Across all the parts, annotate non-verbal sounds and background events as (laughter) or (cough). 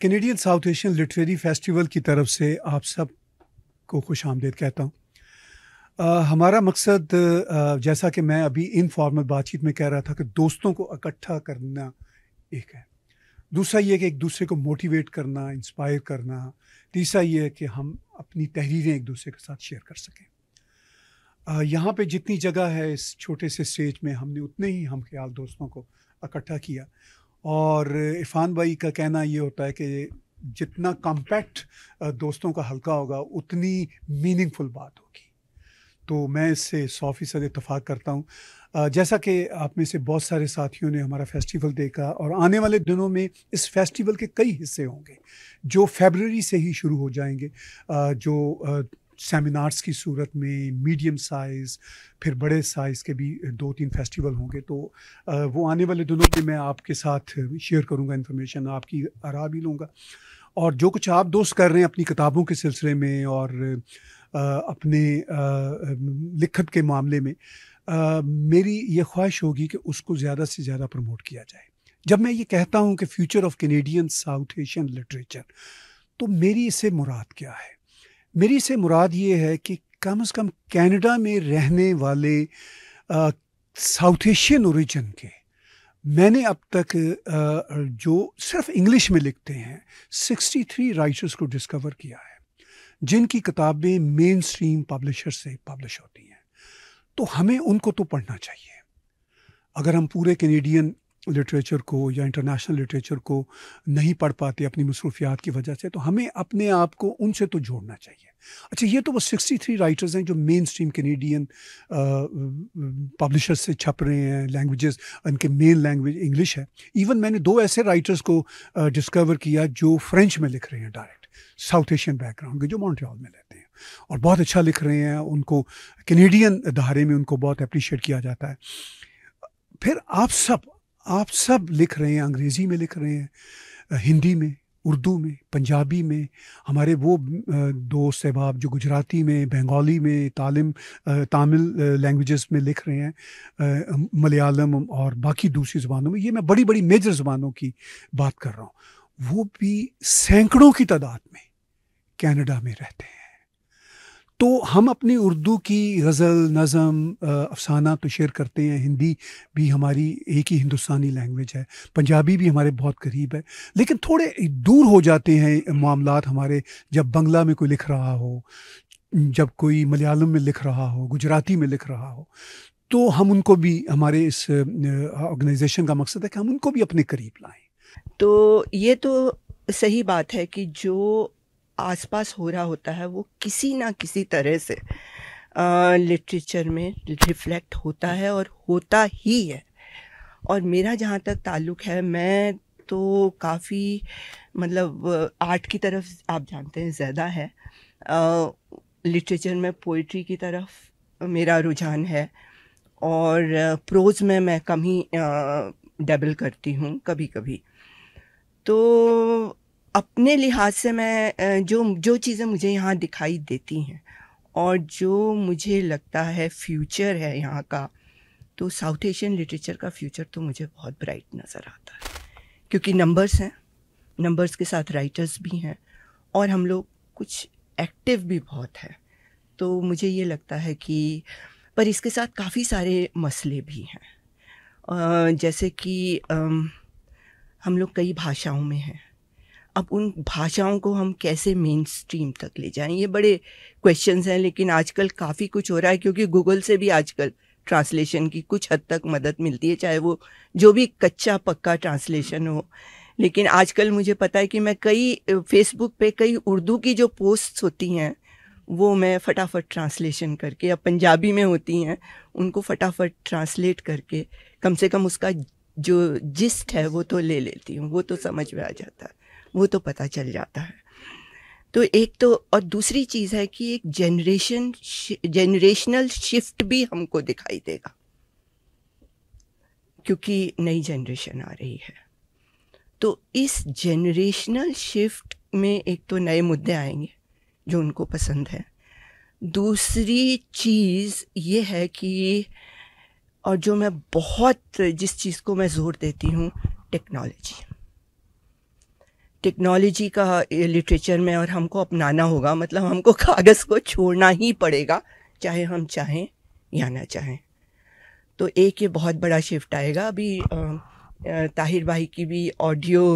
Canadian South Asian literary festival की तरफ से आप सब को खुश आमदेद कहता हूँ हमारा मकसद जैसा कि मैं अभी इनफॉर्मल बातचीत में कह रहा था कि दोस्तों को इकट्ठा करना एक है दूसरा ये कि एक दूसरे को मोटिवेट करना इंस्पायर करना तीसरा ये कि हम अपनी तहरीरें एक दूसरे के साथ शेयर कर सकें यहाँ पे जितनी जगह है इस छोटे से स्टेज में हमने उतने ही हम ख्याल दोस्तों को इकट्ठा किया और इरफान भाई का कहना ये होता है कि जितना कॉम्पैक्ट दोस्तों का हल्का होगा उतनी मीनिंगफुल बात होगी तो मैं इससे सौ फीसद इतफाक़ करता हूँ जैसा कि आप में से बहुत सारे साथियों ने हमारा फेस्टिवल देखा और आने वाले दिनों में इस फेस्टिवल के कई हिस्से होंगे जो फेबररी से ही शुरू हो जाएंगे जो सेमिनार्स की सूरत में मीडियम साइज़ फिर बड़े साइज़ के भी दो तीन फेस्टिवल होंगे तो वो आने वाले दिनों में मैं आपके साथ शेयर करूँगा इन्फॉर्मेशन आपकी आरा भी लूँगा और जो कुछ आप दोस्त कर रहे हैं अपनी किताबों के सिलसिले में और अपने लिखत के मामले में मेरी ये ख्वाहिश होगी कि उसको ज़्यादा से ज़्यादा प्रमोट किया जाए जब मैं ये कहता हूँ कि future of Canadian South Asian literature तो मेरी इसे मुराद क्या है मेरी से मुराद ये है कि कम से कम कनाडा में रहने वाले साउथ एशियन ओरिजिन के मैंने अब तक आ, जो सिर्फ इंग्लिश में लिखते हैं 63 राइटर्स को डिस्कवर किया है जिनकी किताबें मेन स्ट्रीम पब्लिशर से पब्लिश होती हैं तो हमें उनको तो पढ़ना चाहिए अगर हम पूरे कैनेडियन लिटरेचर को या इंटरनेशनल लिटरेचर को नहीं पढ़ पाते अपनी मसरूफियात की वजह से तो हमें अपने आप को उनसे तो जोड़ना चाहिए अच्छा ये तो वो 63 राइटर्स हैं जो मेन स्ट्रीम कैनेडियन पब्लिशर्स से छप रहे हैं लैंग्वेजेस उनके मेन लैंग्वेज इंग्लिश है इवन मैंने दो ऐसे राइटर्स को डिस्कवर किया जो फ्रेंच में लिख रहे हैं डायरेक्ट साउथ एशियन बैकग्राउंड के जो मॉन्ट्रियाल में रहते हैं और बहुत अच्छा लिख रहे हैं उनको कैनेडियन धारे में उनको बहुत अप्रिशिएट किया जाता है फिर आप सब आप सब लिख रहे हैं अंग्रेज़ी में लिख रहे हैं हिंदी में उर्दू में पंजाबी में हमारे वो दोस्त अहबाब जो गुजराती में बंगाली में तालिम तामिल लैंग्वेजेस में लिख रहे हैं मलयालम और बाकी दूसरी ज़बानों में ये मैं बड़ी बड़ी मेजर ज़बानों की बात कर रहा हूँ वो भी सैकड़ों की तादाद में कनाडा में रहते हैं तो हम अपनी उर्दू की गज़ल नज़म अफसाना तो शेयर करते हैं हिंदी भी हमारी एक ही हिंदुस्तानी लैंग्वेज है पंजाबी भी हमारे बहुत करीब है लेकिन थोड़े दूर हो जाते हैं मामला हमारे जब बंगला में कोई लिख रहा हो जब कोई मलयालम में लिख रहा हो गुजराती में लिख रहा हो तो हम उनको भी हमारे इस ऑर्गेनाइजेशन का मकसद है कि हम उनको भी अपने करीब लाएं तो ये तो सही बात है कि जो आसपास हो रहा होता है वो किसी ना किसी तरह से लिटरेचर में रिफ्लेक्ट होता है और होता ही है और मेरा जहाँ तक ताल्लुक़ है मैं तो काफ़ी मतलब आर्ट की तरफ आप जानते हैं ज़्यादा है लिटरेचर में पोइट्री की तरफ मेरा रुझान है और प्रोज में मैं कम ही डबल करती हूँ कभी कभी तो अपने लिहाज से मैं जो जो चीज़ें मुझे यहाँ दिखाई देती हैं और जो मुझे लगता है फ्यूचर है यहाँ का तो साउथ एशियन लिटरेचर का फ्यूचर तो मुझे बहुत ब्राइट नज़र आता है क्योंकि नंबर्स हैं नंबर्स के साथ राइटर्स भी हैं और हम लोग कुछ एक्टिव भी बहुत है तो मुझे ये लगता है कि पर इसके साथ काफ़ी सारे मसले भी हैं जैसे कि हम लोग कई भाषाओं में हैं अब उन भाषाओं को हम कैसे मेन स्ट्रीम तक ले जाएं ये बड़े क्वेश्चंस हैं लेकिन आजकल काफ़ी कुछ हो रहा है क्योंकि गूगल से भी आजकल ट्रांसलेशन की कुछ हद तक मदद मिलती है चाहे वो जो भी कच्चा पक्का ट्रांसलेशन हो लेकिन आजकल मुझे पता है कि मैं कई फेसबुक पे कई उर्दू की जो पोस्ट होती हैं वो मैं फटाफट ट्रांसलेशन करके या पंजाबी में होती हैं उनको फटाफट ट्रांसलेट करके कम से कम उसका जो जिस्ट है वो तो ले लेती हूँ वो तो समझ में आ जाता है वो तो पता चल जाता है तो एक तो और दूसरी चीज़ है कि एक जनरेशन जनरेशनल शिफ्ट भी हमको दिखाई देगा क्योंकि नई जनरेशन आ रही है तो इस जनरेशनल शिफ्ट में एक तो नए मुद्दे आएंगे जो उनको पसंद है दूसरी चीज़ ये है कि और जो मैं बहुत जिस चीज़ को मैं ज़ोर देती हूँ टेक्नोलॉजी टेक्नोलॉजी का लिटरेचर eh, में और हमको अपनाना होगा मतलब हमको (laughs) कागज़ को छोड़ना ही पड़ेगा चाहे हम चाहें या ना चाहें तो एक ये बहुत बड़ा शिफ्ट आएगा अभी ताहिर भाई की भी ऑडियो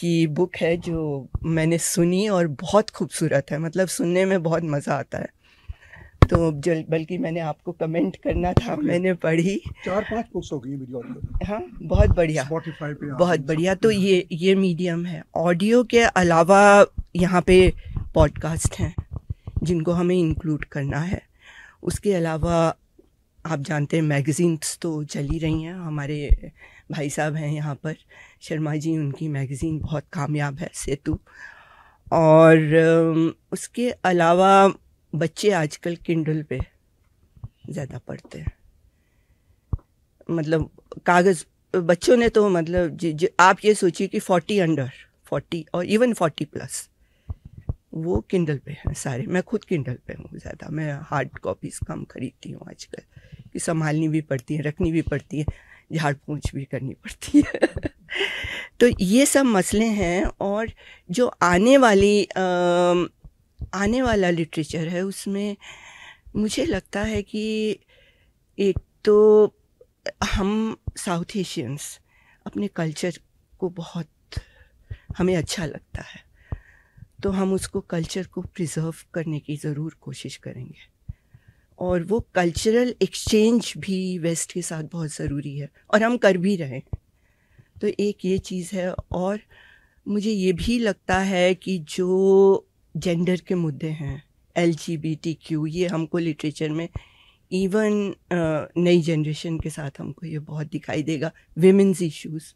की बुक है जो मैंने सुनी और बहुत खूबसूरत है मतलब सुनने में बहुत मज़ा आता है तो बल्कि मैंने आपको कमेंट करना था मैंने पढ़ी चार पांच बुक्स हो गई मेरी हाँ बहुत बढ़िया पे बहुत बढ़िया तो ये ये मीडियम है ऑडियो के अलावा यहाँ पे पॉडकास्ट हैं जिनको हमें इंक्लूड करना है उसके अलावा आप जानते हैं मैगज़ीन्स तो चल ही रही हैं हमारे भाई साहब हैं यहाँ पर शर्मा जी उनकी मैगज़ीन बहुत कामयाब है सेतु और उसके अलावा बच्चे आजकल किंडल पे ज़्यादा पढ़ते हैं मतलब कागज़ बच्चों ने तो मतलब ज, ज, आप ये सोचिए कि फोर्टी अंडर फोर्टी और इवन फोर्टी प्लस वो किंडल पे हैं सारे मैं खुद किंडल पे हूँ ज़्यादा मैं हार्ड कॉपीज़ कम खरीदती हूँ आजकल कि संभालनी भी पड़ती है रखनी भी पड़ती है झाड़ पूछ भी करनी पड़ती है (laughs) तो ये सब मसले हैं और जो आने वाली आ, आने वाला लिटरेचर है उसमें मुझे लगता है कि एक तो हम साउथ एशियंस अपने कल्चर को बहुत हमें अच्छा लगता है तो हम उसको कल्चर को प्रिजर्व करने की ज़रूर कोशिश करेंगे और वो कल्चरल एक्सचेंज भी वेस्ट के साथ बहुत ज़रूरी है और हम कर भी रहे तो एक ये चीज़ है और मुझे ये भी लगता है कि जो जेंडर के मुद्दे हैं एल ये हमको लिटरेचर में इवन नई जनरेशन के साथ हमको ये बहुत दिखाई देगा वेमेंस इश्यूज़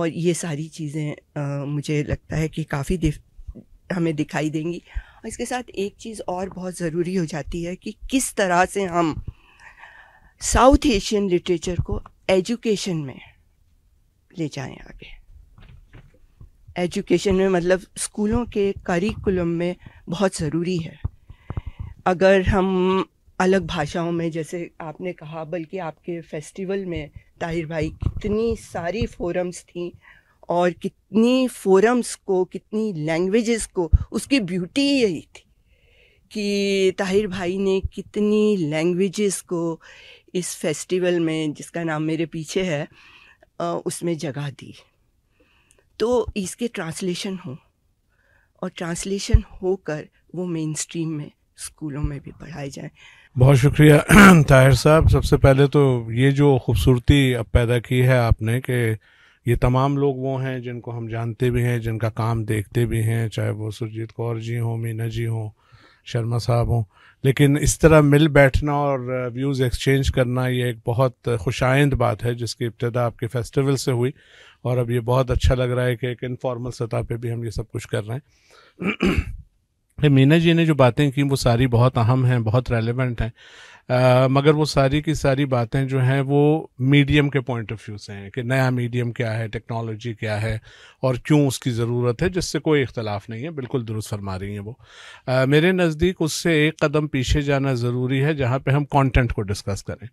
और ये सारी चीज़ें मुझे लगता है कि काफ़ी हमें दिखाई देंगी और इसके साथ एक चीज़ और बहुत ज़रूरी हो जाती है कि किस तरह से हम साउथ एशियन लिटरेचर को एजुकेशन में ले जाएं आगे एजुकेशन में मतलब स्कूलों के करिकुलम में बहुत ज़रूरी है अगर हम अलग भाषाओं में जैसे आपने कहा बल्कि आपके फेस्टिवल में ताहिर भाई कितनी सारी फोरम्स थी और कितनी फोरम्स को कितनी लैंग्वेजेस को उसकी ब्यूटी यही थी कि ताहिर भाई ने कितनी लैंग्वेजेस को इस फेस्टिवल में जिसका नाम मेरे पीछे है उसमें जगह दी तो इसके ट्रांसलेशन हो और ट्रांसलेशन होकर वो मेन स्ट्रीम में स्कूलों में भी पढ़ाए जाएं बहुत शुक्रिया (clears throat) ताहिर साहब सबसे पहले तो ये जो खूबसूरती अब पैदा की है आपने कि ये तमाम लोग वो हैं जिनको हम जानते भी हैं जिनका काम देखते भी हैं चाहे वो सुरजीत कौर जी हों मीना जी हों शर्मा साहब हों लेकिन इस तरह मिल बैठना और व्यूज़ एक्सचेंज करना ये एक बहुत खुशाइंद बात है जिसकी इब्तदा आपके फेस्टिवल से हुई और अब ये बहुत अच्छा लग रहा है कि एक इनफॉर्मल सतह पे भी हम ये सब कुछ कर रहे हैं (clears throat) मीना जी ने जो बातें की वो सारी बहुत अहम हैं बहुत रेलिवेंट हैं आ, मगर वो सारी की सारी बातें जो हैं वो मीडियम के पॉइंट ऑफ व्यू से हैं कि नया मीडियम क्या है टेक्नोलॉजी क्या है और क्यों उसकी ज़रूरत है जिससे कोई इख्तलाफ नहीं है बिल्कुल दुरुस्त फरमा रही हैं वो आ, मेरे नज़दीक उससे एक कदम पीछे जाना ज़रूरी है जहाँ पे हम कंटेंट को डिस्कस करें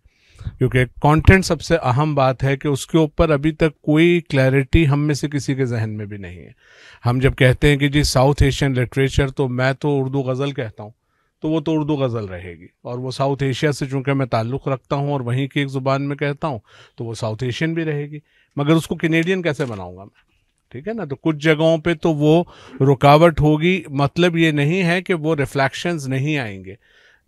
क्योंकि कंटेंट सबसे अहम बात है कि उसके ऊपर अभी तक कोई क्लैरिटी हम में से किसी के जहन में भी नहीं है हम जब कहते हैं कि जी साउथ एशियन लिटरेचर तो मैं तो उर्दू गज़ल कहता हूँ तो वो तो उर्दू गज़ल रहेगी और वो साउथ एशिया से चूंकि मैं ताल्लुक़ रखता हूँ और वहीं की एक ज़ुबान में कहता हूँ तो वो साउथ एशियन भी रहेगी मगर उसको कैनेडियन कैसे बनाऊँगा मैं ठीक है ना तो कुछ जगहों पे तो वो रुकावट होगी मतलब ये नहीं है कि वो रिफ्लैक्शन नहीं आएंगे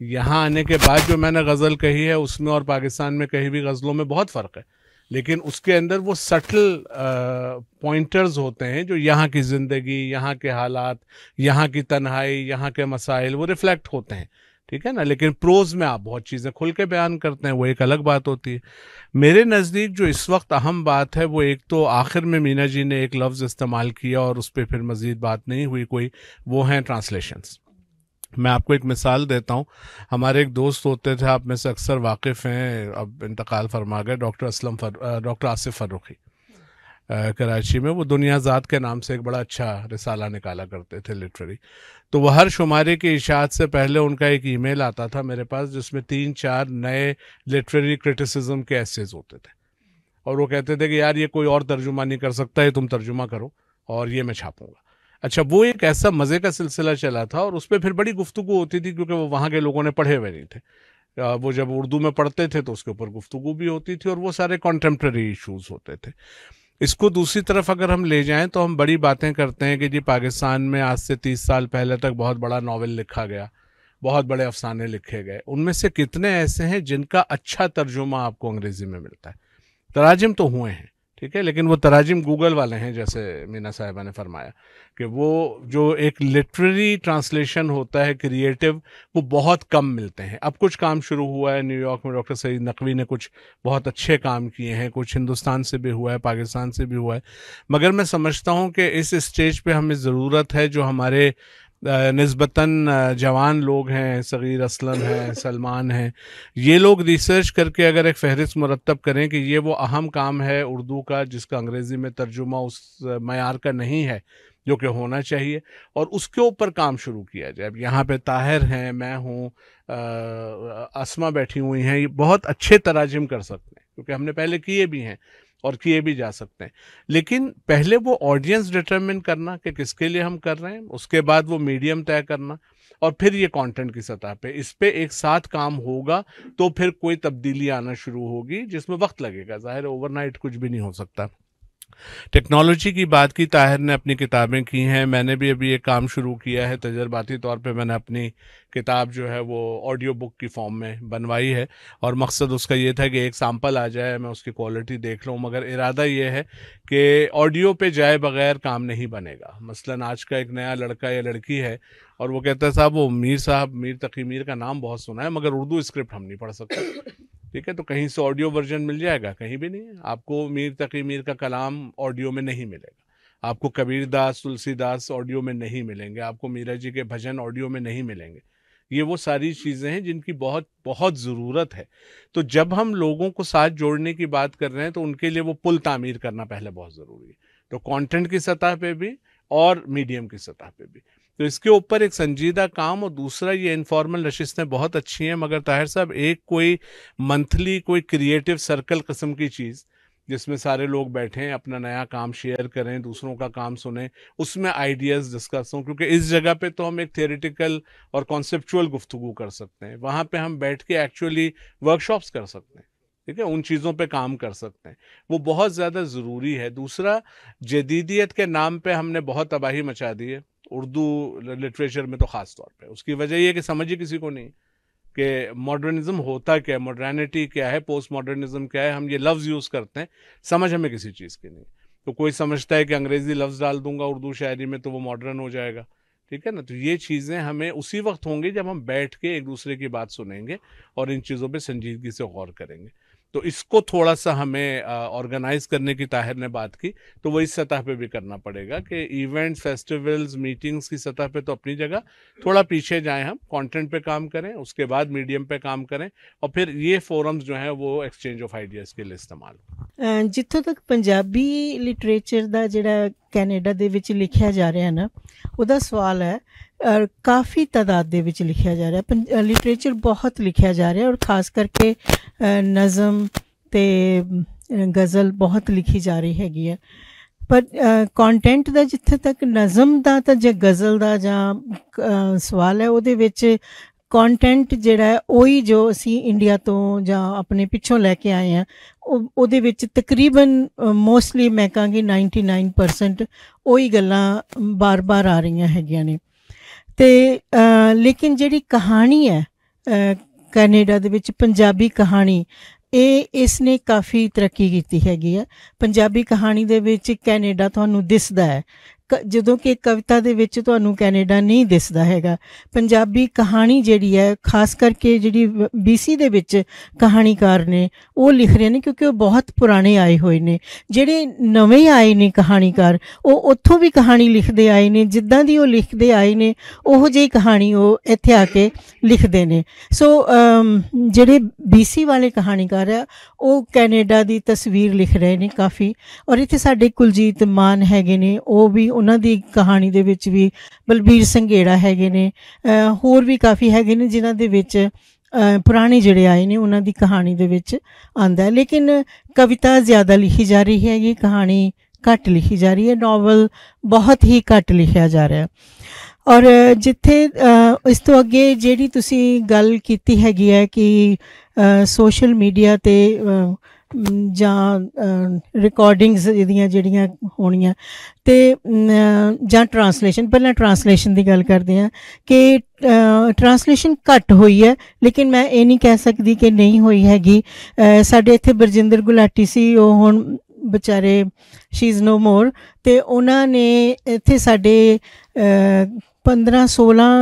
यहाँ आने के बाद जो मैंने गज़ल कही है उसमें और पाकिस्तान में कही भी गज़लों में बहुत फ़र्क है लेकिन उसके अंदर वो सटल पॉइंटर्स होते हैं जो यहाँ की ज़िंदगी यहाँ के हालात यहाँ की तन्हाई यहाँ के मसाइल वो रिफ्लेक्ट होते हैं ठीक है ना लेकिन प्रोज में आप बहुत चीज़ें खुल के बयान करते हैं वो एक अलग बात होती है मेरे नज़दीक जो इस वक्त अहम बात है वो एक तो आखिर में मीना जी ने एक लफ्ज़ इस्तेमाल किया और उस पर फिर मज़ीद बात नहीं हुई कोई वो हैं ट्रांसलेशंस मैं आपको एक मिसाल देता हूँ हमारे एक दोस्त होते थे आप में से अक्सर वाकिफ़ हैं अब इंतकाल फरमा गए डॉक्टर असलम फर डॉक्टर आसिफ फरुख़ी कराची में वो दुनिया ज़ात के नाम से एक बड़ा अच्छा रिसाला निकाला करते थे लिटरेरी तो वह हर शुमारे के इशात से पहले उनका एक ईमेल आता था मेरे पास जिसमें तीन चार नए लिटरेरी क्रिटिसिज्म के एसेज होते थे और वो कहते थे कि यार ये कोई और तर्जुमा नहीं कर सकता है तुम तर्जुमा करो और ये मैं छापूँगा अच्छा वो एक ऐसा मज़े का सिलसिला चला था और उस पर फिर बड़ी गुफ्तु होती थी क्योंकि वो वहाँ के लोगों ने पढ़े हुए नहीं थे वो जब उर्दू में पढ़ते थे तो उसके ऊपर गुफ्तु भी होती थी और वो सारे कॉन्टेम्प्रेरी इशूज़ होते थे इसको दूसरी तरफ अगर हम ले जाएं तो हम बड़ी बातें करते हैं कि जी पाकिस्तान में आज से तीस साल पहले तक बहुत बड़ा नावल लिखा गया बहुत बड़े अफसाने लिखे गए उनमें से कितने ऐसे हैं जिनका अच्छा तर्जुमा आपको अंग्रेज़ी में मिलता है तराजम तो हुए हैं ठीक है लेकिन वो तराजिम गूगल वाले हैं जैसे मीना साहिबा ने फरमाया कि वो जो एक लिटरेरी ट्रांसलेशन होता है क्रिएटिव वो बहुत कम मिलते हैं अब कुछ काम शुरू हुआ है न्यूयॉर्क में डॉक्टर सईद नकवी ने कुछ बहुत अच्छे काम किए हैं कुछ हिंदुस्तान से भी हुआ है पाकिस्तान से भी हुआ है मगर मैं समझता हूँ कि इस स्टेज पर हमें ज़रूरत है जो हमारे नस्बता जवान लोग हैं सगीर असलम हैं सलमान हैं ये लोग रिसर्च करके अगर एक फहरिस्त मरतब करें कि ये वो अहम काम है उर्दू का जिसका अंग्रेज़ी में तर्जुमा उस मैार का नहीं है जो कि होना चाहिए और उसके ऊपर काम शुरू किया जाए अब यहाँ पे ताहिर हैं मैं हूँ आसमा बैठी हुई हैं ये बहुत अच्छे तराजिम कर सकते हैं क्योंकि हमने पहले किए भी हैं और किए भी जा सकते हैं लेकिन पहले वो ऑडियंस डिटरमिन करना कि किसके लिए हम कर रहे हैं उसके बाद वो मीडियम तय करना और फिर ये कंटेंट की सतह पे इस पर एक साथ काम होगा तो फिर कोई तब्दीली आना शुरू होगी जिसमें वक्त लगेगा जाहिर ओवरनाइट कुछ भी नहीं हो सकता टेक्नोलॉजी की बात की ताहिर ने अपनी किताबें की हैं मैंने भी अभी ये काम शुरू किया है तजर्बाती तौर पे मैंने अपनी किताब जो है वो ऑडियो बुक की फॉर्म में बनवाई है और मकसद उसका ये था कि एक सैम्पल आ जाए मैं उसकी क्वालिटी देख लूँ मगर इरादा ये है कि ऑडियो पे जाए बगैर काम नहीं बनेगा मसलन आज का एक नया लड़का या लड़की है और वो कहता है साहब वो मीर साहब मीर तकी मीर का नाम बहुत सुना है मगर उर्दू स्क्रिप्ट हम नहीं पढ़ सकते ठीक है तो कहीं से ऑडियो वर्जन मिल जाएगा कहीं भी नहीं आपको मीर तकी मीर का कलाम ऑडियो में नहीं मिलेगा आपको कबीर दास तुलसीदास ऑडियो में नहीं मिलेंगे आपको मीरा जी के भजन ऑडियो में नहीं मिलेंगे ये वो सारी चीज़ें हैं जिनकी बहुत बहुत ज़रूरत है तो जब हम लोगों को साथ जोड़ने की बात कर रहे हैं तो उनके लिए वो पुल तामीर करना पहले बहुत ज़रूरी है तो कंटेंट की सतह पे भी और मीडियम की सतह पे भी तो इसके ऊपर एक संजीदा काम और दूसरा ये इनफॉर्मल नशिस्तें बहुत अच्छी हैं मगर ताहिर साहब एक कोई मंथली कोई क्रिएटिव सर्कल कस्म की चीज़ जिसमें सारे लोग बैठें अपना नया काम शेयर करें दूसरों का काम सुने उसमें आइडियाज़ डिस्कस हों क्योंकि इस जगह पे तो हम एक थेरेटिकल और कॉन्सेपचुअल गुफ्तु कर सकते हैं वहाँ पे हम बैठ के एक्चुअली वर्कशॉप्स कर सकते हैं ठीक है उन चीज़ों पे काम कर सकते हैं वो बहुत ज़्यादा ज़रूरी है दूसरा जदीदियत के नाम पे हमने बहुत तबाही मचा दी है उर्दू लिटरेचर में तो ख़ास तौर पे उसकी वजह यह कि समझ ही किसी को नहीं कि मॉडर्निज्म होता क्या है मॉडर्निटी क्या है पोस्ट मॉडर्निज्म क्या है हम ये लफ्ज़ यूज़ करते हैं समझ हमें किसी चीज़ की नहीं तो कोई समझता है कि अंग्रेज़ी लफ्ज़ डाल दूंगा उर्दू शायरी में तो वो मॉडर्न हो जाएगा ठीक है ना तो ये चीज़ें हमें उसी वक्त होंगी जब हम बैठ के एक दूसरे की बात सुनेंगे और इन चीज़ों पर संजीदगी से गौर करेंगे तो इसको थोड़ा सा हमें ऑर्गेनाइज करने की ताहिर ने बात की तो वही सतह पे भी करना पड़ेगा कि इवेंट्स फेस्टिवल्स मीटिंग्स की सतह पे तो अपनी जगह थोड़ा पीछे जाएं हम कंटेंट पे काम करें उसके बाद मीडियम पे काम करें और फिर ये फोरम्स जो हैं वो एक्सचेंज ऑफ आइडियाज़ के लिए इस्तेमाल जितों तक पंजाबी लिटरेचर का जरा ਕੈਨੇਡਾ ਦੇ ਵਿੱਚ ਲਿਖਿਆ ਜਾ ਰਿਹਾ ਨਾ ਉਹਦਾ ਸਵਾਲ ਹੈ ਕਾਫੀ ਤਦਾਦ ਦੇ ਵਿੱਚ ਲਿਖਿਆ ਜਾ ਰਿਹਾ ਲਿਟਰੇਚਰ ਬਹੁਤ ਲਿਖਿਆ ਜਾ ਰਿਹਾ ਔਰ ਖਾਸ ਕਰਕੇ ਨਜ਼ਮ ਤੇ ਗਜ਼ਲ ਬਹੁਤ ਲਿਖੀ ਜਾ ਰਹੀ ਹੈਗੀ ਹੈ ਪਰ ਕੰਟੈਂਟ ਦਾ ਜਿੱਥੇ ਤੱਕ ਨਜ਼ਮ ਦਾ ਤਾਂ ਜੇ ਗਜ਼ਲ ਦਾ ਜਾਂ ਸਵਾਲ ਹੈ ਉਹਦੇ ਵਿੱਚ ਕੰਟੈਂਟ ਜਿਹੜਾ ਹੈ ਉਹੀ ਜੋ ਅਸੀਂ ਇੰਡੀਆ ਤੋਂ ਜਾਂ ਆਪਣੇ ਪਿੱਛੋਂ ਲੈ ਕੇ ਆਏ ਆ ਉਹਦੇ ਵਿੱਚ ਤਕਰੀਬਨ ਮੋਸਟਲੀ ਮੈਂ ਕਹਾਂਗੀ 99% ਉਹੀ ਗੱਲਾਂ ਬਾਰ-ਬਾਰ ਆ ਰਹੀਆਂ ਹੈਗੀਆਂ ਨੇ ਤੇ ਲੇਕਿਨ ਜਿਹੜੀ ਕਹਾਣੀ ਹੈ ਕੈਨੇਡਾ ਦੇ ਵਿੱਚ ਪੰਜਾਬੀ ਕਹਾਣੀ ਇਹ ਇਸ ਨੇ ਕਾਫੀ ਤਰੱਕੀ ਕੀਤੀ ਹੈਗੀ ਆ ਪੰਜਾਬੀ ਕਹਾਣੀ ਦੇ ਵਿੱਚ ਕੈਨੇਡਾ ਤੁਹਾਨੂੰ ਦਿਸਦਾ ਹੈ ਜਦੋਂ ਕਿ ਕਵਿਤਾ ਦੇ ਵਿੱਚ ਤੁਹਾਨੂੰ ਕੈਨੇਡਾ ਨਹੀਂ ਦਿਸਦਾ ਹੈਗਾ ਪੰਜਾਬੀ ਕਹਾਣੀ ਜਿਹੜੀ ਹੈ ਖਾਸ ਕਰਕੇ ਜਿਹੜੀ BC ਦੇ ਵਿੱਚ ਕਹਾਣੀਕਾਰ ਨੇ ਉਹ ਲਿਖ ਰਹੇ ਨੇ ਕਿਉਂਕਿ ਉਹ ਬਹੁਤ ਪੁਰਾਣੇ ਆਏ ਹੋਏ ਨੇ ਜਿਹੜੇ ਨਵੇਂ ਆਏ ਨੇ ਕਹਾਣੀਕਾਰ ਉਹ ਉੱਥੋਂ ਵੀ ਕਹਾਣੀ ਲਿਖਦੇ ਆਏ ਨੇ ਜਿੱਦਾਂ ਦੀ ਉਹ ਲਿਖਦੇ ਆਏ ਨੇ ਉਹੋ ਜਿਹੀ ਕਹਾਣੀ ਉਹ ਇੱਥੇ ਆ ਕੇ ਲਿਖਦੇ ਨੇ ਸੋ ਜਿਹੜੇ BC ਵਾਲੇ ਕਹਾਣੀਕਾਰ ਆ ਉਹ ਕੈਨੇਡਾ ਦੀ ਤਸਵੀਰ ਲਿਖ ਰਹੇ ਨੇ ਕਾਫੀ ਔਰ ਇੱਥੇ ਸਾਡੇ ਕੁਲਜੀਤ ਮਾਨ ਹੈਗੇ ਨੇ ਉਹ ਵੀ ਉਹਨਾਂ ਦੀ ਕਹਾਣੀ ਦੇ ਵਿੱਚ ਵੀ ਬਲਬੀਰ ਸਿੰਘ ਸੰਘੇੜਾ ਹੈਗੇ ਨੇ ਹੋਰ ਵੀ ਕਾਫੀ ਹੈਗੇ ਨੇ ਜਿਨ੍ਹਾਂ ਦੇ ਵਿੱਚ ਪੁਰਾਣੇ ਜਿਹੜੇ ਆਏ ਨੇ ਉਹਨਾਂ ਦੀ ਕਹਾਣੀ ਦੇ ਵਿੱਚ ਆਂਦਾ ਹੈ ਲੇਕਿਨ ਕਵਿਤਾ ਜ਼ਿਆਦਾ ਲਿਖੀ ਜਾ ਰਹੀ ਹੈ ਇਹ ਕਹਾਣੀ ਘੱਟ ਲਿਖੀ ਜਾ ਰਹੀ ਹੈ ਨੋਵਲ ਬਹੁਤ ਹੀ ਘੱਟ ਲਿਖਿਆ ਜਾ ਰਿਹਾ ਹੈ ਔਰ ਜਿੱਥੇ ਇਸ ਤੋਂ ਅੱਗੇ ਜਿਹੜੀ ਤੁਸੀਂ ਗੱਲ ਕੀਤੀ ਹੈਗੀ ਹੈ ਕਿ ਸੋਸ਼ਲ ਮੀਡੀਆ ਤੇ ਜਾਂ ਰਿਕਾਰਡਿੰਗਸ ਇਹਦੀਆਂ ਜਿਹੜੀਆਂ ਹੋਣੀਆਂ ਤੇ ਜਾਂ ਟਰਾਂਸਲੇਸ਼ਨ ਪਹਿਲਾਂ ਟਰਾਂਸਲੇਸ਼ਨ ਦੀ ਗੱਲ ਕਰਦੇ ਆ ਕਿ ਟਰਾਂਸਲੇਸ਼ਨ ਘੱਟ ਹੋਈ ਹੈ ਲੇਕਿਨ ਮੈਂ ਇਹ ਨਹੀਂ ਕਹਿ ਸਕਦੀ ਕਿ ਨਹੀਂ ਹੋਈ ਹੈਗੀ ਸਾਡੇ ਇੱਥੇ ਬਰਜਿੰਦਰ ਗੁਲਾਟੀ ਸੀ ਉਹ ਹੁਣ ਵਿਚਾਰੇ ਸ਼ੀ ਇਜ਼ ਨੋ ਮੋਰ ਤੇ ਉਹਨਾਂ ਨੇ ਇੱਥੇ ਸਾਡੇ 15 16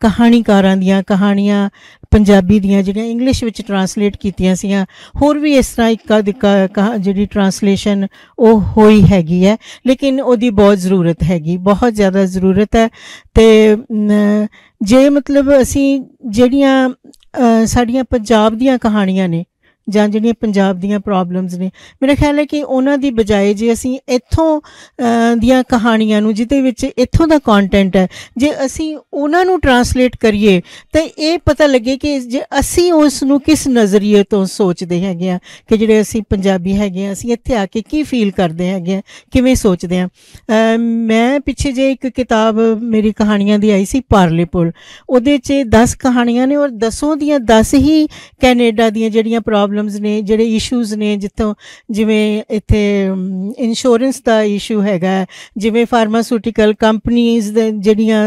ਕਹਾਣੀਕਾਰਾਂ ਦੀਆਂ ਕਹਾਣੀਆਂ ਪੰਜਾਬੀ ਦੀਆਂ ਜਿਹੜੀਆਂ ਇੰਗਲਿਸ਼ ਵਿੱਚ ਟਰਾਂਸਲੇਟ ਕੀਤੀਆਂ ਸੀਆਂ ਹੋਰ ਵੀ ਇਸ ਤਰ੍ਹਾਂ ਇੱਕ ਜਿਹੜੀ ਟਰਾਂਸਲੇਸ਼ਨ ਉਹ ਹੋਈ ਹੈਗੀ ਹੈ ਲੇਕਿਨ ਉਹਦੀ ਬਹੁਤ ਜ਼ਰੂਰਤ ਹੈਗੀ ਬਹੁਤ ਜ਼ਿਆਦਾ ਜ਼ਰੂਰਤ ਹੈ ਤੇ ਜੇ ਮਤਲਬ ਅਸੀਂ ਜਿਹੜੀਆਂ ਸਾਡੀਆਂ ਪੰਜਾਬ ਦੀਆਂ ਕਹਾਣੀਆਂ ਨੇ ਜਾਂ ਜਿਹੜੀਆਂ ਪੰਜਾਬ ਦੀਆਂ ਪ੍ਰੋਬਲਮਸ ਨੇ ਮੇਰਾ ਖਿਆਲ ਹੈ ਕਿ ਉਹਨਾਂ ਦੀ ਬਜਾਏ ਜੇ ਅਸੀਂ ਇੱਥੋਂ ਦੀਆਂ ਕਹਾਣੀਆਂ ਨੂੰ ਜਿਤੇ ਵਿੱਚ ਇੱਥੋਂ ਦਾ ਕੰਟੈਂਟ ਹੈ ਜੇ ਅਸੀਂ ਉਹਨਾਂ ਨੂੰ ਟਰਾਂਸਲੇਟ ਕਰੀਏ ਤਾਂ ਇਹ ਪਤਾ ਲੱਗੇ ਕਿ ਜੇ ਅਸੀਂ ਉਸ ਨੂੰ ਕਿਸ ਨਜ਼ਰੀਏ ਤੋਂ ਸੋਚਦੇ ਹੈਗੇ ਆ ਕਿ ਜਿਹੜੇ ਅਸੀਂ ਪੰਜਾਬੀ ਹੈਗੇ ਆ ਅਸੀਂ ਇੱਥੇ ਆ ਕੇ ਕੀ ਫੀਲ ਕਰਦੇ ਹੈਗੇ ਆ ਕਿਵੇਂ ਸੋਚਦੇ ਆ ਮੈਂ ਪਿੱਛੇ ਜੇ ਇੱਕ ਕਿਤਾਬ ਮੇਰੀ ਕਹਾਣੀਆਂ ਦੀ ਆਈ ਸੀ ਪਾਰਲੇਪੁਰ ਉਹਦੇ 'ਚ 10 ਕਹਾਣੀਆਂ ਨੇ ਔਰ 10ੋਂ ਦੀਆਂ 10 ਹੀ ਕੈਨੇਡਾ ਦੀਆਂ ਜਿਹੜੀਆਂ ਪ੍ਰੋਬਲਮ ਪ੍ਰੋਬਲਮਸ ਨੇ ਜਿਹੜੇ ਇਸ਼ੂਜ਼ ਨੇ ਜਿੱਥੋਂ ਜਿਵੇਂ ਇੱਥੇ ਇੰਸ਼ੋਰੈਂਸ ਦਾ ਇਸ਼ੂ ਹੈਗਾ ਜਿਵੇਂ ਫਾਰਮਾਸਿਊਟੀਕਲ ਕੰਪਨੀਆਂ ਦੇ ਜਿਹੜੀਆਂ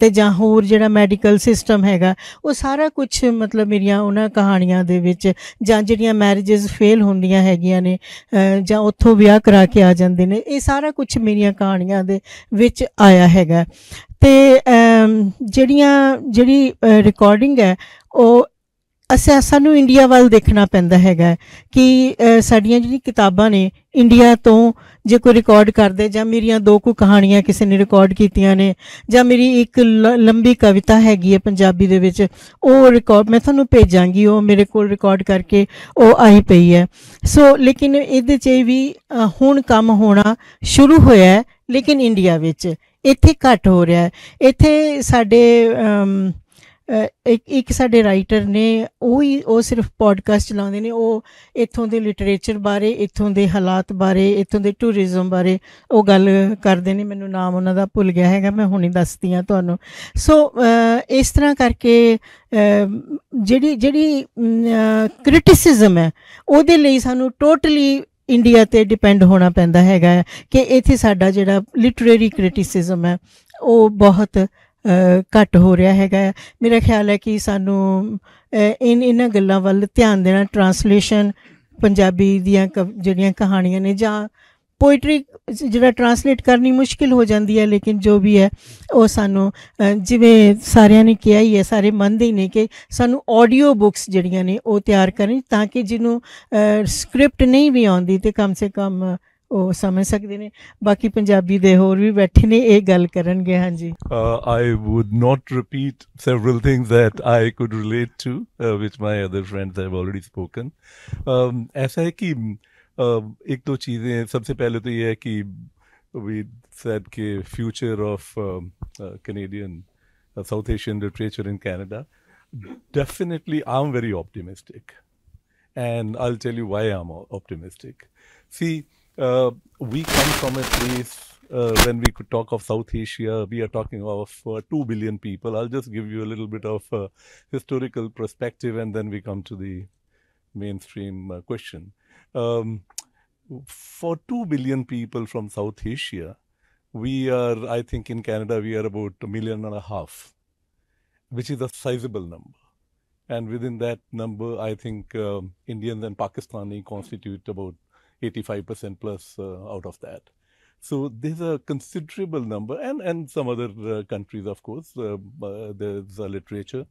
ਤੇ ਜਾਂ ਹੋਰ ਜਿਹੜਾ ਮੈਡੀਕਲ ਸਿਸਟਮ ਹੈਗਾ ਉਹ ਸਾਰਾ ਕੁਝ ਮਤਲਬ ਮੇਰੀਆਂ ਉਹਨਾਂ ਕਹਾਣੀਆਂ ਦੇ ਵਿੱਚ ਜਾਂ ਜਿਹੜੀਆਂ ਮੈਰਿਜਸ ਫੇਲ ਹੁੰਦੀਆਂ ਹੈਗੀਆਂ ਨੇ ਜਾਂ ਉੱਥੋਂ ਵਿਆਹ ਕਰਾ ਕੇ ਆ ਜਾਂਦੇ ਨੇ ਇਹ ਸਾਰਾ ਕੁਝ ਮੇਰੀਆਂ ਕਹਾਣੀਆਂ ਦੇ ਵਿੱਚ ਆਇਆ ਹੈਗਾ ਤੇ ਜਿਹੜੀਆਂ ਜਿਹੜੀ ਰਿਕਾਰਡਿੰਗ ਹੈ ਉਹ ਅਸਾਂ ਸਾਨੂੰ ਇੰਡੀਆ ਵੱਲ ਦੇਖਣਾ ਪੈਂਦਾ ਹੈਗਾ ਕਿ ਸਾਡੀਆਂ ਜਿਹੜੀਆਂ ਕਿਤਾਬਾਂ ਨੇ ਇੰਡੀਆ ਤੋਂ ਜੇ ਕੋਈ ਰਿਕਾਰਡ ਕਰਦੇ ਜਾਂ ਮੇਰੀਆਂ ਦੋ ਕੋ ਕਹਾਣੀਆਂ ਕਿਸੇ ਨੇ ਰਿਕਾਰਡ ਕੀਤੀਆਂ ਨੇ ਜਾਂ ਮੇਰੀ ਇੱਕ ਲੰਬੀ ਕਵਿਤਾ ਹੈਗੀ ਹੈ ਪੰਜਾਬੀ ਦੇ ਵਿੱਚ ਉਹ ਰਿਕਾਰਡ ਮੈਂ ਤੁਹਾਨੂੰ ਭੇਜਾਂਗੀ ਉਹ ਮੇਰੇ ਕੋਲ ਰਿਕਾਰਡ ਕਰਕੇ ਉਹ ਆਈ ਪਈ ਹੈ ਸੋ ਲੇਕਿਨ ਇਹਦੇ 'ਚ ਵੀ ਹੁਣ ਕੰਮ ਹੋਣਾ ਸ਼ੁਰੂ ਹੋਇਆ ਹੈ ਲੇਕਿਨ ਇੰਡੀਆ ਵਿੱਚ ਇੱਥੇ ਘੱਟ ਹੋ ਰਿਹਾ ਹੈ ਇੱਥੇ ਸਾਡੇ ਇੱਕ ਇੱਕ ਸਾਡੇ ਰਾਈਟਰ ਨੇ ਉਹ ਹੀ ਉਹ ਸਿਰਫ ਪੋਡਕਾਸਟ ਚਲਾਉਂਦੇ ਨੇ ਉਹ ਇੱਥੋਂ ਦੇ ਲਿਟਰੇਚਰ ਬਾਰੇ ਇੱਥੋਂ ਦੇ ਹਾਲਾਤ ਬਾਰੇ ਇੱਥੋਂ ਦੇ ਟੂਰਿਜ਼ਮ ਬਾਰੇ ਉਹ ਗੱਲ ਕਰਦੇ ਨੇ ਮੈਨੂੰ ਨਾਮ ਉਹਨਾਂ ਦਾ ਭੁੱਲ ਗਿਆ ਹੈਗਾ ਮੈਂ ਹੁਣੇ ਦੱਸਦੀ ਆ ਤੁਹਾਨੂੰ ਸੋ ਇਸ ਤਰ੍ਹਾਂ ਕਰਕੇ ਜਿਹੜੀ ਜਿਹੜੀ ਕ੍ਰਿਟਿਸਿਜ਼ਮ ਹੈ ਉਹਦੇ ਲਈ ਸਾਨੂੰ ਟੋਟਲੀ ਇੰਡੀਆ ਤੇ ਡਿਪੈਂਡ ਹੋਣਾ ਪੈਂਦਾ ਹੈਗਾ ਕਿ ਇੱਥੇ ਸਾਡਾ ਜਿਹੜਾ ਲਿਟਰੇਰੀ ਕ੍ਰਿਟਿਸਿਜ਼ਮ ਹੈ ਉਹ ਬਹੁਤ ਘੱਟ ਹੋ ਰਿਹਾ ਹੈਗਾ ਮੇਰਾ ਖਿਆਲ ਹੈ ਕਿ ਸਾਨੂੰ ਇਨ ਇਹਨਾਂ ਗੱਲਾਂ ਵੱਲ ਧਿਆਨ ਦੇਣਾ ਟਰਾਂਸਲੇਸ਼ਨ ਪੰਜਾਬੀ ਦੀਆਂ ਜਿਹੜੀਆਂ ਕਹਾਣੀਆਂ ਨੇ ਜਾਂ ਪੋਇਟਰੀ ਜਿਹੜਾ ਟਰਾਂਸਲੇਟ ਕਰਨੀ ਮੁਸ਼ਕਿਲ ਹੋ ਜਾਂਦੀ ਹੈ ਲੇਕਿਨ ਜੋ ਵੀ ਹੈ ਉਹ ਸਾਨੂੰ ਜਿਵੇਂ ਸਾਰਿਆਂ ਨੇ ਕਿਹਾ ਹੀ ਹੈ ਸਾਰੇ ਮੰਨਦੇ ਹੀ ਨੇ ਕਿ ਸਾਨੂੰ ਆਡੀਓ ਬੁక్స్ ਜਿਹੜੀਆਂ ਨੇ ਉਹ ਤਿਆਰ ਕਰਨ ਤਾਂ ਕਿ ਜਿਹਨੂੰ ਸਕ੍ਰਿਪਟ ਨਹੀਂ ਵੀ ਆਉਂਦੀ ਤੇ ਕਮ ਸੇ ਕਮ ਉਹ ਸਮਝ ਸਕਦੇ ਨੇ ਬਾਕੀ ਪੰਜਾਬੀ ਦੇ ਹੋਰ ਵੀ ਬੈਠੇ ਨੇ ਇਹ ਗੱਲ ਕਰਨਗੇ ਹਾਂਜੀ I would not repeat several things that I could relate to which my other friends have already spoken ऐसा है कि एक दो चीज़ें सबसे पहले तो ये है कि वी सेड के future of Canadian South Asian literature in Canada definitely I am very optimistic and I tell you why I am optimistic see uh, we come from a place uh, when we could talk of South Asia, we are talking of uh, 2 billion people. I'll just give you a little bit of uh, historical perspective and then we come to the mainstream uh, question. Um, for 2 billion people from South Asia, we are, I think in Canada, we are about a million and a half, which is a sizable number. And within that number, I think um, Indians and Pakistani constitute about 85% plus uh, out of that. So there's a considerable number, and, and some other uh, countries, of course. Uh, uh, there's a literature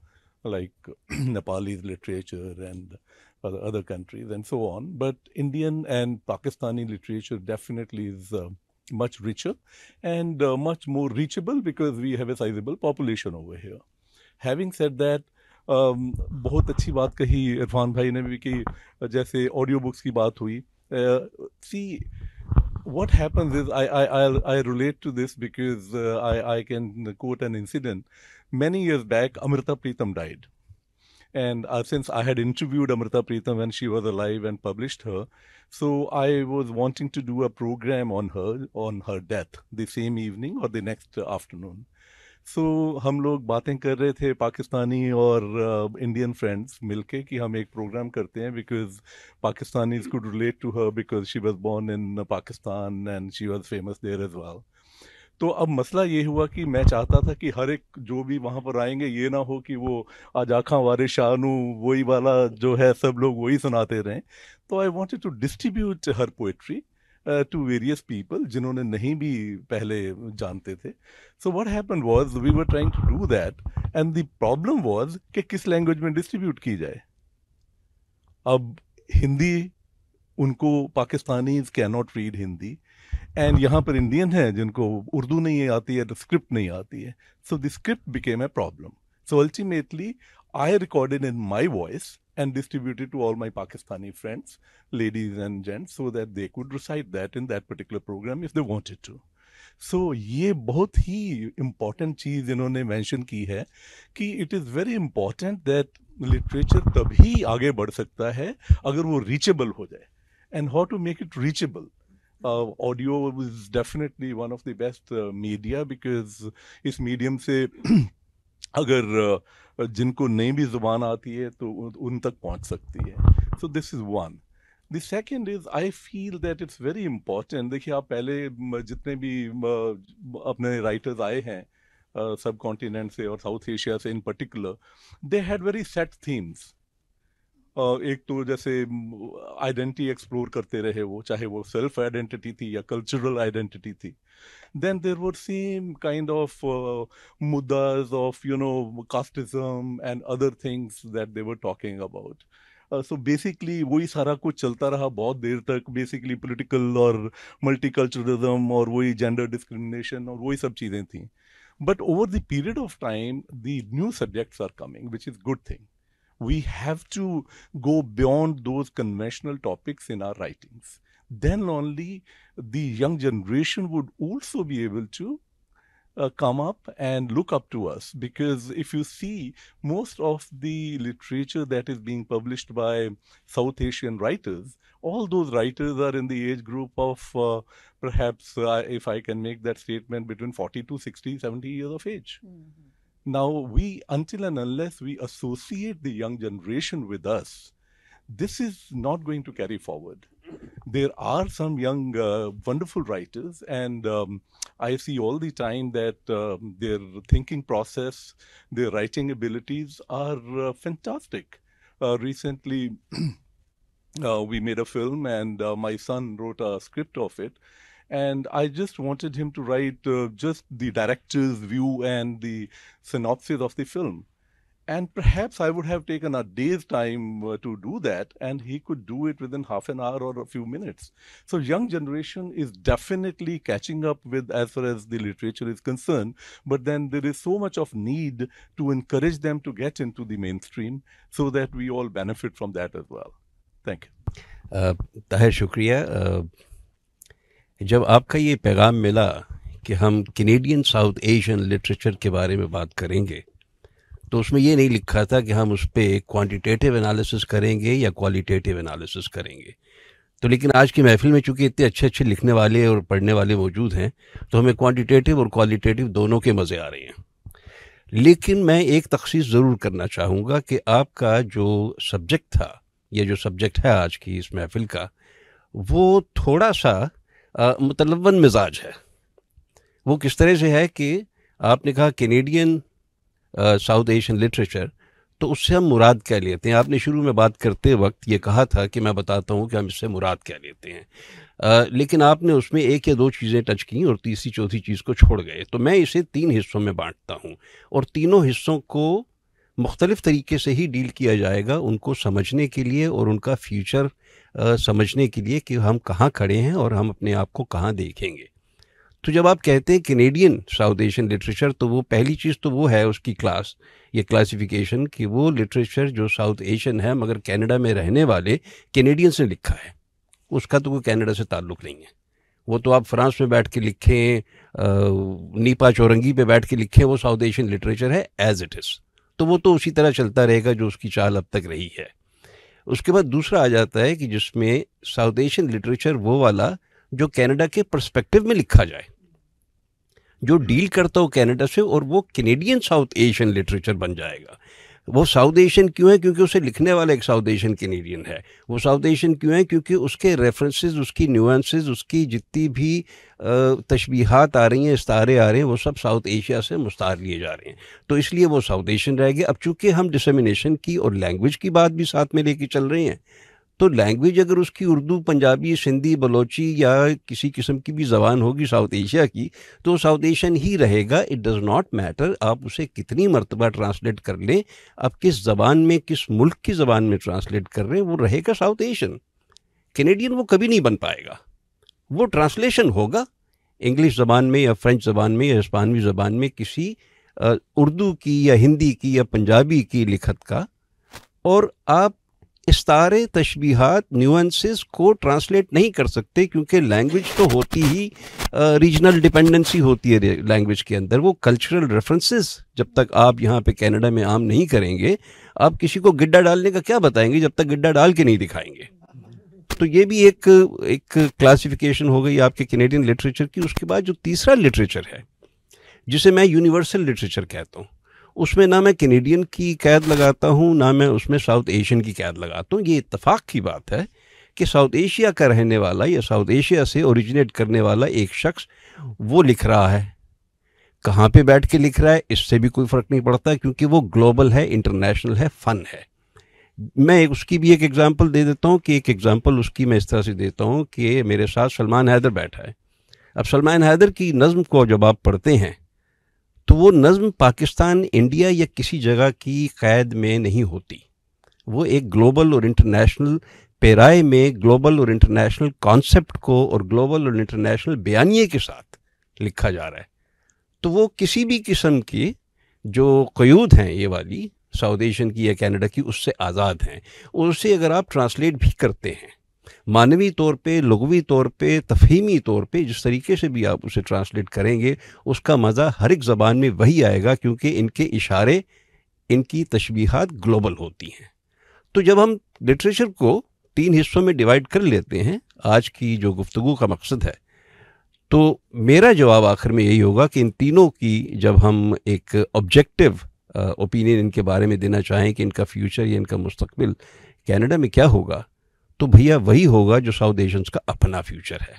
like (clears throat) Nepalese literature and other countries and so on. But Indian and Pakistani literature definitely is uh, much richer and uh, much more reachable because we have a sizable population over here. Having said that, um, बहुत अच्छी बात कही इरफान भाई ने भी कि जैसे audio books की बात हुई uh, see, what happens is I I i i relate to this because uh, I I can quote an incident. Many years back, Amrita Pritam died, and uh, since I had interviewed Amrita Pritam when she was alive and published her, so I was wanting to do a program on her on her death the same evening or the next afternoon. So so, हम लोग बातें कर रहे थे पाकिस्तानी और Indian uh, friends मिलके कि हम एक प्रोग्राम करते हैं because Pakistani could relate to her because she was born in Pakistan and she was famous there as well तो अब मसला ये हुआ कि मैं चाहता था कि हर एक जो भी वहाँ पर आएंगे ये ना हो कि वो आज आखा वारे शाहनू वही वाला जो है सब लोग वही सुनाते रहें तो I wanted to distribute her poetry to various people जिन्होंने नहीं भी पहले जानते थे so what happen was we were trying to do that and the problem was कि किस लैंग्वेज में डिस्ट्रीब्यूट की जाए अब हिंदी उनको Pakistani can not read Hindi and यहाँ पर इंडियन है जिनको उर्दू नहीं आती है स्क्रिप्ट नहीं आती है so the script became a problem so ultimately I recorded in my voice and distribute it to all my Pakistani friends, ladies and gents, so that they could recite that in that particular program if they wanted to. So, ye both he important cheese you know mention ki hai ki it is very important that literature tabhi aage bad sakta hai agar wo reachable ho jaye. And how to make it reachable? Uh, audio is definitely one of the best uh, media because is medium se. (clears throat) अगर जिनको नई भी जुबान आती है तो उन तक पहुंच सकती है so this is one the second is I feel that it's very important देखिए आप पहले जितने भी अपने राइटर्स आए हैं सब कॉन्टिनेंट से और साउथ एशिया से in particular they had very set themes एक तो जैसे आइडेंटिटी एक्सप्लोर करते रहे वो चाहे वो सेल्फ आइडेंटिटी थी या कल्चरल आइडेंटिटी थी then there were same kind of मुद्दाज of you know casteism and other things that they were talking about so basically वही सारा कुछ चलता रहा बहुत देर तक बेसिकली पोलिटिकल और मल्टी कल्चरलिज्म और वही जेंडर डिस्क्रिमिनेशन और वही सब चीज़ें थी but over the period of time the new subjects are coming which is good thing we have to go beyond those conventional topics in our writings. Then only the young generation would also be able to uh, come up and look up to us because if you see most of the literature that is being published by South Asian writers, all those writers are in the age group of uh, perhaps, uh, if I can make that statement, between 40 to 60, 70 years of age. Mm -hmm. Now, we, until and unless we associate the young generation with us, this is not going to carry forward. There are some young, uh, wonderful writers, and um, I see all the time that uh, their thinking process, their writing abilities are uh, fantastic. Uh, recently, (clears throat) uh, we made a film, and uh, my son wrote a script of it and I just wanted him to write uh, just the director's view and the synopsis of the film. And perhaps I would have taken a day's time uh, to do that, and he could do it within half an hour or a few minutes. So, young generation is definitely catching up with as far as the literature is concerned. But then there is so much of need to encourage them to get into the mainstream, so that we all benefit from that as well. Thank you. Uh, Tahir Shukriya. Uh जब आपका ये पैगाम मिला कि हम Canadian South Asian literature के बारे में बात करेंगे तो उसमें ये नहीं लिखा था कि हम उस पर क्वान्टिटेटिव एनालिसिस करेंगे या क्वालिटेटिव एनालिसिस करेंगे तो लेकिन आज की महफिल में चूंकि इतने अच्छे अच्छे लिखने वाले और पढ़ने वाले मौजूद हैं तो हमें क्वान्टिटेटिव और क्वालिटेटिव दोनों के मज़े आ रहे हैं लेकिन मैं एक तखसीस ज़रूर करना चाहूँगा कि आपका जो सब्जेक्ट था या जो सब्जेक्ट है आज की इस महफिल का वो थोड़ा सा मुतलवन मिजाज है वो किस तरह से है कि आपने कहा कैनेडियन साउथ एशियन लिटरेचर तो उससे हम मुराद क्या लेते हैं आपने शुरू में बात करते वक्त ये कहा था कि मैं बताता हूँ कि हम इससे मुराद क्या लेते हैं आ, लेकिन आपने उसमें एक या दो चीज़ें टच की और तीसरी चौथी चीज़ को छोड़ गए तो मैं इसे तीन हिस्सों में बांटता हूँ और तीनों हिस्सों को मुख्तलिफ तरीके से ही डील किया जाएगा उनको समझने के लिए और उनका फ्यूचर समझने के लिए कि हम कहाँ खड़े हैं और हम अपने आप को कहाँ देखेंगे तो जब आप कहते हैं कैनेडियन साउथ एशियन लिटरेचर तो वो पहली चीज़ तो वो है उसकी क्लास ये क्लासिफिकेशन कि वो लिटरेचर जो साउथ एशियन है मगर कनाडा में रहने वाले कैनेडियंस ने लिखा है उसका तो कोई कनाडा से ताल्लुक़ नहीं है वो तो आप फ्रांस में बैठ के लिखें नीपा चौरंगी पे बैठ के लिखें वो साउथ एशियन लिटरेचर है एज इट इज़ तो वो तो उसी तरह चलता रहेगा जो उसकी चाल अब तक रही है उसके बाद दूसरा आ जाता है कि जिसमें साउथ एशियन लिटरेचर वो वाला जो कनाडा के परस्पेक्टिव में लिखा जाए जो डील करता हो कनाडा से और वो कैनेडियन साउथ एशियन लिटरेचर बन जाएगा वो साउथ एशियन क्यों है क्योंकि उसे लिखने वाला एक साउथ एशियन कैनेडियन है वो साउथ एशियन क्यों है क्योंकि उसके रेफरेंसेस उसकी न्यूएंसेस उसकी जितनी भी तशबीहात आ रही हैं इस्तारे आ रहे हैं वो सब साउथ एशिया से मुस्तार लिए जा रहे हैं तो इसलिए वो साउथ एशियन रहेगी अब चूंकि हम डिसमिनेशन की और लैंग्वेज की बात भी साथ में लेके चल रहे हैं तो लैंग्वेज अगर उसकी उर्दू पंजाबी सिंधी बलोची या किसी किस्म की भी जबान होगी साउथ एशिया की तो साउथ एशियन ही रहेगा इट डज़ नॉट मैटर आप उसे कितनी मरतबा ट्रांसलेट कर लें आप किस ज़बान में किस मुल्क की ज़बान में ट्रांसलेट कर रहे हैं वो रहेगा साउथ एशियन कैनेडियन वो कभी नहीं बन पाएगा वो ट्रांसलेशन होगा इंग्लिश ज़बान में या फ्रेंच ज़बान में या हिस्पानवी ज़बान में किसी उर्दू की या हिंदी की या पंजाबी की लिखत का और आप सारे तशबीहात न्यूंसेस को ट्रांसलेट नहीं कर सकते क्योंकि लैंग्वेज तो होती ही रीजनल डिपेंडेंसी होती है लैंग्वेज के अंदर वो कल्चरल रेफरेंसेस जब तक आप यहाँ पे कनाडा में आम नहीं करेंगे आप किसी को गिड्डा डालने का क्या बताएंगे जब तक गिड्डा डाल के नहीं दिखाएंगे तो ये भी एक एक क्लासिफिकेशन हो गई आपके कैनेडियन लिटरेचर की उसके बाद जो तीसरा लिटरेचर है जिसे मैं यूनिवर्सल लिटरेचर कहता हूँ उसमें ना मैं कैनेडियन की कैद लगाता हूँ ना मैं उसमें साउथ एशियन की कैद लगाता हूँ ये इतफाक़ की बात है कि साउथ एशिया का रहने वाला या साउथ एशिया से ओरिजिनेट करने वाला एक शख्स वो लिख रहा है कहाँ पे बैठ के लिख रहा है इससे भी कोई फ़र्क नहीं पड़ता क्योंकि वो ग्लोबल है इंटरनेशनल है फ़न है मैं उसकी भी एक एग्ज़ाम्पल दे देता हूँ कि एक एग्ज़ाम्पल उसकी मैं इस तरह से देता हूँ कि मेरे साथ सलमान हैदर बैठा है अब सलमान हैदर की नज़म को जब आप पढ़ते हैं तो वो नज़म पाकिस्तान इंडिया या किसी जगह की क़ैद में नहीं होती वो एक ग्लोबल और इंटरनेशनल पेराए में ग्लोबल और इंटरनेशनल कॉन्सेप्ट को और ग्लोबल और इंटरनेशनल बयानिए के साथ लिखा जा रहा है तो वो किसी भी किस्म की जो क्यूद हैं ये वाली साउथ एशियन की या कनाडा की उससे आज़ाद हैं और उसे अगर आप ट्रांसलेट भी करते हैं मानवी तौर पे लघवी तौर पे तफहीमी तौर पे जिस तरीके से भी आप उसे ट्रांसलेट करेंगे उसका मज़ा हर एक ज़बान में वही आएगा क्योंकि इनके इशारे इनकी तशबीहात ग्लोबल होती हैं तो जब हम लिटरेचर को तीन हिस्सों में डिवाइड कर लेते हैं आज की जो गुफ्तु का मकसद है तो मेरा जवाब आखिर में यही होगा कि इन तीनों की जब हम एक ऑब्जेक्टिव ओपिनियन इनके बारे में देना चाहें कि इनका फ्यूचर या इनका मुस्तबिल कैनेडा में क्या होगा तो भैया वही होगा जो साउथ एशियंस का अपना फ्यूचर है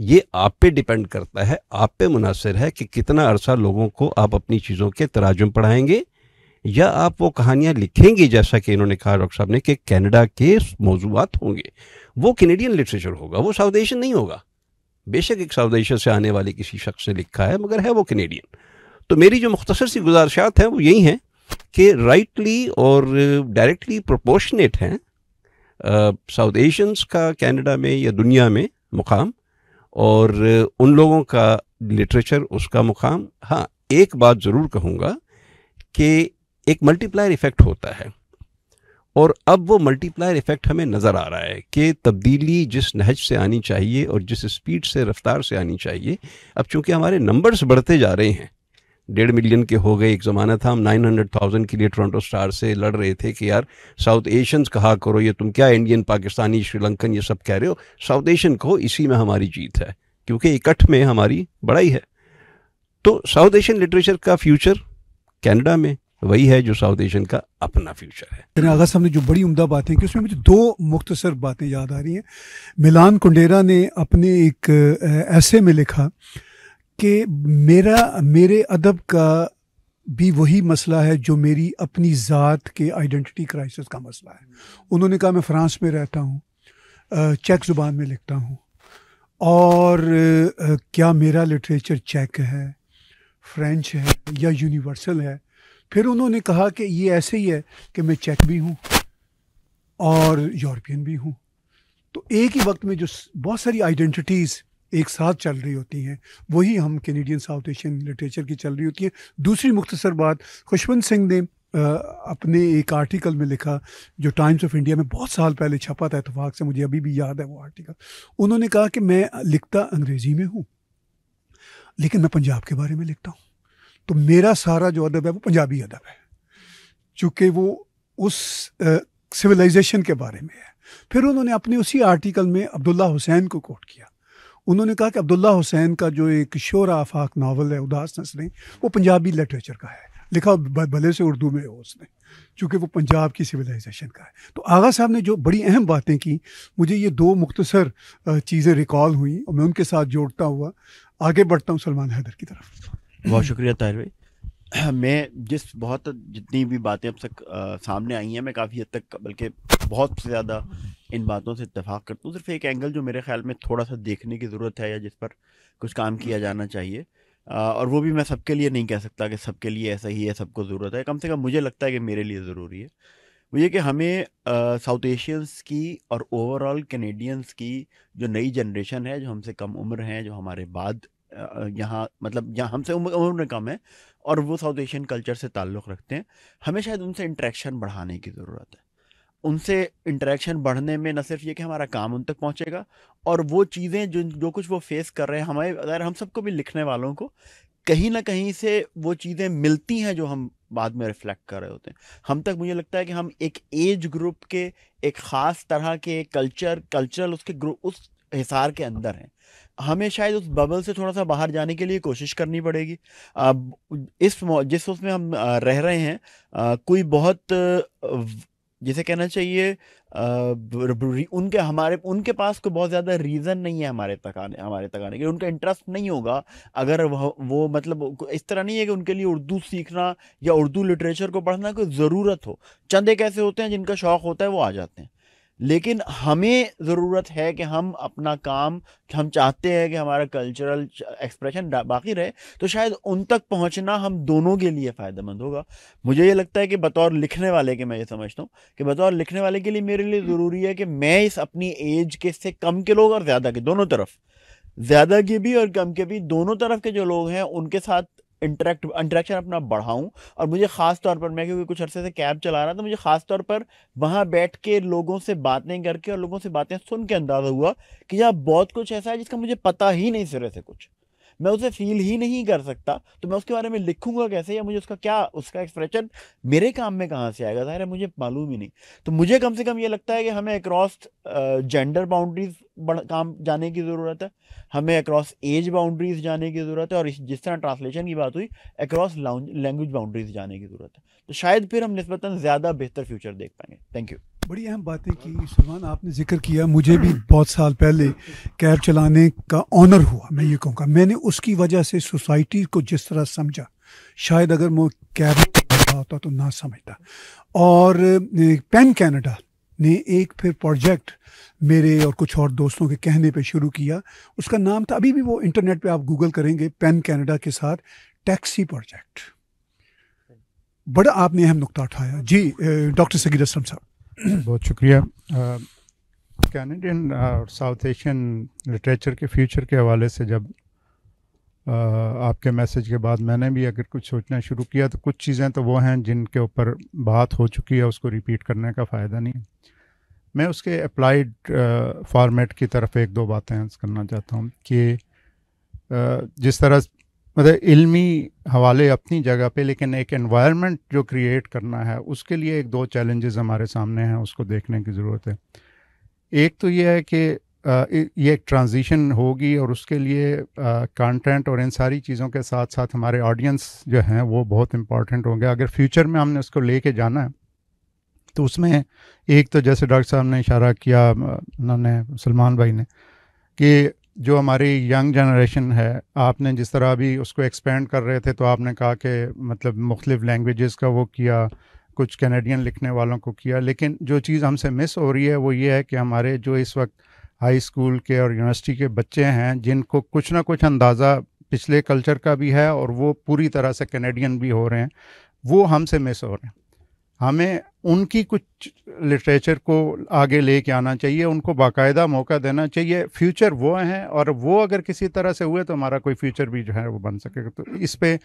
ये आप पे डिपेंड करता है आप पे मुनासिर है कि कितना अरसा लोगों को आप अपनी चीज़ों के तराजुम पढ़ाएंगे या आप वो कहानियाँ लिखेंगे जैसा कि इन्होंने कहा डॉक्टर साहब ने कि कनाडा के मौजूद होंगे वो कैनेडियन लिटरेचर होगा वो साउथ एशियन नहीं होगा बेशक एक साउथ एशिया से आने वाले किसी शख्स से लिखा है मगर है वो कैनेडियन तो मेरी जो मुख्तसर सी गुजारिशात हैं वो यही हैं कि राइटली और डायरेक्टली प्रोपोर्शनेट हैं साउथ एशियंस का कनाडा में या दुनिया में मुकाम और उन लोगों का लिटरेचर उसका मुकाम हाँ एक बात ज़रूर कहूँगा कि एक मल्टीप्लायर इफ़ेक्ट होता है और अब वो मल्टीप्लायर इफ़ेक्ट हमें नज़र आ रहा है कि तब्दीली जिस नहज से आनी चाहिए और जिस स्पीड से रफ्तार से आनी चाहिए अब चूंकि हमारे नंबर्स बढ़ते जा रहे हैं डेढ़ मिलियन के हो गए एक ज़माना था हम नाइन हंड्रेड थाउजेंड के लिए टोरंटो स्टार से लड़ रहे थे कि यार साउथ एशियंस कहा करो ये तुम क्या इंडियन पाकिस्तानी श्रीलंकन ये सब कह रहे हो साउथ एशियन कहो इसी में हमारी जीत है क्योंकि इकट्ठ में हमारी बड़ाई है तो साउथ एशियन लिटरेचर का फ्यूचर कैनेडा में वही है जो साउथ एशियन का अपना फ्यूचर है आगा साहब ने जो बड़ी उमदा बातें की उसमें मुझे दो मुख्तसर बातें याद आ रही हैं मिलान कुंडेरा ने अपने एक ऐसे में लिखा कि मेरा मेरे अदब का भी वही मसला है जो मेरी अपनी ज़ात के आइडेंटिटी क्राइसिस का मसला है उन्होंने कहा मैं फ़्रांस में रहता हूँ चेक ज़ुबान में लिखता हूँ और क्या मेरा लिटरेचर चेक है फ्रेंच है या यूनिवर्सल है फिर उन्होंने कहा कि ये ऐसे ही है कि मैं चेक भी हूँ और यूरोपियन भी हूँ तो एक ही वक्त में जो बहुत सारी आइडेंटिटीज़ एक साथ चल रही होती हैं वही हम कैनेडियन साउथ एशियन लिटरेचर की चल रही होती हैं दूसरी मुख्तसर बात खुशवंत सिंह ने अपने एक आर्टिकल में लिखा जो टाइम्स ऑफ इंडिया में बहुत साल पहले छपा था इतफाक़ से मुझे अभी भी याद है वो आर्टिकल उन्होंने कहा कि मैं लिखता अंग्रेज़ी में हूँ लेकिन मैं पंजाब के बारे में लिखता हूँ तो मेरा सारा जो अदब है वो पंजाबी अदब है चूँकि वो उस सिविलाइजेशन के बारे में है फिर उन्होंने अपने उसी आर्टिकल में अब्दुल्ला हुसैन को कोट किया उन्होंने कहा कि अब्दुल्ला हुसैन का जो एक शोर आफाक नावल है उदास नसलें वो पंजाबी लिटरेचर का है लिखा भले से उर्दू में हो उसने चूँकि वो पंजाब की सिविलाइजेशन का है तो आगा साहब ने जो बड़ी अहम बातें की मुझे ये दो मुख्तसर चीज़ें रिकॉल हुई और मैं उनके साथ जोड़ता हुआ आगे बढ़ता हूँ सलमान हैदर की तरफ बहुत शुक्रिया ताहिर भाई (clears throat) मैं जिस बहुत जितनी भी बातें अब तक सामने आई हैं मैं काफ़ी हद तक बल्कि बहुत से ज़्यादा इन बातों से इतफाक़ करता हूँ सिर्फ एक एंगल जो मेरे ख्याल में थोड़ा सा देखने की ज़रूरत है या जिस पर कुछ काम किया जाना चाहिए और वो भी मैं सबके लिए नहीं कह सकता कि सबके लिए ऐसा ही है सबको ज़रूरत है कम से कम मुझे लगता है कि मेरे लिए ज़रूरी है वो ये कि हमें साउथ एशियंस की और ओवरऑल कैनेडियंस की जो नई जनरेशन है जो हमसे कम उम्र हैं जो हमारे बाद यहाँ मतलब यहाँ हमसे उम्र उम्र में कम है और वो साउथ एशियन कल्चर से ताल्लुक़ रखते हैं हमें शायद उनसे इंट्रैक्शन बढ़ाने की ज़रूरत है उनसे इंटरेक्शन बढ़ने में न सिर्फ ये कि हमारा काम उन तक पहुंचेगा और वो चीज़ें जो जो कुछ वो फेस कर रहे हैं हमारे अगर हम सबको भी लिखने वालों को कहीं ना कहीं से वो चीज़ें मिलती हैं जो हम बाद में रिफ्लेक्ट कर रहे होते हैं हम तक मुझे लगता है कि हम एक एज ग्रुप के एक ख़ास तरह के कल्चर कल्चरल उसके ग्रुप उस हिसार के अंदर हैं हमें शायद उस बबल से थोड़ा सा बाहर जाने के लिए कोशिश करनी पड़ेगी अब इस जिस उसमें हम रह रहे हैं कोई बहुत जिसे कहना चाहिए उनके हमारे उनके पास कोई बहुत ज़्यादा रीज़न नहीं है हमारे तक आने हमारे तक आने के उनका इंटरेस्ट नहीं होगा अगर वो, वो मतलब इस तरह नहीं है कि उनके लिए उर्दू सीखना या उर्दू लिटरेचर को पढ़ना कोई ज़रूरत हो चंद एक ऐसे होते हैं जिनका शौक़ होता है वो आ जाते हैं लेकिन हमें ज़रूरत है कि हम अपना काम हम चाहते हैं कि हमारा कल्चरल एक्सप्रेशन बाकी रहे तो शायद उन तक पहुंचना हम दोनों के लिए फ़ायदेमंद होगा मुझे ये लगता है कि बतौर लिखने वाले के मैं ये समझता हूँ कि बतौर लिखने वाले के लिए मेरे लिए ज़रूरी है कि मैं इस अपनी एज के से कम के लोग और ज़्यादा के दोनों तरफ ज़्यादा के भी और कम के भी दोनों तरफ के जो लोग हैं उनके साथ इंटरेक्ट इंटरेक्शन अपना बढ़ाऊं और मुझे ख़ास तौर पर मैं क्योंकि कुछ अरसे से कैब चला रहा था मुझे ख़ास तौर पर वहाँ बैठ के लोगों से बातें करके और लोगों से बातें सुन के अंदाज़ा हुआ कि यहाँ बहुत कुछ ऐसा है जिसका मुझे पता ही नहीं सिरे से कुछ मैं उसे फील ही नहीं कर सकता तो मैं उसके बारे में लिखूंगा कैसे या मुझे उसका क्या उसका एक्सप्रेशन मेरे काम में कहाँ से आएगा ज़ाहिर है मुझे मालूम ही नहीं तो मुझे कम से कम ये लगता है कि हमें अक्रॉस जेंडर बाउंड्रीज काम जाने की ज़रूरत है हमें अक्रॉस एज बाउंड्रीज जाने की ज़रूरत है और जिस तरह ट्रांसलेशन की बात हुई अक्रॉस लैंग्वेज बाउंड्रीज जाने की ज़रूरत है तो शायद फिर हम नस्बता ज़्यादा बेहतर फ्यूचर देख पाएंगे थैंक यू बड़ी अहम बातें की सलमान आपने जिक्र किया मुझे भी बहुत साल पहले कैब चलाने का ऑनर हुआ मैं ये कहूँगा मैंने उसकी वजह से सोसाइटी को जिस तरह समझा शायद अगर मैं कैब होता तो ना समझता और पेन कैनेडा ने एक फिर प्रोजेक्ट मेरे और कुछ और दोस्तों के कहने पे शुरू किया उसका नाम था अभी भी वो इंटरनेट पे आप गूगल करेंगे पेन कैनेडा के साथ टैक्सी प्रोजेक्ट बड़ा आपने अहम नुकता उठाया जी डॉक्टर सगीर असलम साहब बहुत शुक्रिया कैनेडियन और साउथ एशियन लिटरेचर के फ्यूचर के हवाले से जब आ, आपके मैसेज के बाद मैंने भी अगर कुछ सोचना शुरू किया तो कुछ चीज़ें तो वो हैं जिनके ऊपर बात हो चुकी है उसको रिपीट करने का फ़ायदा नहीं है मैं उसके अप्लाइड फॉर्मेट की तरफ एक दो बातें करना चाहता हूँ कि आ, जिस तरह मतलब इल्मी हवाले अपनी जगह पे लेकिन एक एनवायरनमेंट जो क्रिएट करना है उसके लिए एक दो चैलेंजेस हमारे सामने हैं उसको देखने की ज़रूरत है एक तो ये है कि ये एक ट्रांजिशन होगी और उसके लिए कंटेंट और इन सारी चीज़ों के साथ साथ हमारे ऑडियंस जो हैं वो बहुत इम्पॉर्टेंट होंगे अगर फ्यूचर में हमने उसको ले जाना है तो उसमें एक तो जैसे डॉक्टर साहब ने इशारा किया उन्होंने सलमान भाई ने कि जो हमारी यंग जनरेशन है आपने जिस तरह अभी उसको एक्सपेंड कर रहे थे तो आपने कहा कि मतलब मुख्तलिफ लैंग्वेजेस का वो किया कुछ कैनेडियन लिखने वालों को किया लेकिन जो चीज़ हमसे मिस हो रही है वो ये है कि हमारे जो इस वक्त हाई स्कूल के और यूनिवर्सिटी के बच्चे हैं जिनको कुछ ना कुछ अंदाज़ा पिछले कल्चर का भी है और वो पूरी तरह से कैनेडियन भी हो रहे हैं वो हमसे मिस हो रहे हैं हमें उनकी कुछ लिटरेचर को आगे लेके आना चाहिए उनको बाकायदा मौका देना चाहिए फ्यूचर वो हैं और वो अगर किसी तरह से हुए तो हमारा कोई फ्यूचर भी जो है वो बन सकेगा तो इस पर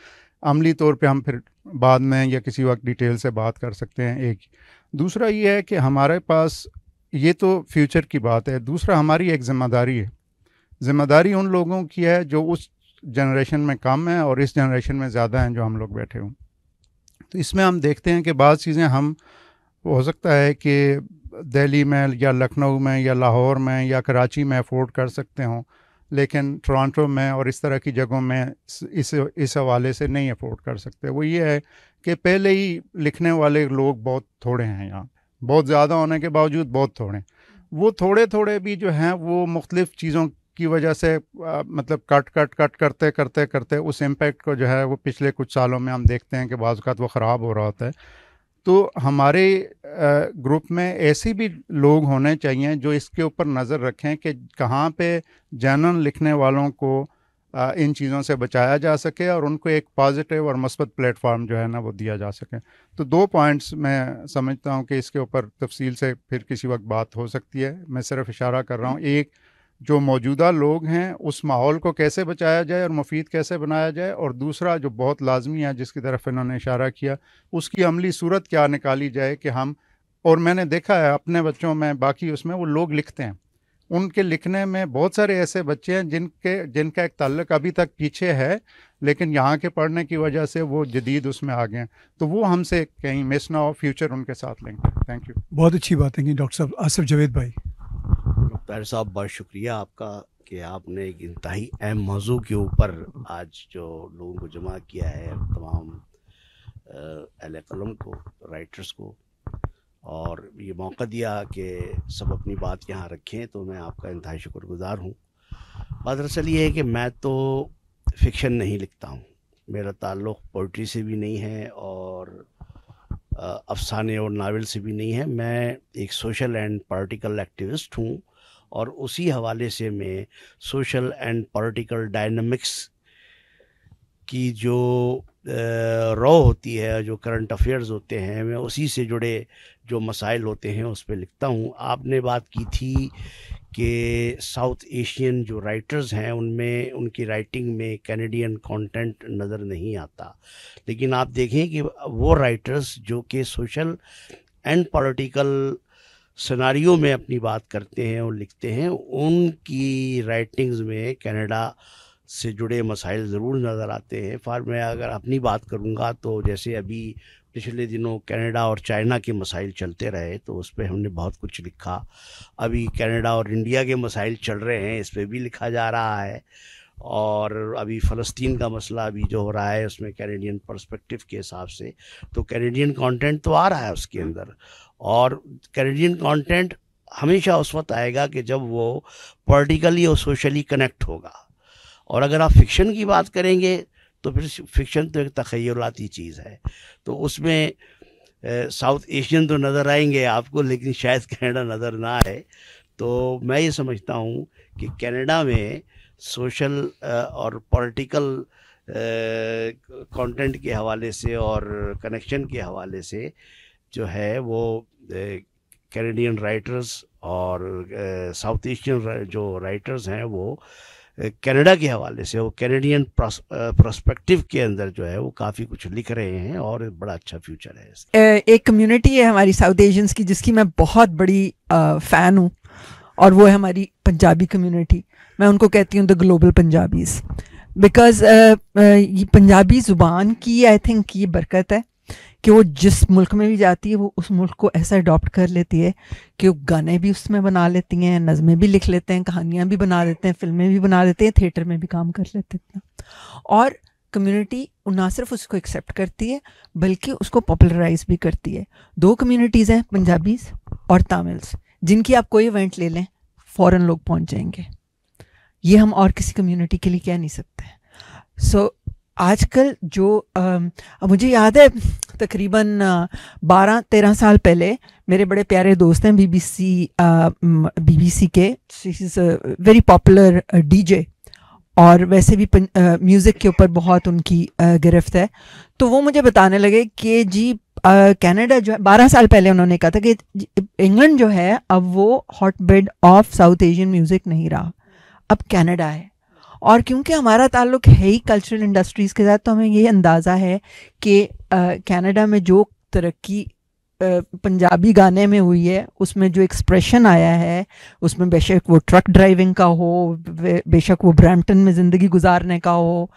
अमली तौर पे हम फिर बाद में या किसी वक्त डिटेल से बात कर सकते हैं एक दूसरा ये है कि हमारे पास ये तो फ्यूचर की बात है दूसरा हमारी एक ज़िम्मेदारी है ज़िम्मेदारी उन लोगों की है जो उस जनरेशन में कम है और इस जनरेशन में ज़्यादा हैं जो हम लोग बैठे हों तो इसमें हम देखते हैं कि बाद चीज़ें हम हो सकता है कि दिल्ली में या लखनऊ में या लाहौर में या कराची में अफोर्ड कर सकते हों लेकिन टोरंटो में और इस तरह की जगहों में इस इस हवाले से नहीं अफोर्ड कर सकते वो ये है कि पहले ही लिखने वाले लोग बहुत थोड़े हैं यहाँ बहुत ज़्यादा होने के बावजूद बहुत थोड़े वो थोड़े थोड़े भी जो हैं वो मुख्तलिफ़ चीज़ों की वजह से आ, मतलब कट कट कट करते करते करते उस इम्पेक्ट को जो है वो पिछले कुछ सालों में हम देखते हैं कि बाज़ात वो ख़राब हो रहा होता है तो हमारे ग्रुप में ऐसे भी लोग होने चाहिए जो इसके ऊपर नज़र रखें कि कहाँ पे जर्नल लिखने वालों को इन चीज़ों से बचाया जा सके और उनको एक पॉजिटिव और मस्बत प्लेटफार्म जो है ना वो दिया जा सके तो दो पॉइंट्स मैं समझता हूँ कि इसके ऊपर तफसील से फिर किसी वक्त बात हो सकती है मैं सिर्फ इशारा कर रहा हूँ एक जो मौजूदा लोग हैं उस माहौल को कैसे बचाया जाए और मुफीद कैसे बनाया जाए और दूसरा जो बहुत लाजमी है जिसकी तरफ इन्होंने इशारा किया उसकी अमली सूरत क्या निकाली जाए कि हम और मैंने देखा है अपने बच्चों में बाकी उसमें वो लोग लिखते हैं उनके लिखने में बहुत सारे ऐसे बच्चे हैं जिनके जिनका एक तल्लक अभी तक पीछे है लेकिन यहाँ के पढ़ने की वजह से वो जदीद उसमें आ गए हैं तो वो हमसे कहीं मिस ना हो फ्यूचर उनके साथ लेंगे थैंक यू बहुत अच्छी बात है डॉक्टर साहब आसिफ जावेद भाई ताहिर साहब बहुत शुक्रिया आपका कि आपने एक इंतहाई अहम मौजू के ऊपर आज जो लोगों को जमा किया है तमाम अहल कलम को राइटर्स को और ये मौका दिया कि सब अपनी बात यहाँ रखें तो मैं आपका इंतहाई शुक्रगुजार हूँ बात दरअसल ये है कि मैं तो फिक्शन नहीं लिखता हूँ मेरा ताल्लुक़ पोइट्री से भी नहीं है और अफसाने और नावल से भी नहीं है मैं एक सोशल एंड पॉलिटिकल एक्टिविस्ट हूँ और उसी हवाले से मैं सोशल एंड पॉलिटिकल डायनमिक्स की जो रॉ होती है जो करंट अफेयर्स होते हैं मैं उसी से जुड़े जो मसाइल होते हैं उस पर लिखता हूँ आपने बात की थी कि साउथ एशियन जो राइटर्स हैं उनमें उनकी राइटिंग में कैनेडियन कंटेंट नज़र नहीं आता लेकिन आप देखें कि वो राइटर्स जो कि सोशल एंड पॉलिटिकल सनारियों में अपनी बात करते हैं और लिखते हैं उनकी राइटिंग्स में कनाडा से जुड़े मसाइल ज़रूर नज़र आते हैं फार मैं अगर अपनी बात करूँगा तो जैसे अभी पिछले दिनों कनाडा और चाइना के मसाइल चलते रहे तो उस पर हमने बहुत कुछ लिखा अभी कनाडा और इंडिया के मसाइल चल रहे हैं इस पर भी लिखा जा रहा है और अभी फ़लस्तीन का मसला अभी जो हो रहा है उसमें कैनेडियन पर्सपेक्टिव के हिसाब से तो कैनेडियन कंटेंट तो आ रहा है उसके हम्म। अंदर और कैनेडियन कंटेंट हमेशा उस वक्त आएगा कि जब वो पॉलिटिकली और सोशली कनेक्ट होगा और अगर आप फिक्शन की बात करेंगे तो फिर फिक्शन तो एक तखयलाती चीज़ है तो उसमें साउथ एशियन तो नज़र आएंगे आपको लेकिन शायद कनाडा नज़र ना आए तो मैं ये समझता हूँ कि कनाडा में सोशल और पॉलिटिकल कंटेंट के हवाले से और कनेक्शन के हवाले से जो है वो कैनेडियन राइटर्स और साउथ एशियन जो राइटर्स हैं वो कनाडा के हवाले से वो कैनेडियन प्रोस्पेक्टिव के अंदर जो है वो काफ़ी कुछ लिख रहे हैं और बड़ा अच्छा फ्यूचर है एक कम्युनिटी है हमारी साउथ एशियंस की जिसकी मैं बहुत बड़ी फ़ैन हूँ और वो है हमारी पंजाबी कम्युनिटी मैं उनको कहती हूँ द ग्लोबल पंजाबीज़ बिकॉज ये पंजाबी ज़ुबान की आई थिंक ये बरकत है कि वो जिस मुल्क में भी जाती है वो उस मुल्क को ऐसा अडॉप्ट कर लेती है कि वो गाने भी उसमें बना लेती हैं नज़में भी लिख लेते हैं कहानियाँ भी बना देते हैं फिल्में भी बना देते हैं थिएटर में भी काम कर लेते हैं और कम्युनिटी ना सिर्फ उसको एक्सेप्ट करती है बल्कि उसको पॉपुलराइज भी करती है दो कम्युनिटीज़ हैं पंजाबीज और तमिल्स जिनकी आप कोई इवेंट ले लें फ़ौरन लोग पहुँच जाएंगे ये हम और किसी कम्युनिटी के लिए कह नहीं सकते सो so, आजकल जो आ, मुझे याद है तकरीबन बारह तेरह साल पहले मेरे बड़े प्यारे दोस्त हैं बीबीसी बीबीसी के वेरी पॉपुलर डीजे और वैसे भी म्यूज़िक के ऊपर बहुत उनकी गिरफ्त है तो वो मुझे बताने लगे कि जी कनाडा जो है बारह साल पहले उन्होंने कहा था कि इंग्लैंड जो है अब वो hotbed of South Asian music नहीं रहा अब कनाडा है और क्योंकि हमारा ताल्लुक है ही कल्चरल इंडस्ट्रीज़ के साथ तो हमें ये अंदाज़ा है कि कनाडा में जो तरक्की पंजाबी गाने में हुई है उसमें जो एक्सप्रेशन आया है उसमें बेशक वो ट्रक ड्राइविंग का हो बेशक वो ब्रैम्पटन में ज़िंदगी गुजारने का हो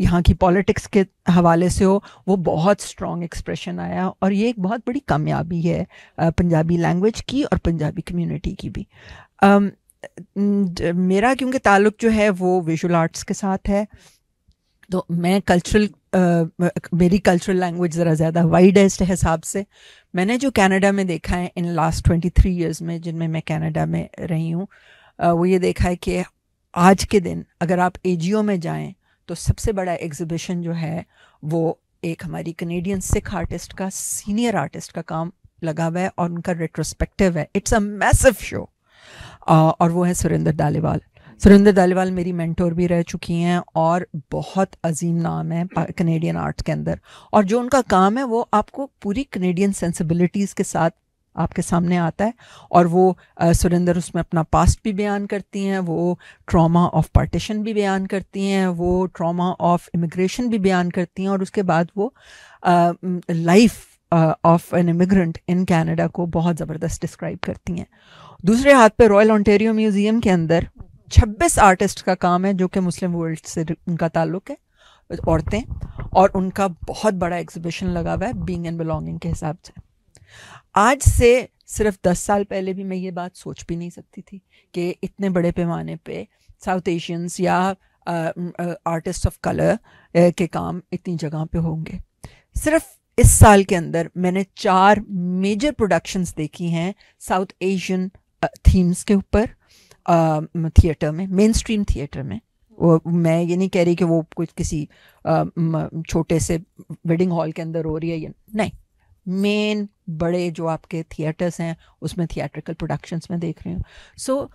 यहाँ की पॉलिटिक्स के हवाले से हो वो बहुत स्ट्रॉन्ग एक्सप्रेशन आया और ये एक बहुत बड़ी कामयाबी है पंजाबी लैंग्वेज की और पंजाबी कम्युनिटी की भी मेरा क्योंकि ताल्लुक जो है वो विजुअल आर्ट्स के साथ है तो मैं कल्चरल uh, मेरी कल्चरल लैंग्वेज ज़रा ज़्यादा वाइडेस्ट हिसाब से मैंने जो कनाडा में देखा है in last twenty three years में जिनमें मैं कनाडा में रही हूँ वो ये देखा है कि आज के दिन अगर आप ए में जाएँ तो सबसे बड़ा एग्जिबिशन जो है वो एक हमारी कनेडियन सिख आर्टिस्ट का सीनियर आर्टिस्ट का काम लगा हुआ है और उनका रेट्रोस्पेक्टिव है इट्स अ मैसिव शो और वो है सुरेंद्र दालेवाल सुरेंद्र दालीवाल मेरी मेंटोर भी रह चुकी हैं और बहुत अजीम नाम है कनेडियन आर्ट के अंदर और जो उनका काम है वो आपको पूरी कनेडियन सेंसिबिलिटीज़ के साथ आपके सामने आता है और वो सुरेंद्र उसमें अपना पास्ट भी बयान करती हैं वो ट्रॉमा ऑफ पार्टीशन भी बयान करती हैं वो ट्रॉमा ऑफ इमिग्रेशन भी बयान करती हैं और उसके बाद वो life of an immigrant in Canada को बहुत ज़बरदस्त डिस्क्राइब करती हैं दूसरे हाथ पे रॉयल ऑन्टेरियो म्यूजियम के अंदर 26 आर्टिस्ट का काम है जो कि मुस्लिम वर्ल्ड से उनका ताल्लुक है औरतें और उनका बहुत बड़ा एग्जीबिशन लगा हुआ है बींग एंड बिलोंगिंग के हिसाब से आज से सिर्फ दस साल पहले भी मैं ये बात सोच भी नहीं सकती थी कि इतने बड़े पैमाने पे साउथ एशियंस या आर्टिस्ट ऑफ कलर के काम इतनी जगह पे होंगे सिर्फ इस साल के अंदर मैंने चार मेजर प्रोडक्शंस देखी हैं साउथ एशियन थीम्स के ऊपर थिएटर में मेन स्ट्रीम थिएटर में वो मैं ये नहीं कह रही कि वो कुछ किसी छोटे से वेडिंग हॉल के अंदर हो रही है ये नहीं मेन बड़े जो आपके थिएटर्स हैं उसमें थिएट्रिकल प्रोडक्शंस में देख रही हूँ सो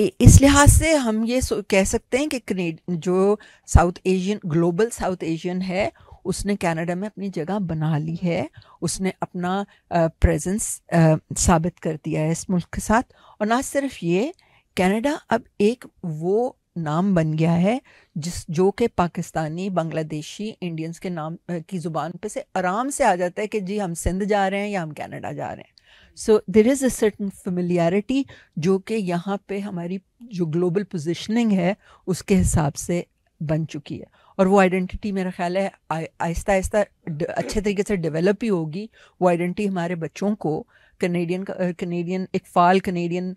इस लिहाज से हम ये कह सकते हैं कि जो South Asian global South Asian है उसने कनाडा में अपनी जगह बना ली है उसने अपना प्रेजेंस साबित कर दिया है इस मुल्क के साथ और ना सिर्फ ये कनाडा अब एक वो नाम बन गया है जिस जो कि पाकिस्तानी बांग्लादेशी इंडियंस के नाम की ज़ुबान पे से आराम से आ जाता है कि जी हम सिंध जा रहे हैं या हम कनाडा जा रहे हैं so there is a certain familiarity जो कि यहाँ पे हमारी जो ग्लोबल पोजिशनिंग है उसके हिसाब से बन चुकी है और वो आइडेंटिटी मेरा ख्याल है आहिस्ता आहिस्ता अच्छे तरीके से डेवलप ही होगी वो आइडेंटिटी हमारे बच्चों को कनेडियन कनेडियन एक फाल कनेडियन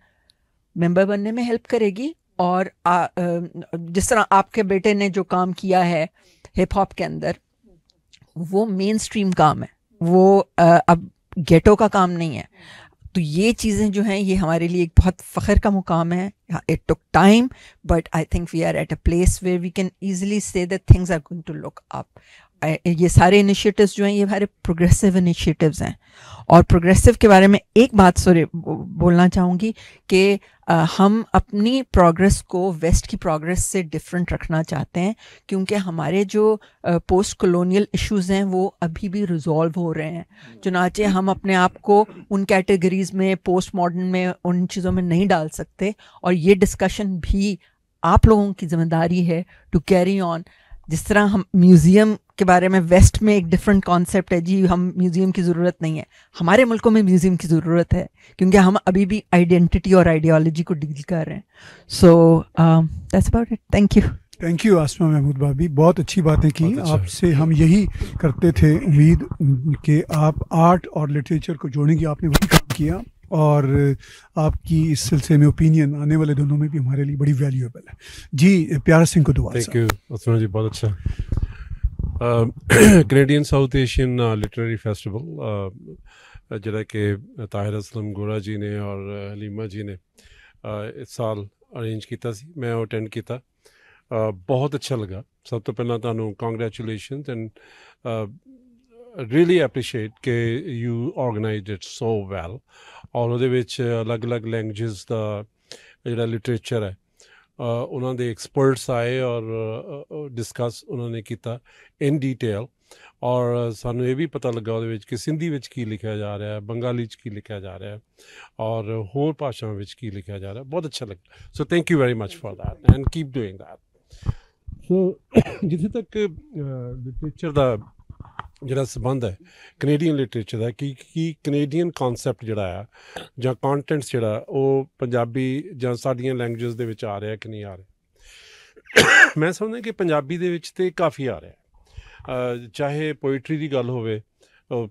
मेंबर बनने में हेल्प करेगी और आ, जिस तरह आपके बेटे ने जो काम किया है हिप हॉप के अंदर वो मेन स्ट्रीम काम है वो आ, अब गेटो का काम नहीं है तो ये चीज़ें जो हैं ये हमारे लिए एक बहुत फखर का मुकाम है it took time but I think we are at a place where we can easily say that things are going to look up ये सारे इनिशिएटिव्स जो हैं ये हमारे प्रोग्रेसिव इनिशिएटिव्स हैं और प्रोग्रेसिव के बारे में एक बात सोरे बोलना चाहूँगी कि हम अपनी प्रोग्रेस को वेस्ट की प्रोग्रेस से डिफरेंट रखना चाहते हैं क्योंकि हमारे जो पोस्ट कॉलोनियल इश्यूज हैं वो अभी भी रिजॉल्व हो रहे हैं चुनाचे हम अपने आप को उन कैटेगरीज में पोस्ट मॉडर्न में उन चीज़ों में नहीं डाल सकते और ये डिस्कशन भी आप लोगों की जिम्मेदारी है टू कैरी ऑन जिस तरह हम म्यूज़ियम के बारे में वेस्ट में एक डिफरेंट कॉन्सेप्ट है जी हम म्यूज़ियम की ज़रूरत नहीं है हमारे मुल्कों में म्यूज़ियम की ज़रूरत है क्योंकि हम अभी भी आइडेंटिटी और आइडियोलॉजी को डील कर रहे हैं so that's about it thank you thank you Asma Mahmood भाभी बहुत अच्छी बातें की अच्छा। आपसे हम यही करते थे उम्मीद कि आप आर्ट और लिटरेचर को जोड़ेंगे आपने वही काम किया और आपकी इस सिलसिले में ओपिनियन आने वाले दोनों में भी हमारे लिए बड़ी वैल्यूएबल है जी प्यारा सिंह को दुआ थैंक यू जी बहुत अच्छा Canadian South Asian literary festival जरा कि ताहिर असलम गोरा जी ने और हलीमा uh, जी ने uh, इस साल अरेंज किया मैं अटेंड किया बहुत अच्छा लगा सब तो पहला तो कॉन्ग्रेचुलेशन एंड रियली appreciate के you organise it so well ਔਰ ਉਹਦੇ ਵਿੱਚ ਅਲੱਗ-ਅਲੱਗ ਲੈਂਗੁਏਜਸ ਦਾ ਜਿਹੜਾ ਲਿਟਰੇਚਰ ਹੈ ਉਹਨਾਂ ਦੇ ਐਕਸਪਰਟਸ ਆਏ ਔਰ ਡਿਸਕਸ ਉਹਨਾਂ ਨੇ ਕੀਤਾ ਇਨ ਡੀਟੇਲ ਔਰ ਸਾਨੂੰ ਇਹ ਵੀ ਪਤਾ ਲੱਗਾ ਉਹਦੇ ਵਿੱਚ ਕਿ ਸਿੰਧੀ ਵਿੱਚ ਕੀ ਲਿਖਿਆ ਜਾ ਰਿਹਾ ਹੈ ਬੰਗਾਲੀ ਚ ਕੀ ਲਿਖਿਆ ਜਾ ਰਿਹਾ ਹੈ ਔਰ ਹੋਰ ਭਾਸ਼ਾਵਾਂ ਵਿੱਚ ਕੀ ਲਿਖਿਆ ਜਾ ਰਿਹਾ ਬਹੁਤ ਅੱਛਾ ਲੱਗਾ so thank you very much for that and keep doing that so ਜਿੱਥੇ ਤੱਕ ਲਿਟਰੇਚਰ ਦਾ ਜਿਹੜਾ ਸਬੰਧ ਹੈ ਕੈਨੇਡੀਅਨ ਲਿਟਰੇਚਰ ਦਾ ਕਿ ਕੀ ਕੈਨੇਡੀਅਨ ਕਨਸੈਪਟ ਜਿਹੜਾ ਆ ਜਾਂ ਕੰਟੈਂਟਸ ਜਿਹੜਾ ਉਹ ਪੰਜਾਬੀ ਜਾਂ ਸਾਡੀਆਂ ਲੈਂਗੁਏਜਸ ਦੇ ਵਿੱਚ ਆ ਰਿਹਾ ਕਿ ਨਹੀਂ ਆ ਰਿਹਾ ਮੈਂ ਸਮਝਦਾ ਕਿ ਪੰਜਾਬੀ ਦੇ ਵਿੱਚ ਤੇ ਕਾਫੀ ਆ ਰਿਹਾ ਚਾਹੇ ਪੋਇਟਰੀ ਦੀ ਗੱਲ ਹੋਵੇ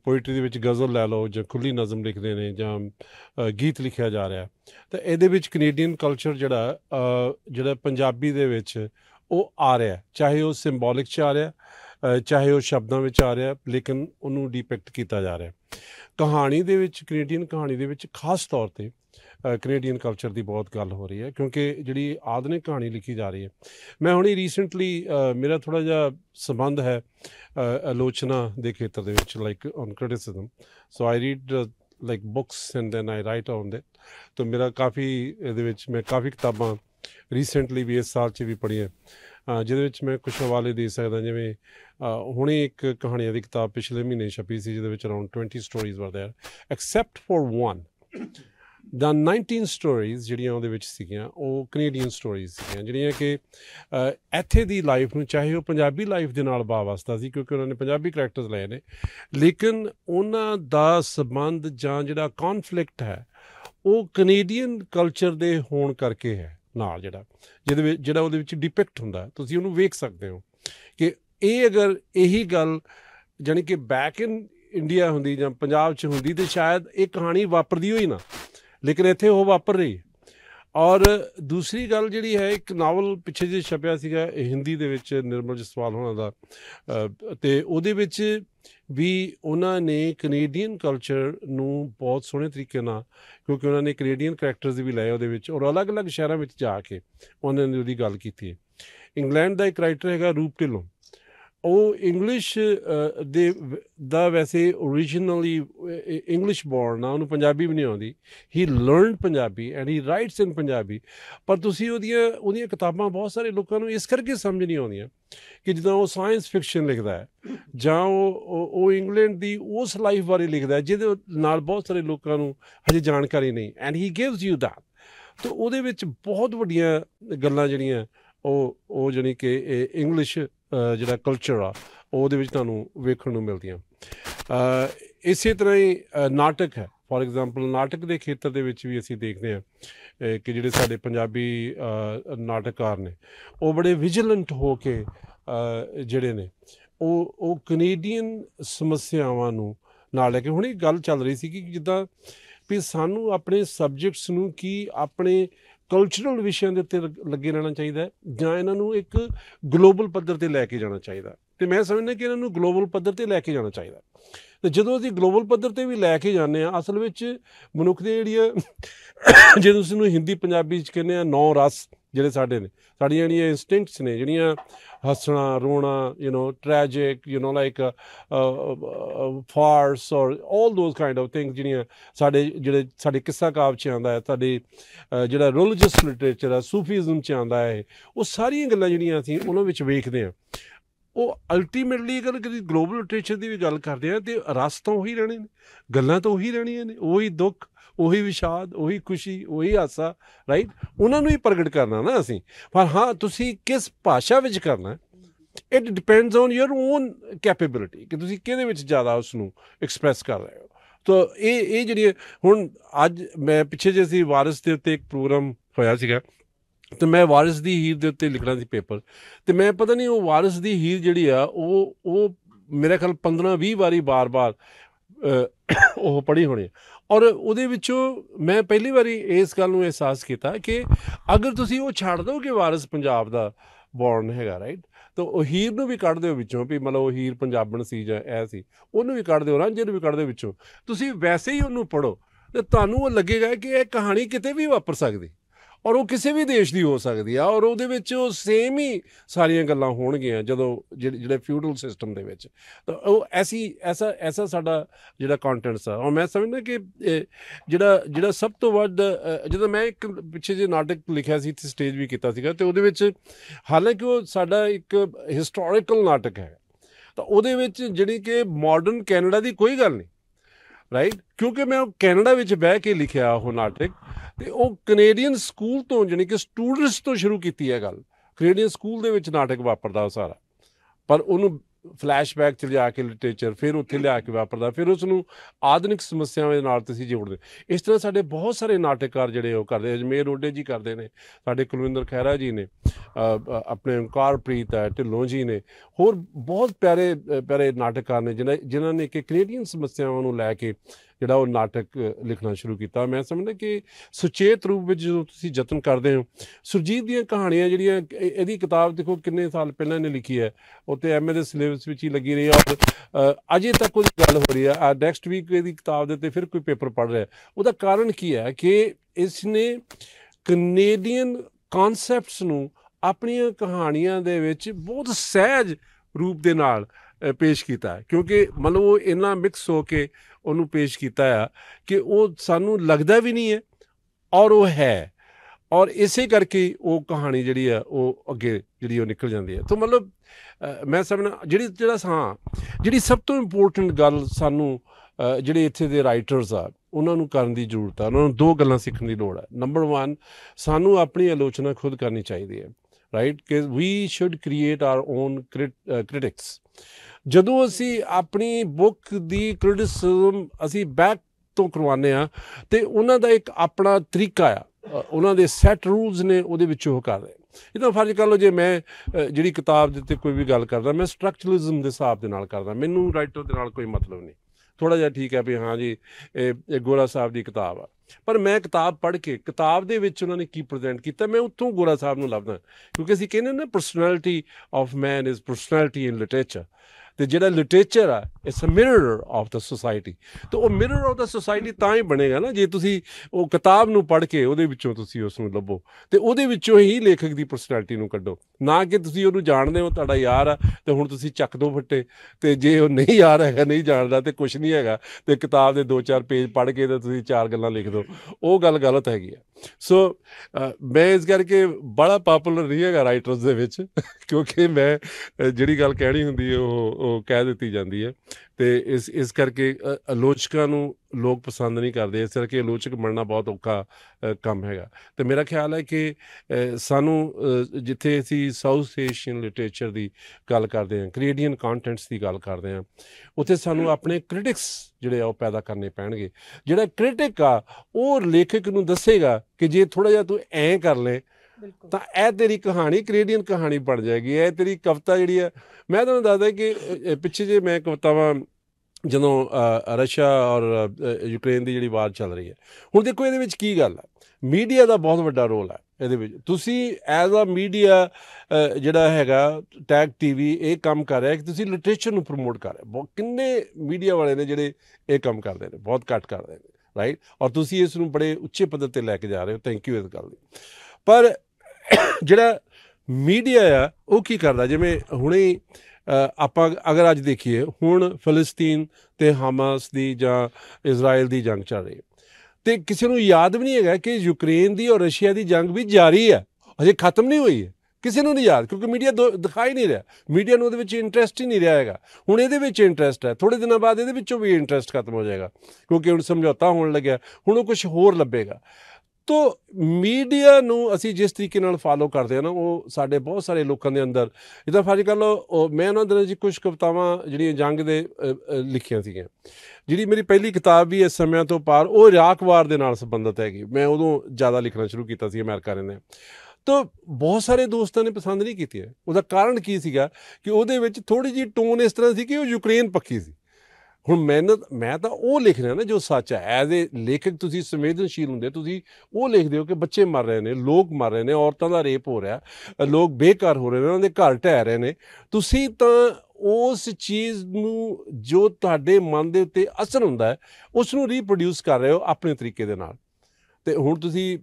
ਪੋਇਟਰੀ ਦੇ ਵਿੱਚ ਗਜ਼ਲ ਲੈ ਲਓ ਜਾਂ ਖੁੱਲੀ ਨਜ਼ਮ ਲਿਖਦੇ ਨੇ ਜਾਂ ਗੀਤ ਲਿਖਿਆ ਜਾ ਰਿਹਾ ਤਾਂ ਇਹਦੇ ਵਿੱਚ ਕੈਨੇਡੀਅਨ ਕਲਚਰ ਜਿਹੜਾ ਜਿਹੜਾ ਪੰਜਾਬੀ ਦੇ ਵਿੱਚ ਉਹ ਆ ਰਿਹਾ ਚਾਹੇ ਉਹ ਸਿੰਬੋਲਿਕ ਚ ਆ ਰਿਹਾ ਚਾਹੇ ਉਹ ਸ਼ਬਦਾਂ ਵਿੱਚ ਆ ਰਿਹਾ ਲੇਕਿਨ ਉਹਨੂੰ ਡਿਪਿਕਟ ਕੀਤਾ ਜਾ ਰਿਹਾ ਕਹਾਣੀ ਦੇ ਵਿੱਚ ਕੈਨੇਡੀਅਨ ਕਹਾਣੀ ਦੇ ਵਿੱਚ ਖਾਸ ਤੌਰ ਤੇ ਕੈਨੇਡੀਅਨ ਕਲਚਰ ਦੀ ਬਹੁਤ ਗੱਲ ਹੋ ਰਹੀ ਹੈ ਕਿਉਂਕਿ ਜਿਹੜੀ ਆਧੁਨਿਕ ਕਹਾਣੀ ਲਿਖੀ ਜਾ ਰਹੀ ਹੈ ਮੈਂ ਹੁਣੇ ਰੀਸੈਂਟਲੀ ਮੇਰਾ ਥੋੜਾ ਜਿਹਾ ਸੰਬੰਧ ਹੈ ਆਲੋਚਨਾ ਦੇ ਖੇਤਰ ਦੇ ਵਿੱਚ like on criticism so I read like books and then I write on that ਤੋਂ ਮੇਰਾ ਕਾਫੀ ਇਹਦੇ ਵਿੱਚ ਮੈਂ ਕਾਫੀ ਕਿਤਾਬਾਂ ਰੀਸੈਂਟਲੀ ਵੀ ਇਸ ਸਾਲ 'ਚ ਵੀ ਪੜ੍ਹੀਆਂ ਜਿਹਦੇ ਵਿੱਚ ਮੈਂ ਕੁਝ ਹਵਾਲੇ ਦੇ ਸਕਦਾ ਜਿਵੇਂ ਹੁਣੇ ਇੱਕ ਕਹਾਣੀਆਂ ਦੀ ਕਿਤਾਬ ਪਿਛਲੇ ਮਹੀਨੇ ਛਪੀ ਸੀ ਜਿਹਦੇ ਵਿੱਚ around 20 stories were there except for one ਦਾ 19 ਸਟੋਰੀਜ਼ ਜਿਹੜੀਆਂ ਉਹਦੇ ਵਿੱਚ ਸੀਗੀਆਂ ਉਹ ਕੈਨੇਡੀਅਨ ਸਟੋਰੀਜ਼ ਸੀਗੀਆਂ ਜਿਹੜੀਆਂ ਕਿ ਇੱਥੇ ਦੀ ਲਾਈਫ ਨੂੰ ਚਾਹੇ ਉਹ ਪੰਜਾਬੀ ਲਾਈਫ ਦੇ ਨਾਲ ਵਾਸਤਾ ਸੀ ਕਿਉਂਕਿ ਉਹਨਾਂ ਨੇ ਪੰਜਾਬੀ ਕੈਰੈਕਟਰਸ ਲਏ ਨੇ ਲੇਕਿਨ ਉਹਨਾਂ ਦਾ ਸਬੰਧ ਜਾਂ ਜਿਹੜਾ ਕਨਫਲਿਕਟ ਹੈ ਉਹ ਕੈਨੇਡੀਅਨ ਕਲਚਰ ਦੇ ਹੋਣ ਕਰਕੇ ਹੈ ਨਾਲ ਜਿਹੜਾ ਜਿਹਦੇ ਵਿੱਚ ਜਿਹੜਾ ਉਹਦੇ ਵਿੱਚ ਡਿਪਿਕਟ ਹੁੰਦਾ ਤੁਸੀਂ ਉਹਨੂੰ ਵੇਖ ਸਕਦੇ ਹੋ ਕਿ ਇਹ ਅਗਰ ਇਹੀ ਗੱਲ ਜਾਨੀ ਕਿ ਬੈਕ ਇਨ ਇੰਡੀਆ ਹੁੰਦੀ ਜਾਂ ਪੰਜਾਬ 'ਚ ਹੁੰਦੀ ਤੇ ਸ਼ਾਇਦ ਇਹ ਕਹਾਣੀ ਵਾਪਰਦੀ ਹੋਈ ਨਾ ਲੇਕਿਨ ਇੱਥੇ ਉਹ ਵਾਪਰ ਰਹੀ ਔਰ ਦੂਸਰੀ ਗੱਲ ਜਿਹੜੀ ਹੈ ਇੱਕ ਨਾਵਲ ਪਿੱਛੇ ਜੇ ਛਪਿਆ ਸੀਗਾ ਹਿੰਦੀ ਦੇ ਵਿੱਚ ਨਿਰਮਲ ਜਸਵਾਲ ਹੋਣਾ ਦਾ ਤੇ ਉਹਦੇ ਵਿੱਚ ਵੀ ਉਹਨਾਂ ਨੇ ਕੈਨੇਡੀਅਨ ਕਲਚਰ ਨੂੰ ਬਹੁਤ ਸੋਹਣੇ ਤਰੀਕੇ ਨਾਲ ਕਿਉਂਕਿ ਉਹਨਾਂ ਨੇ ਕੈਨੇਡੀਅਨ ਕੈਰੈਕਟਰਸ ਵੀ ਲਏ ਉਹਦੇ ਵਿੱਚ ਔਰ ਅਲੱਗ-ਅਲੱਗ ਸ਼ਹਿਰਾਂ ਵਿੱਚ ਜਾ ਕੇ ਉਹਨਾਂ ਨੇ ਉਹਦੀ ਗੱਲ ਕੀਤੀ ਹੈ ਇੰਗਲੈਂਡ ਦਾ ਇੱਕ ਰਾਈਟਰ ਹੈਗਾ ਰੂਪ ਟਿਲੋ ਉਹ ਇੰਗਲਿਸ਼ ਦੇ ਦਾ ਵੈਸੇ originally ਇੰਗਲਿਸ਼ ਬੋਰਨ ਆ ਉਹਨੂੰ ਪੰਜਾਬੀ ਵੀ ਨਹੀਂ ਆਉਂਦੀ he learn Punjabi and he writes in Punjabi ਪਰ ਤੁਸੀਂ ਉਹਦੀਆਂ ਉਹਦੀਆਂ ਕਿਤਾਬਾਂ ਬਹੁਤ ਸਾਰੇ ਲੋਕਾਂ ਨੂੰ ਇਸ ਕਰਕੇ ਸਮਝ ਨਹੀਂ ਆਉਂਦੀਆਂ ਕਿ ਜਦੋਂ ਉਹ ਸਾਇੰਸ ਫਿਕਸ਼ਨ ਲਿਖਦਾ ਹੈ ਜਾਂ ਉਹ ਉਹ ਇੰਗਲੈਂਡ ਦੀ ਉਸ ਲਾਈਫ ਬਾਰੇ ਲਿਖਦਾ ਹੈ ਜਿਹਦੇ ਨਾਲ ਬਹੁਤ ਸਾਰੇ ਲੋਕਾਂ ਨੂੰ ਹਜੇ ਜਾਣਕਾਰੀ ਨਹੀਂ and he gives you that ਤੋ ਉਹਦੇ ਵਿੱਚ ਬਹੁਤ ਵੱਡੀਆਂ ਗੱਲਾਂ ਜਿਹੜੀਆਂ ਉਹ ਉਹ ਜਾਨੀ ਕਿ ਇੰਗਲਿਸ਼ ਜਿਹੜਾ ਕਲਚਰ ਆ ਉਹਦੇ ਵਿੱਚ ਤੁਹਾਨੂੰ ਵੇਖਣ ਨੂੰ ਮਿਲਦੀਆਂ ਇਸੇ ਤਰ੍ਹਾਂ ਹੀ ਨਾਟਕ ਹੈ ਫੋਰ ਐਗਜ਼ਾਮਪਲ ਨਾਟਕ ਦੇ ਖੇਤਰ ਦੇ ਵਿੱਚ ਵੀ ਅਸੀਂ ਦੇਖਦੇ ਹਾਂ ਕਿ ਜਿਹੜੇ ਸਾਡੇ ਪੰਜਾਬੀ ਨਾਟਕਕਾਰ ਨੇ ਉਹ ਬੜੇ ਵਿਜੀਲੈਂਟ ਹੋ ਕੇ ਜਿਹੜੇ ਨੇ ਉਹ ਉਹ ਕੈਨੇਡੀਅਨ ਸਮੱਸਿਆਵਾਂ ਨੂੰ ਨਾਲ ਲੈ ਕੇ ਹੁਣ ਇਹ ਗੱਲ ਚੱਲ ਰਹੀ ਸੀ ਕਿ ਜਿੱਦਾਂ ਵੀ ਸਾਨੂੰ ਆਪਣੇ ਸਬਜੈਕਟਸ ਨੂੰ ਕੀ ਆਪਣੇ ਕਲਚਰਲ ਵਿਸ਼ਿਆਂ ਦੇ ਉੱਤੇ ਲੱਗੇ ਰਹਿਣਾ ਚਾਹੀਦਾ ਜਾਂ ਇਹਨਾਂ ਨੂੰ ਇੱਕ ਗਲੋਬਲ ਪੱਧਰ ਤੇ ਲੈ ਕੇ ਜਾਣਾ ਚਾਹੀਦਾ ਤੇ ਮੈਂ ਸਮਝਦਾ ਕਿ ਇਹਨਾਂ ਨੂੰ ਗਲੋਬਲ ਪੱਧਰ ਤੇ ਲੈ ਕੇ ਜਾਣਾ ਚਾਹੀਦਾ ਤੇ ਜਦੋਂ ਅਸੀਂ ਗਲੋਬਲ ਪੱਧਰ ਤੇ ਵੀ ਲੈ ਕੇ ਜਾਂਦੇ ਆ ਅਸਲ ਵਿੱਚ ਮਨੁੱਖ ਦੇ ਜਿਹੜੀਆਂ ਜਦੋਂ ਉਸ ਨੂੰ ਹਿੰਦੀ ਪੰਜਾਬੀ ਚ ਕਹਿੰਦੇ ਆ ਨੌ ਰਸ ਜਿਹੜੇ ਸਾਡੇ ਨੇ ਸਾਡੀਆਂ ਜਿਹੜੀਆਂ ਇਨਸਟਿੰਕਟਸ ਨੇ ਜਿਹੜੀਆਂ ਹੱਸਣਾ ਰੋਣਾ you نو tragic you نو like farce or 올 those kind of things ਜਿਹੜੀਆਂ ਸਾਡੇ ਜਿਹੜੇ ਸਾਡੇ ਕਿੱਸਾ ਕਾਵ ਚ ਆਉਂਦਾ ਹੈ ਸਾਡੇ ਜਿਹੜਾ ਰਿਲੀਜੀਅਸ ਲਿਟਰੇਚਰ ਆ ਸੂਫੀਜ਼ਮ ਚ ਆਉਂਦਾ ਹੈ ਉਹ ਸਾਰੀਆਂ ਗੱਲਾਂ ਜਿਹੜੀਆਂ ਅਸੀਂ ਉਹਨਾਂ ਵਿੱਚ ਵੇਖਦੇ ਆ ਉਹ ਅਲਟੀਮੇਟਲੀ ਅਗਰ ਕਿ ਗਲੋਬਲ ਲਿਟਰੇਚਰ ਦੀ ਵੀ ਗੱਲ ਕਰਦੇ ਆ ਤੇ ਰਸ ਤਾਂ ਉਹੀ ਰਹਿਣੇ ਨੇ ਗੱਲਾਂ ਤਾਂ ਉਹੀ ਰਹਿਣੀਆਂ ਨੇ ਉਹੀ ਦੁੱਖ ਉਹੀ ਵਿਸ਼ਾਦ ਉਹੀ ਖੁਸ਼ੀ ਉਹੀ ਹਾਸਾ ਰਾਈਟ ਉਹਨਾਂ ਨੂੰ ਹੀ ਪ੍ਰਗਟ ਕਰਨਾ ਨਾ ਅਸੀਂ ਪਰ ਹਾਂ ਤੁਸੀਂ ਕਿਸ ਭਾਸ਼ਾ ਵਿੱਚ ਕਰਨਾ it depends on your own capability ਕਿ ਤੁਸੀਂ ਕਿਹਦੇ ਵਿੱਚ ਜ਼ਿਆਦਾ ਉਸ ਨੂੰ ਐਕਸਪ੍ਰੈਸ ਕਰ ਰਹੇ ਹੋ ਤਾਂ ਇਹ ਇਹ ਜਿਹੜੀ ਹੁਣ ਅੱਜ ਮੈਂ ਪਿੱਛੇ ਜੇ ਸੀ ਵਾਰਿਸ ਦੇ ਉੱਤੇ ਇੱਕ ਪ੍ਰੋਗਰਾਮ ਹੋਇਆ ਸੀਗਾ ਤੇ ਮੈਂ ਵਾਰਿਸ ਦੀ ਹੀਰ ਦੇ ਉੱਤੇ ਲਿਖਣਾ ਸੀ ਪੇਪਰ ਤੇ ਮੈਂ ਪਤਾ ਨਹੀਂ ਉਹ ਵਾਰਿਸ ਦੀ ਹੀਰ ਜਿਹੜੀ ਆ ਉਹ ਉਹ ਮੇਰੇ ਖਿਆਲ 15 20 ਵਾਰੀ ਬਾਰ-ਬਾਰ ਉਹ ਪੜੀ ਹੋਣੀ ਔਰ ਉਹਦੇ ਵਿੱਚੋਂ ਮੈਂ ਪਹਿਲੀ ਵਾਰੀ ਇਸ ਗੱਲ ਨੂੰ ਅਹਿਸਾਸ ਕੀਤਾ ਕਿ ਅਗਰ ਤੁਸੀਂ ਉਹ ਛੱਡ ਦੋਗੇ ਵਾਰਿਸ ਪੰਜਾਬ ਦਾ ਬੌਰਨ ਹੈਗਾ ਰਾਈਟ ਤਾਂ ਉਹ ਹੀਰ ਨੂੰ ਵੀ ਕੱਢ ਦਿਓ ਵਿੱਚੋਂ ਵੀ ਮਤਲਬ ਉਹ ਹੀਰ ਪੰਜਾਬਣ ਸੀ ਜਾਂ ਐ ਸੀ ਉਹਨੂੰ ਵੀ ਕੱਢ ਦਿਓ ਰਾਂਝੇ ਨੂੰ ਵੀ ਕੱਢ ਦਿਓ ਵਿੱਚੋਂ ਤੁਸੀਂ ਵੈਸੇ ਹੀ ਉਹਨੂੰ ਪੜੋ ਤੇ ਤੁਹਾਨੂੰ ਉਹ ਲੱਗੇਗਾ ਕਿ ਇਹ ਕਹਾਣੀ ਕਿਤੇ ਵੀ ਵਾਪਰ ਸਕਦੀ ਔਰ ਉਹ ਕਿਸੇ ਵੀ ਦੇਸ਼ ਦੀ ਹੋ ਸਕਦੀ ਆ ਔਰ ਉਹਦੇ ਵਿੱਚ ਉਹ ਸੇਮ ਹੀ ਸਾਰੀਆਂ ਗੱਲਾਂ ਹੋਣਗੀਆਂ ਜਦੋਂ ਜਿਹੜੇ ਫਿਊਡਲ ਸਿਸਟਮ ਦੇ ਵਿੱਚ ਤਾਂ ਉਹ ਐਸੀ ਐਸਾ ਐਸਾ ਸਾਡਾ ਜਿਹੜਾ ਕੰਟੈਂਟਸ ਆ ਔਰ ਮੈਂ ਸਮਝਦਾ ਕਿ ਜਿਹੜਾ ਜਿਹੜਾ ਸਭ ਤੋਂ ਵੱਧ ਜਦੋਂ ਮੈਂ ਇੱਕ ਪਿੱਛੇ ਜੇ ਨਾਟਕ ਲਿਖਿਆ ਸੀ ਤੇ ਸਟੇਜ ਵੀ ਕੀਤਾ ਸੀਗਾ ਤੇ ਉਹਦੇ ਵਿੱਚ ਹਾਲਾਂਕਿ ਉਹ ਸਾਡਾ ਇੱਕ ਹਿਸਟੋਰੀਕਲ ਨਾਟਕ ਹੈ ਤਾਂ ਉਹਦੇ ਵਿੱਚ ਜਿਹੜੀ ਕਿ ਮਾਡਰਨ ਕੈਨੇਡਾ ਦੀ ਕੋਈ ਗੱਲ ਨਹੀਂ ਰਾਈਟ ਕਿਉਂਕਿ ਮੈਂ ਉਹ ਕੈਨੇਡਾ ਵਿੱਚ ਬਹਿ ਕੇ ਲਿਖਿਆ ਉਹ ਨਾਟਕ ਤੇ ਉਹ ਕੈਨੇਡੀਅਨ ਸਕੂਲ ਤੋਂ ਜਾਨੀ ਕਿ ਸਟੂਡੈਂਟਸ ਤੋਂ ਸ਼ੁਰੂ ਕੀਤੀ ਹੈ ਗੱਲ ਕੈਨੇਡੀਅਨ ਸਕੂਲ ਦੇ ਵਿੱਚ ਨਾਟਕ ਵਾਪਰਦਾ ਸਾਰਾ ਪਰ ਉਹਨੂੰ ਫਲੈਸ਼ਬੈਕ ਚ ਲਿਆ ਕੇ ਲਿਟਰੇਚਰ ਫਿਰ ਉੱਥੇ ਲਿਆ ਕੇ ਵਾਪਰਦਾ ਫਿਰ ਉਸ ਨੂੰ ਆਧੁਨਿਕ ਸਮੱਸਿਆਵਾਂ ਦੇ ਨਾਲ ਤੁਸੀਂ ਜੋੜਦੇ ਇਸ ਤਰ੍ਹਾਂ ਸਾਡੇ ਬਹੁਤ ਸਾਰੇ ਨਾਟਕਕਾਰ ਜਿਹੜੇ ਉਹ ਕਰਦੇ ਅਜਮੇਰ ਓਡੇ ਜੀ ਕਰਦੇ ਨੇ ਸਾਡੇ ਕੁਲਵਿੰਦਰ ਖਹਿਰਾ ਜੀ ਨੇ ਆਪਣੇ ਓਮਕਾਰਪ੍ਰੀਤ ਹੈ ਢਿੱਲੋਂ ਜੀ ਨੇ ਹੋਰ ਬਹੁਤ ਪਿਆਰੇ ਪਿਆਰੇ ਨਾਟਕਕਾਰ ਨੇ ਜਿਨ੍ਹਾਂ ਨੇ ਕਿ ਕੈਨੇਡੀਅਨ ਸਮੱਸਿਆਵਾਂ ਨੂੰ ਲੈ ਕੇ ਜਿਹੜਾ ਉਹ ਨਾਟਕ ਲਿਖਣਾ ਸ਼ੁਰੂ ਕੀਤਾ ਮੈਂ ਸਮਝਦਾ ਕਿ ਸੁਚੇਤ ਰੂਪ ਵਿੱਚ ਜਦੋਂ ਤੁਸੀਂ ਯਤਨ ਕਰਦੇ ਹੋ ਸੁਰਜੀਤ ਦੀਆਂ ਕਹਾਣੀਆਂ ਜਿਹੜੀਆਂ ਇਹਦੀ ਕਿਤਾਬ ਦੇਖੋ ਕਿੰਨੇ ਸਾਲ ਪਹਿਲਾਂ ਇਹਨੇ ਲਿਖੀ ਹੈ ਉੱਤੇ ਐਮਏ ਦੇ ਸਿਲੇਬਸ ਵਿੱਚ ਹੀ ਲੱਗੀ ਰਹੀ ਹੈ ਔਰ ਅਜੇ ਤੱਕ ਕੋਈ ਗੱਲ ਹੋ ਰਹੀ ਹੈ ਆ ਨੈਕਸਟ ਵੀਕ ਇਹਦੀ ਕਿਤਾਬ ਦੇ ਉੱਤੇ ਫਿਰ ਕੋਈ ਪੇਪਰ ਪੜ ਰਿਹਾ ਉਹਦਾ ਕਾਰਨ ਕੀ ਹੈ ਕਿ ਇਸ ਨੇ ਕੈਨੇਡੀਅਨ ਕਨਸੈਪਟਸ ਨੂੰ ਆਪਣੀਆਂ ਕਹਾਣੀਆਂ ਦੇ ਵਿੱਚ ਬਹੁਤ ਸਹਿਜ ਰੂਪ ਦੇ ਨਾਲ ਪੇਸ਼ ਕੀਤਾ ਕਿਉਂਕਿ ਮਤਲਬ ਉਹ ਇੰਨਾ ਮਿਕਸ ਹੋ ਕੇ ਉਹਨੂੰ ਪੇਸ਼ ਕੀਤਾ ਆ ਕਿ ਉਹ ਸਾਨੂੰ ਲੱਗਦਾ ਵੀ ਨਹੀਂ ਹੈ ਔਰ ਉਹ ਹੈ ਔਰ ਇਸੇ ਕਰਕੇ ਉਹ ਕਹਾਣੀ ਜਿਹੜੀ ਆ ਉਹ ਅੱਗੇ ਜਿਹੜੀ ਉਹ ਨਿਕਲ ਜਾਂਦੀ ਹੈ ਤੋਂ ਮਤਲਬ ਮੈਂ ਸਮਝਣਾ ਜਿਹੜੀ ਜਿਹੜਾ ਹਾਂ ਜਿਹੜੀ ਸਭ ਤੋਂ ਇੰਪੋਰਟੈਂਟ ਗੱਲ ਸਾਨੂੰ ਜਿਹੜੇ ਇੱਥੇ ਦੇ ਰਾਈਟਰਸ ਆ ਉਹਨਾਂ ਨੂੰ ਕਰਨ ਦੀ ਜ਼ਰੂਰਤ ਆ ਉਹਨਾਂ ਨੂੰ ਦੋ ਗੱਲਾਂ ਸਿੱਖਣ ਦੀ ਲੋੜ ਹੈ ਨੰਬਰ 1 ਸਾਨੂੰ ਆਪਣੀ ਆਲੋਚਨਾ ਖੁਦ ਕਰਨੀ ਚਾਹੀਦੀ ਹੈ ਰਾਈਟ ਕਿ we should create our own critics ਜਦੋਂ ਅਸੀਂ ਆਪਣੀ ਬੁੱਕ ਦੀ ਕ੍ਰਿਟਿਸਿਜ਼ਮ ਅਸੀਂ ਬੈਕ ਤੋਂ ਕਰਵਾਉਂਦੇ ਆ ਤੇ ਉਹਨਾਂ ਦਾ ਇੱਕ ਆਪਣਾ ਤਰੀਕਾ ਆ ਉਹਨਾਂ ਦੇ ਸੈਟ ਰੂਲਸ ਨੇ ਉਹਦੇ ਵਿੱਚ ਉਹ ਕਰ ਰਹੇ ਇਹਦਾ ਫਰਜ਼ ਕਰ ਲਓ ਜੇ ਮੈਂ ਜਿਹੜੀ ਕਿਤਾਬ ਦੇ ਉੱਤੇ ਕੋਈ ਵੀ ਗੱਲ ਕਰਦਾ ਮੈਂ ਸਟਰਕਚਰਲਿਜ਼ਮ ਦੇ ਹਿਸਾਬ ਦੇ ਨਾਲ ਕਰਦਾ ਮੈਨੂੰ ਰਾਈਟਰ ਦੇ ਨਾਲ ਕੋਈ ਮਤਲਬ ਨਹੀਂ ਥੋੜਾ ਜਿਹਾ ਠੀਕ ਹੈ ਵੀ ਹਾਂ ਜੀ ਇਹ ਗੋਰਾ ਸਾਹਿਬ ਦੀ ਕਿਤਾਬ ਆ ਪਰ ਮੈਂ ਕਿਤਾਬ ਪੜ੍ਹ ਕੇ ਕਿਤਾਬ ਦੇ ਵਿੱਚ ਉਹਨਾਂ ਨੇ ਕੀ ਪ੍ਰੈਜ਼ੈਂਟ ਕੀਤਾ ਮੈਂ ਉੱਥੋਂ ਗੋਰਾ ਸਾਹਿਬ ਨੂੰ ਲੱਭਦਾ ਕਿਉਂਕਿ ਅਸੀਂ ਕਹਿੰਦੇ ਨਾ personality of man is personality in literature ਤੇ ਜਿਹੜਾ ਲਿਟਰੇਚਰ ਆ it's a mirror of the society ਤੋ ਉਹ ਮਿਰਰ ਆਫ ਦਾ ਸੋਸਾਇਟੀ ਤਾਂ ਹੀ ਬਣੇਗਾ ਨਾ ਜੇ ਤੁਸੀਂ ਉਹ ਕਿਤਾਬ ਨੂੰ ਪੜ੍ਹ ਕੇ ਉਹਦੇ ਵਿੱਚੋਂ ਤੁਸੀਂ ਉਸ ਨੂੰ ਲੱਭੋ ਤੇ ਉਹਦੇ ਵਿੱਚੋਂ ਹੀ ਲੇਖਕ ਦੀ ਪਰਸਨੈਲਿਟੀ ਨੂੰ ਕੱਢੋ ਨਾ ਕਿ ਤੁਸੀਂ ਉਹਨੂੰ ਜਾਣਦੇ ਹੋ ਤੁਹਾਡਾ ਯਾਰ ਆ ਤੇ ਹੁਣ ਤੁਸੀਂ ਚੱਕ ਦੋ ਫੱਟੇ ਤੇ ਜੇ ਉਹ ਨਹੀਂ ਯਾਰ ਹੈਗਾ ਨਹੀਂ ਜਾਣਦਾ ਤੇ ਕੁਝ ਨਹੀਂ ਹੈਗਾ ਤੇ ਕਿਤਾਬ ਦੇ ਦੋ ਚਾਰ ਪੇਜ ਪੜ੍ਹ ਕੇ ਤੇ ਤੁਸੀਂ ਚਾਰ ਗੱਲਾਂ ਲਿਖ ਦੋ ਉਹ ਗੱਲ ਗਲਤ ਹੈਗੀ ਆ ਸੋ ਮੈਂ ਇਸ ਕਰਕੇ ਬੜਾ ਪਪੂਲਰ ਨਹੀਂ ਹੈਗਾ ਰਾਈਟਰਸ ਦੇ ਵਿੱਚ ਕਿਉਂਕਿ ਮੈਂ ਜਿਹੜੀ ਗੱਲ ਕਹਿਣੀ ਹੁੰਦੀ ਹੈ ਉਹ ਉਹ ਕਹਿ ਦਿੱਤੀ ਜਾਂਦੀ ਹੈ ਤੇ ਇਸ ਇਸ ਕਰਕੇ ਆਲੋਚਕਾਂ ਨੂੰ ਲੋਕ ਪਸੰਦ ਨਹੀਂ ਕਰਦੇ ਇਸ ਕਰਕੇ ਆਲੋਚਕ ਬਣਨਾ ਬਹੁਤ ਔਖਾ ਕੰਮ ਹੈਗਾ ਤੇ ਮੇਰਾ ਖਿਆਲ ਹੈ ਕਿ ਸਾਨੂੰ ਜਿੱਥੇ ਅਸੀਂ ਸਾਊਥ ਏਸ਼ੀਅਨ ਲਿਟਰੇਚਰ ਦੀ ਗੱਲ ਕਰਦੇ ਹਾਂ ਕੈਨੇਡੀਅਨ ਕੰਟੈਂਟਸ ਦੀ ਗੱਲ ਕਰਦੇ ਹਾਂ ਉੱਥੇ ਸਾਨੂੰ ਆਪਣੇ ਕ੍ਰਿਟਿਕਸ ਜਿਹੜੇ ਆ ਉਹ ਪੈਦਾ ਕਰਨੇ ਪੈਣਗੇ ਜਿਹੜਾ ਕ੍ਰਿਟਿਕ ਆ ਉਹ ਲੇਖਕ ਨੂੰ ਦੱਸੇਗਾ ਕਿ ਜੇ ਥੋੜਾ ਜਿਹਾ ਤੂੰ ਐਂ ਕਰ ਲੈ ਤਾਂ ਇਹ ਤੇਰੀ ਕਹਾਣੀ ਕੈਨੇਡੀਅਨ ਕਹਾਣੀ ਬਣ ਜਾਏਗੀ ਇਹ ਤੇਰੀ ਕਵਿਤਾ ਜਿਹੜੀ ਹੈ ਮੈਂ ਤੁਹਾਨੂੰ ਦੱਸਦਾ ਕਿ ਪਿੱਛੇ ਜੇ ਮੈਂ ਕਵਿਤਾਵਾਂ ਜਦੋਂ ਰਸ਼ੀਆ ਔਰ ਯੂਕਰੇਨ ਦੀ ਜਿਹੜੀ ਵਾਰ ਚੱਲ ਰਹੀ ਹੈ ਹੁਣ ਦੇਖੋ ਇਹਦੇ ਵਿੱਚ ਕੀ ਗੱਲ ਹੈ ਮੀਡੀਆ ਦਾ ਬਹੁਤ ਵੱਡਾ ਰੋਲ ਹੈ ਇਹਦੇ ਵਿੱਚ ਤੁਸੀਂ ਐਜ਼ ਅ ਮੀਡੀਆ ਜਿਹੜਾ ਹੈਗਾ ਟੈਗ ਟੀਵੀ ਇਹ ਕੰਮ ਕਰ ਰਿਹਾ ਕਿ ਤੁਸੀਂ ਲਿਟਰੇਚਰ ਨੂੰ ਪ੍ਰਮੋਟ ਕਰ ਰਹੇ ਹੋ ਕਿੰਨੇ ਮੀਡੀਆ ਵਾਲੇ ਨੇ ਜਿਹੜੇ ਇਹ ਕੰਮ ਕਰਦੇ ਨੇ ਬਹੁਤ ਘੱਟ ਕਰਦੇ ਨੇ ਰਾਈਟ ਔਰ ਤੁਸੀਂ ਇਸ ਨੂੰ ਬੜੇ ਉੱਚੇ ਪੱਧਰ ਤੇ ਲੈ ਕੇ ਜਾ ਰਹੇ ਹੋ ਥੈਂਕ ਯੂ ਇਸ ਗੱਲ ਲਈ ਪਰ ਜਿਹੜਾ ਮੀਡੀਆ ਆ ਉਹ ਕੀ ਕਰਦਾ ਜਿਵੇਂ ਹੁਣੇ ਆਪਾਂ ਅਗਰ ਅੱਜ ਦੇਖੀਏ ਹੁਣ ਫਲਸਤੀਨ ਤੇ ਹਮਾਸ ਦੀ ਜਾਂ ਇਜ਼ਰਾਈਲ ਦੀ ਜੰਗ ਚੱਲ ਰਹੀ ਹੈ ਤੇ ਕਿਸੇ ਨੂੰ ਯਾਦ ਵੀ ਨਹੀਂ ਹੈਗਾ ਕਿ ਯੂਕਰੇਨ ਦੀ ਔਰ ਰਸ਼ੀਆ ਦੀ ਜੰਗ ਵੀ ਜਾਰੀ ਹੈ ਅਜੇ ਖਤਮ ਨਹੀਂ ਹੋਈ ਹੈ ਕਿਸੇ ਨੂੰ ਨਹੀਂ ਯਾਦ ਕਿਉਂਕਿ ਮੀਡੀਆ ਦਿਖਾਈ ਨਹੀਂ ਰਿਹਾ ਮੀਡੀਆ ਨੂੰ ਉਹਦੇ ਵਿੱਚ ਇੰਟਰਸਟ ਹੀ ਨਹੀਂ ਰਿਹਾ ਹੈਗਾ ਹੁਣ ਇਹਦੇ ਵਿੱਚ ਇੰਟਰਸਟ ਹੈ ਥੋੜੇ ਦਿਨਾਂ ਬਾਅਦ ਇਹਦੇ ਵਿੱਚੋਂ ਵੀ ਇੰਟਰਸਟ ਖਤਮ ਹੋ ਜਾਏਗਾ ਕਿਉਂਕਿ ਹੁਣ ਸਮਝੌਤਾ ਹੋਣ ਲੱਗਿਆ ਹੁਣ ਉਹ ਕੁਝ ਹੋਰ ਲੱਭੇਗਾ ਤੋ ਮੀਡੀਆ ਨੂੰ ਅਸੀਂ ਜਿਸ ਤਰੀਕੇ ਨਾਲ ਫਾਲੋ ਕਰਦੇ ਆ ਨਾ ਉਹ ਸਾਡੇ ਬਹੁਤ ਸਾਰੇ ਲੋਕਾਂ ਦੇ ਅੰਦਰ ਜਿੱਦਾਂ ਫਰਜ਼ ਕਰ ਲਓ ਮੈਂ ਉਹਨਾਂ ਦੇ ਜੀ ਕੁਝ ਕਵਤਾਵਾਂ ਜਿਹੜੀਆਂ ਜੰਗ ਦੇ ਲਿਖੀਆਂ ਸੀਗੀਆਂ ਜਿਹੜੀ ਮੇਰੀ ਪਹਿਲੀ ਕਿਤਾਬ ਵੀ ਇਸ ਸਮਿਆਂ ਤੋਂ ਪਾਰ ਉਹ ਇਰਾਕ ਵਾਰ ਦੇ ਨਾਲ ਸੰਬੰਧਿਤ ਹੈਗੀ ਮੈਂ ਉਦੋਂ ਜ਼ਿਆਦਾ ਲਿਖਣਾ ਸ਼ੁਰੂ ਕੀਤਾ ਸੀ ਅਮਰੀਕਾ ਨੇ ਤੋ ਬਹੁਤ ਸਾਰੇ ਦੋਸਤਾਂ ਨੇ ਪਸੰਦ ਨਹੀਂ ਕੀਤੀ ਉਹਦਾ ਕਾਰਨ ਕੀ ਸੀਗਾ ਕਿ ਉਹਦੇ ਵਿੱਚ ਥੋੜੀ ਜੀ ਟੋਨ ਇਸ ਤਰ੍ਹਾਂ ਸੀ ਕਿ ਉਹ ਯੂਕਰੇਨ ਪੱਕੀ ਸੀ ਹੁਣ ਮਿਹਨਤ ਮੈਂ ਤਾਂ ਉਹ ਲਿਖ ਰਿਹਾ ਨਾ ਜੋ ਸੱਚ ਹੈ ਐਜ਼ ਅ ਲੇਖਕ ਤੁਸੀਂ ਸੰਵੇਦਨਸ਼ੀਲ ਹੁੰਦੇ ਤੁਸੀਂ ਉਹ ਲਿਖਦੇ ਹੋ ਕਿ ਬੱਚੇ ਮਰ ਰਹੇ ਨੇ ਲੋਕ ਮਰ ਰਹੇ ਨੇ ਔਰਤਾਂ ਦਾ ਰੇਪ ਹੋ ਰਿਹਾ ਲੋਕ ਬੇਕਾਰ ਹੋ ਰਹੇ ਨੇ ਉਹਨਾਂ ਦੇ ਘਰ ਢਹਿ ਰਹੇ ਨੇ ਤੁਸੀਂ ਤਾਂ ਉਸ ਚੀਜ਼ ਨੂੰ ਜੋ ਤੁਹਾਡੇ ਮਨ ਦੇ ਉੱਤੇ ਅਸਰ ਹੁੰਦਾ ਹੈ ਉਸ ਨੂੰ ਰੀਪਰੋਡਿਊਸ ਕਰ ਰਹੇ ਹੋ ਆਪਣੇ ਤਰੀਕੇ ਦੇ ਨਾਲ ਤੇ ਹੁਣ ਤੁਸੀਂ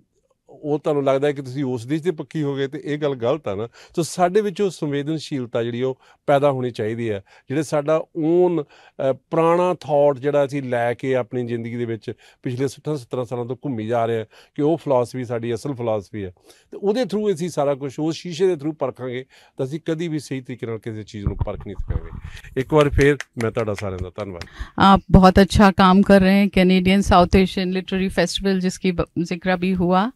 ਉਹ ਤੁਹਾਨੂੰ ਲੱਗਦਾ ਕਿ ਤੁਸੀਂ ਉਸ ਦੀ ਤੇ ਪੱਕੀ ਹੋ ਗਏ ਤੇ ਇਹ ਗੱਲ ਗਲਤ ਆ ਨਾ ਸੋ ਸਾਡੇ ਵਿੱਚ ਉਹ ਸੰਵੇਦਨਸ਼ੀਲਤਾ ਜਿਹੜੀ ਉਹ ਪੈਦਾ ਹੋਣੀ ਚਾਹੀਦੀ ਹੈ ਜਿਹੜੇ ਸਾਡਾ ਓਨ ਪੁਰਾਣਾ ਥਾਟ ਜਿਹੜਾ ਅਸੀਂ ਲੈ ਕੇ ਆਪਣੀ ਜ਼ਿੰਦਗੀ ਦੇ ਵਿੱਚ ਪਿਛਲੇ 16 17 ਸਾਲਾਂ ਤੋਂ ਘੁੰਮੀ ਜਾ ਰਹੇ ਆ ਕਿ ਉਹ ਫਲਸਫੀ ਸਾਡੀ ਅਸਲ ਫਲਸਫੀ ਹੈ ਤੇ ਉਹਦੇ ਥਰੂ ਅਸੀਂ ਸਾਰਾ ਕੁਝ ਉਸ ਸ਼ੀਸ਼ੇ ਦੇ ਥਰੂ ਪਰਖਾਂਗੇ ਤਾਂ ਅਸੀਂ ਕਦੀ ਵੀ ਸਹੀ ਤਰੀਕੇ ਨਾਲ ਕਿਸੇ ਚੀਜ਼ ਨੂੰ ਪਰਖ ਨਹੀਂ ਸਕਾਂਗੇ ਇੱਕ ਵਾਰ ਫੇਰ ਮੈਂ ਤੁਹਾਡਾ ਸਾਰਿਆਂ ਦਾ ਧੰਨਵਾਦ ਬਹੁਤ ਅੱਛਾ ਕੰਮ ਕਰ ਰਹੇ ਹੈ Canadian South Asian literary festival ਜਿਸ ਕੀ ਜ਼ਿਕਰ ਵੀ ਹੁਆ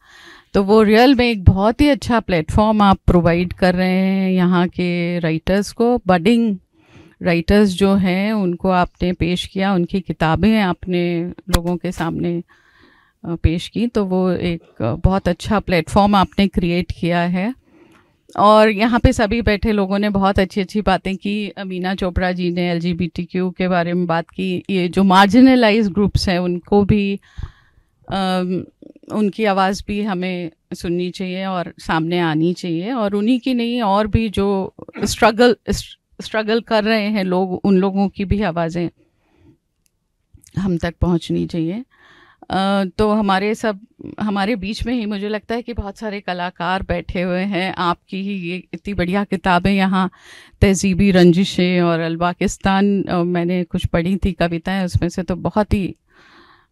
तो वो रियल में एक बहुत ही अच्छा प्लेटफॉर्म आप प्रोवाइड कर रहे हैं यहाँ के राइटर्स को बडिंग राइटर्स जो हैं उनको आपने पेश किया उनकी किताबें आपने लोगों के सामने पेश की तो वो एक बहुत अच्छा प्लेटफॉर्म आपने क्रिएट किया है और यहाँ पे सभी बैठे लोगों ने बहुत अच्छी अच्छी बातें की अमीना चोपड़ा जी ने एल के बारे में बात की ये जो मार्जिनलाइज ग्रुप्स हैं उनको भी उनकी आवाज़ भी हमें सुननी चाहिए और सामने आनी चाहिए और उन्हीं की नहीं और भी जो स्ट्रगल स्ट्रगल कर रहे हैं लोग उन लोगों की भी आवाज़ें हम तक पहुंचनी चाहिए तो हमारे सब हमारे बीच में ही मुझे लगता है कि बहुत सारे कलाकार बैठे हुए हैं आपकी ही ये इतनी बढ़िया किताबें यहाँ तहजीबी रंजिशें और अलबाकिस्तान मैंने कुछ पढ़ी थी कविताएं उसमें से तो बहुत ही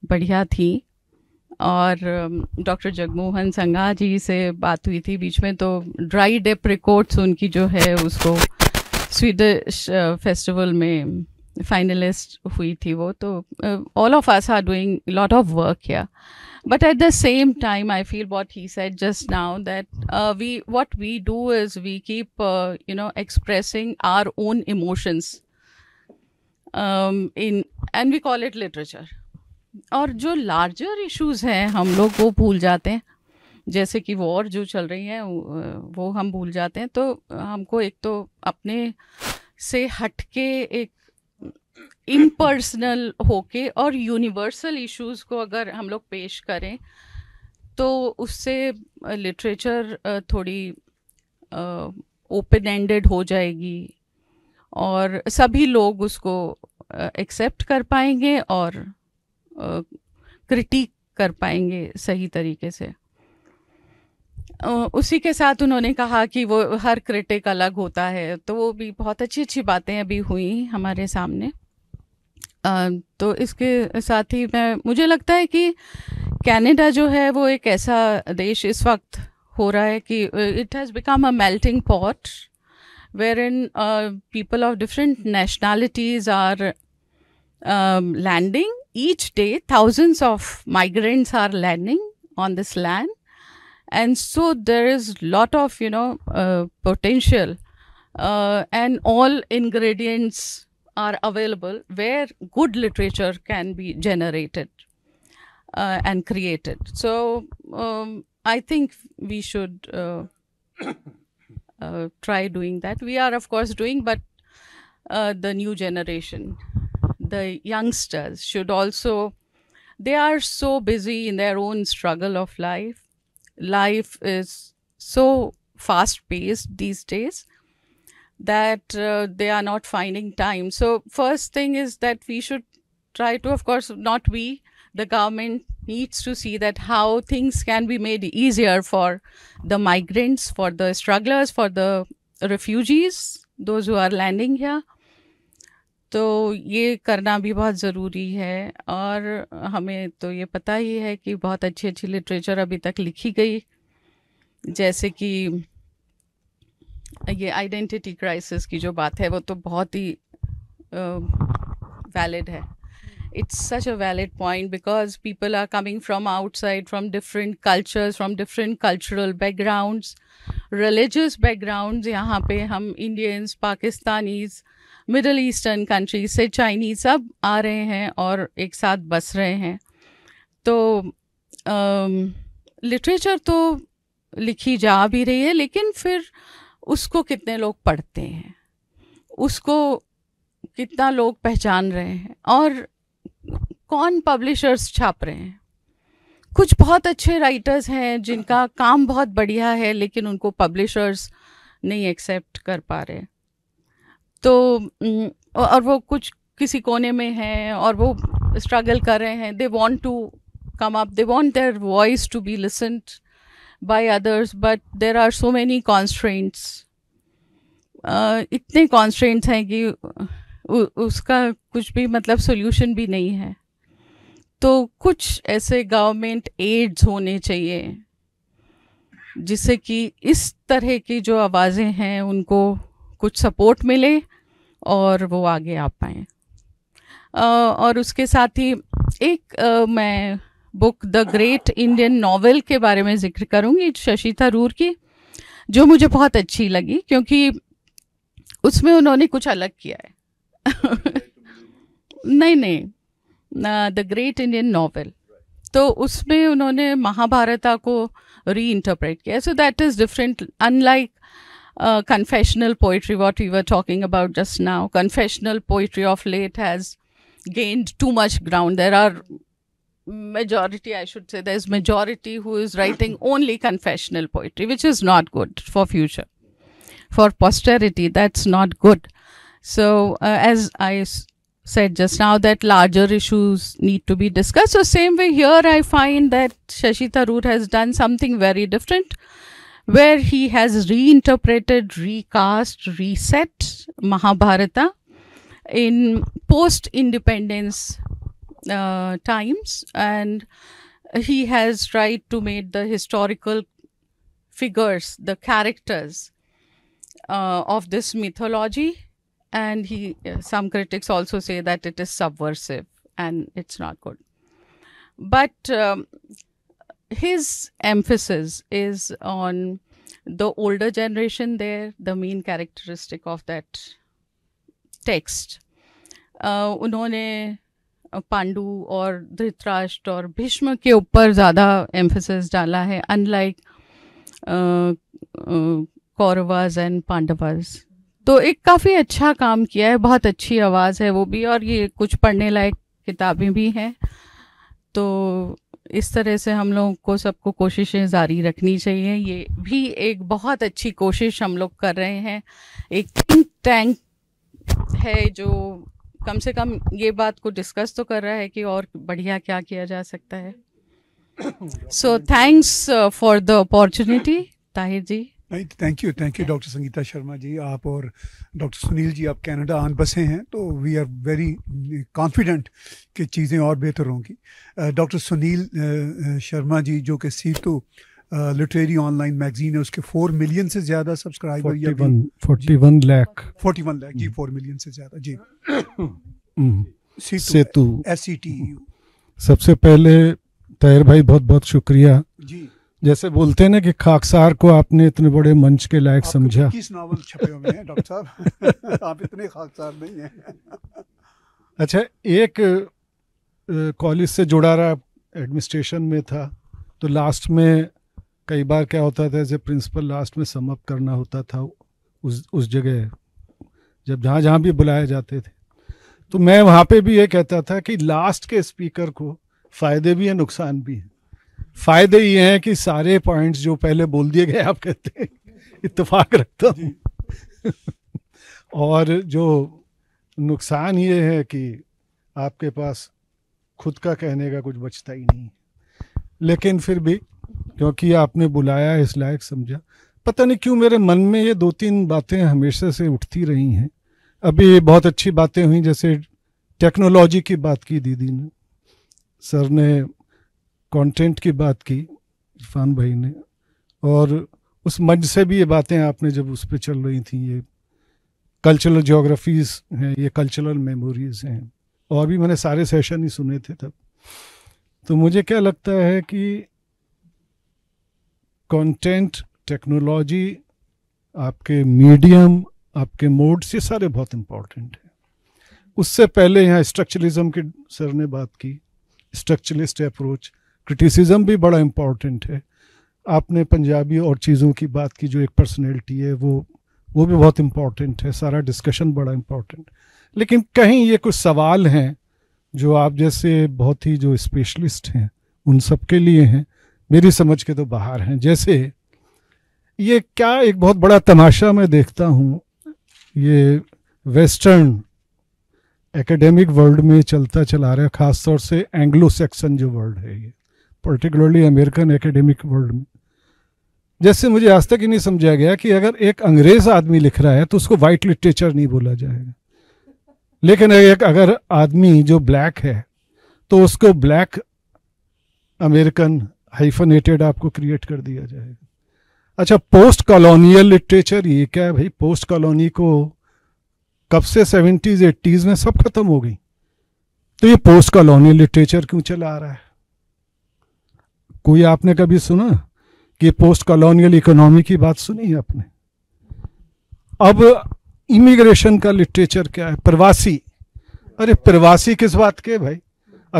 बढ़िया थी और डॉक्टर जगमोहन संघा जी से बात हुई थी बीच में तो ड्राई डेप रिकॉर्ड्स उनकी जो है उसको स्वीडिश फेस्टिवल में फाइनलिस्ट हुई थी वो तो all of us are doing lot of work या but at the same time I feel what he said just now that we what we do is we keep you know expressing our own emotions in and we call it literature और जो larger issues हैं हम लोग वो भूल जाते हैं जैसे कि वॉर जो चल रही है वो हम भूल जाते हैं तो हमको एक तो अपने से हटके एक इम्पर्सनल होके और यूनिवर्सल इश्यूज को अगर हम लोग पेश करें तो उससे लिटरेचर थोड़ी ओपन एंडेड हो जाएगी और सभी लोग उसको एक्सेप्ट कर पाएंगे और क्रिटिक कर पाएंगे सही तरीके से उसी के साथ उन्होंने कहा कि वो हर क्रिटिक अलग होता है तो वो भी बहुत अच्छी अच्छी बातें अभी हुई हमारे सामने तो इसके साथ ही मैं मुझे लगता है कि कनाडा जो है वो एक ऐसा देश इस वक्त हो रहा है कि it has become a melting pot wherein people of different nationalities are landing each day thousands of migrants are landing on this land and so there is lot of you know uh, potential uh, and all ingredients are available where good literature can be generated uh, and created so um, i think we should uh, (coughs) uh, try doing that we are of course doing but uh, the new generation the youngsters should also they are so busy in their own struggle of life life is so fast paced these days that uh, they are not finding time so first thing is that we should try to of course not we the government needs to see that how things can be made easier for the migrants for the strugglers for the refugees those who are landing here तो ये करना भी बहुत ज़रूरी है और हमें तो ये पता ही है कि बहुत अच्छी अच्छी लिटरेचर अभी तक लिखी गई जैसे कि ये आइडेंटिटी क्राइसिस की जो बात है वो तो बहुत ही वैलिड uh, है it's such a valid point because people are coming from outside from different cultures from different cultural backgrounds religious backgrounds यहाँ पे हम Indians Pakistanis Middle Eastern countries से चाइनीज सब आ रहे हैं और एक साथ बस रहे हैं तो लिटरेचर तो लिखी जा भी रही है लेकिन फिर उसको कितने लोग पढ़ते हैं उसको कितना लोग पहचान रहे हैं और कौन पब्लिशर्स छाप रहे हैं कुछ बहुत अच्छे राइटर्स हैं जिनका काम बहुत बढ़िया है लेकिन उनको पब्लिशर्स नहीं एक्सेप्ट कर पा रहे तो और वो कुछ किसी कोने में हैं और वो स्ट्रगल कर रहे हैं they want to come up they want their voice to be listen by others but there are so many constraints इतने कॉन्स्ट्रेंट्स हैं कि उ, उसका कुछ भी मतलब सोल्यूशन भी नहीं है तो कुछ ऐसे गवर्नमेंट एड्स होने चाहिए जिससे कि इस तरह की जो आवाज़ें हैं उनको कुछ सपोर्ट मिले और वो आगे आ पाए और उसके साथ ही एक आ, मैं book the great Indian novel के बारे में जिक्र करूंगी शशि थरूर की जो मुझे बहुत अच्छी लगी क्योंकि उसमें उन्होंने कुछ अलग किया है (laughs) नहीं नहीं द ग्रेट इंडियन नावल तो उसमें उन्होंने महाभारता को री इंटरप्रेट किया so that is different unlike uh, confessional poetry, what we were talking about just now, confessional poetry of late has gained too much ground. There are majority, I should say, there's majority who is writing only confessional poetry, which is not good for future. For posterity, that's not good. So, uh, as I said just now that larger issues need to be discussed. So same way here, I find that Shashita Tharoor has done something very different where he has reinterpreted, recast, reset Mahabharata in post independence uh, times and he has tried to make the historical figures, the characters uh, of this mythology. And he, uh, some critics also say that it is subversive and it's not good. But um, his emphasis is on the older generation there, the main characteristic of that text. Uh, उन्होंने uh, Pandu और धृतराष्ट्र और भीष्म के ऊपर ज़्यादा emphasis डाला है unlike uh, uh, Kauravas and Pandavas तो एक काफ़ी अच्छा काम किया है बहुत अच्छी आवाज़ है वो भी और ये कुछ पढ़ने लायक किताबें भी हैं तो इस तरह से हम लोगों को सबको कोशिशें जारी रखनी चाहिए ये भी एक बहुत अच्छी कोशिश हम लोग कर रहे हैं एक थिंक टैंक है जो कम से कम ये बात को डिस्कस तो कर रहा है कि और बढ़िया क्या किया जा सकता है so thanks for the opportunity Tahir ji नहीं thank you thank you doctor Sangeeta Sharma ji आप और डॉक्टर सुनील जी आप कनाडा आन बसे हैं तो वी आर वेरी कॉन्फिडेंट कि चीज़ें और बेहतर होंगी डॉक्टर सुनील शर्मा जी जो कि C two literary online magazine है उसके फोर मिलियन से ज़्यादा subscriber forty one lakh forty one lakh जी फोर मिलियन हम्म। से ज़्यादा जी सेतु एस सी टी सबसे पहले ताहिर भाई बहुत बहुत शुक्रिया जी जैसे बोलते हैं ना कि खाकसार को आपने इतने बड़े मंच के लायक समझा किस नावल छपे हुए हैं डॉक्टर साहब (laughs) आप इतने खाकसार नहीं हैं अच्छा एक कॉलेज से जुड़ा रहा एडमिनिस्ट्रेशन में था तो लास्ट में कई बार क्या होता था जैसे प्रिंसिपल लास्ट में समअप करना होता था उस उस जगह जब जहाँ जहाँ भी बुलाए जाते थे तो मैं वहाँ पे भी ये कहता था कि लास्ट के स्पीकर को फ़ायदे भी हैं नुकसान भी हैं फायदे ये हैं कि सारे पॉइंट्स जो पहले बोल दिए गए आप कहते हैं इतफाक रखता हूँ और जो नुकसान ये है कि आपके पास खुद का कहने का कुछ बचता ही नहीं लेकिन फिर भी क्योंकि आपने बुलाया इस लायक समझा पता नहीं क्यों मेरे मन में ये दो तीन बातें हमेशा से उठती रही हैं अभी बहुत अच्छी बातें हुई जैसे टेक्नोलॉजी की बात की दीदी ने सर ने कंटेंट की बात की इरफान भाई ने और उस मंच से भी ये बातें आपने जब उस पर चल रही थी ये कल्चरल जोग्राफीज हैं ये कल्चरल मेमोरीज हैं और भी मैंने सारे सेशन ही सुने थे तब तो मुझे क्या लगता है कि कंटेंट टेक्नोलॉजी आपके मीडियम आपके मोड्स ये सारे बहुत इम्पॉर्टेंट हैं उससे पहले यहाँ स्ट्रक्चरलिज्म के सर ने बात की स्ट्रक्चरलिस्ट अप्रोच क्रिटिसिज्म भी बड़ा इम्पॉर्टेंट है आपने पंजाबी और चीज़ों की बात की जो एक पर्सनैलिटी है वो वो भी बहुत इम्पॉर्टेंट है सारा डिस्कशन बड़ा इम्पॉर्टेंट लेकिन कहीं ये कुछ सवाल हैं जो आप जैसे बहुत ही जो स्पेशलिस्ट हैं उन सब के लिए हैं मेरी समझ के तो बाहर हैं जैसे ये क्या एक बहुत बड़ा तमाशा मैं देखता हूँ ये वेस्टर्न एकेडमिक वर्ल्ड में चलता चला रहा है ख़ासतौर से एंग्लो सेक्सन जो वर्ल्ड है ये पर्टिकुलरली अमेरिकन एकेडमिक वर्ल्ड में जैसे मुझे आज तक ही नहीं समझा गया कि अगर एक अंग्रेज आदमी लिख रहा है तो उसको वाइट लिटरेचर नहीं बोला जाएगा लेकिन एक अगर आदमी जो ब्लैक है तो उसको ब्लैक अमेरिकन हाइफनेटेड आपको क्रिएट कर दिया जाएगा अच्छा पोस्ट कॉलोनियल लिटरेचर ये क्या है भाई पोस्ट कॉलोनी को कब से सेवेंटीज एट्टीज में सब खत्म हो गई तो ये पोस्ट कॉलोनियल लिटरेचर क्यों चला आ रहा है कोई आपने कभी सुना कि पोस्ट कॉलोनियल इकोनॉमी की बात सुनी है आपने अब इमिग्रेशन का लिटरेचर क्या है प्रवासी अरे प्रवासी किस बात के भाई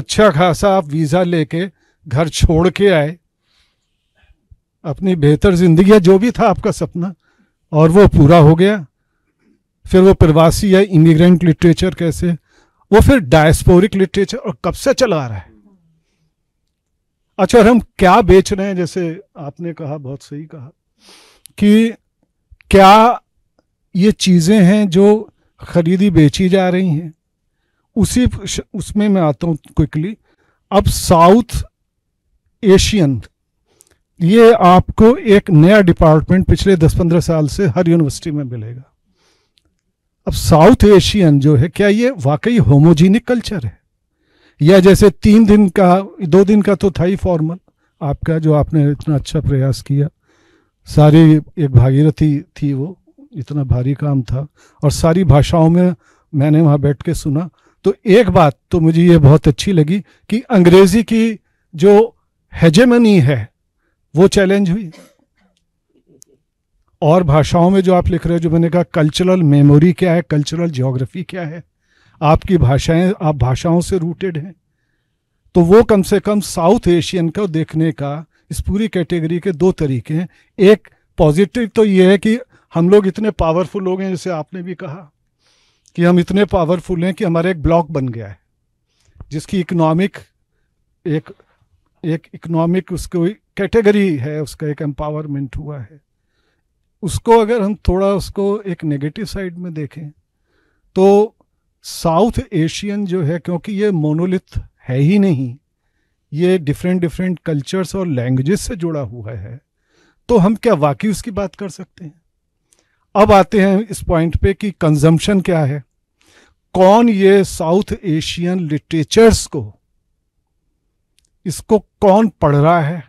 अच्छा खासा आप वीज़ा लेके घर छोड़ के आए अपनी बेहतर ज़िंदगी जो भी था आपका सपना और वो पूरा हो गया फिर वो प्रवासी या इमिग्रेंट लिटरेचर कैसे वो फिर डायस्पोरिक लिटरेचर और कब से चला आ रहा है अच्छा और हम क्या बेच रहे हैं जैसे आपने कहा बहुत सही कहा कि क्या ये चीज़ें हैं जो खरीदी बेची जा रही हैं उसी उसमें मैं आता हूँ क्विकली अब साउथ एशियन ये आपको एक नया डिपार्टमेंट पिछले 10-15 साल से हर यूनिवर्सिटी में मिलेगा अब साउथ एशियन जो है क्या ये वाकई होमोजीनिक कल्चर है या जैसे तीन दिन का दो दिन का तो था ही फॉर्मल आपका जो आपने इतना अच्छा प्रयास किया सारी एक भागीरथी थी वो इतना भारी काम था और सारी भाषाओं में मैंने वहाँ बैठ के सुना तो एक बात तो मुझे ये बहुत अच्छी लगी कि अंग्रेज़ी की जो हेजेमनी है वो चैलेंज हुई और भाषाओं में जो आप लिख रहे हो जो मैंने कहा कल्चरल मेमोरी क्या है कल्चरल जियोग्राफी क्या है आपकी भाषाएं आप भाषाओं से रूटेड हैं तो वो कम से कम साउथ एशियन को देखने का इस पूरी कैटेगरी के दो तरीके हैं एक पॉजिटिव तो ये है कि हम लोग इतने पावरफुल लोग हैं जैसे आपने भी कहा कि हम इतने पावरफुल हैं कि हमारा एक ब्लॉक बन गया है जिसकी इकोनॉमिक एक एक इकोनॉमिक उसको कैटेगरी है उसका एक एम्पावरमेंट हुआ है उसको अगर हम थोड़ा उसको एक नेगेटिव साइड में देखें तो साउथ एशियन जो है क्योंकि ये मोनोलिथ है ही नहीं ये डिफरेंट डिफरेंट कल्चर्स और लैंग्वेजेस से जुड़ा हुआ है तो हम क्या वाकई उसकी बात कर सकते हैं अब आते हैं इस पॉइंट पे कि कंजम्पशन क्या है कौन ये साउथ एशियन लिटरेचर्स को इसको कौन पढ़ रहा है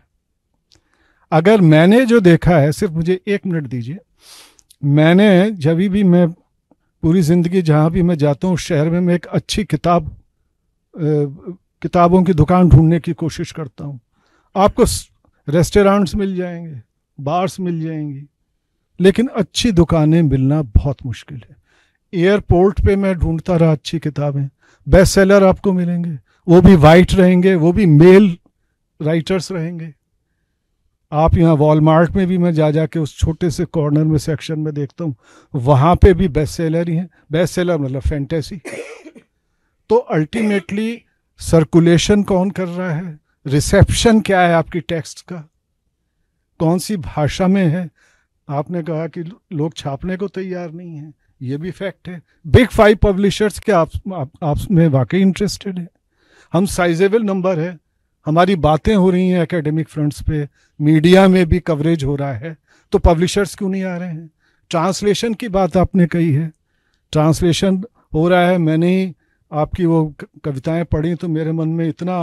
अगर मैंने जो देखा है सिर्फ मुझे एक मिनट दीजिए मैंने जब भी मैं पूरी ज़िंदगी जहाँ भी मैं जाता हूँ उस शहर में मैं एक अच्छी किताब किताबों की दुकान ढूंढने की कोशिश करता हूँ आपको रेस्टोरेंट्स मिल जाएंगे बार्स मिल जाएंगी लेकिन अच्छी दुकानें मिलना बहुत मुश्किल है एयरपोर्ट पे मैं ढूंढता रहा अच्छी किताबें बेस्ट सेलर आपको मिलेंगे वो भी वाइट रहेंगे वो भी मेल राइटर्स रहेंगे आप यहाँ वॉलमार्ट में भी मैं जा जा के उस छोटे से कॉर्नर में सेक्शन में देखता हूँ वहाँ पे भी बेस्ट सेलर ही हैं बेस्ट सेलर मतलब फैंटेसी तो अल्टीमेटली सर्कुलेशन कौन कर रहा है रिसेप्शन क्या है आपकी टेक्स्ट का कौन सी भाषा में है आपने कहा कि लोग छापने को तैयार नहीं है ये भी फैक्ट है बिग फाइव पब्लिशर्स के आप, आप, आप में वाकई इंटरेस्टेड है हम साइजेबल नंबर है हमारी बातें हो रही हैं एकेडमिक फ्रंट्स पे मीडिया में भी कवरेज हो रहा है तो पब्लिशर्स क्यों नहीं आ रहे हैं ट्रांसलेशन की बात आपने कही है ट्रांसलेशन हो रहा है मैंने ही आपकी वो कविताएं पढ़ी तो मेरे मन में इतना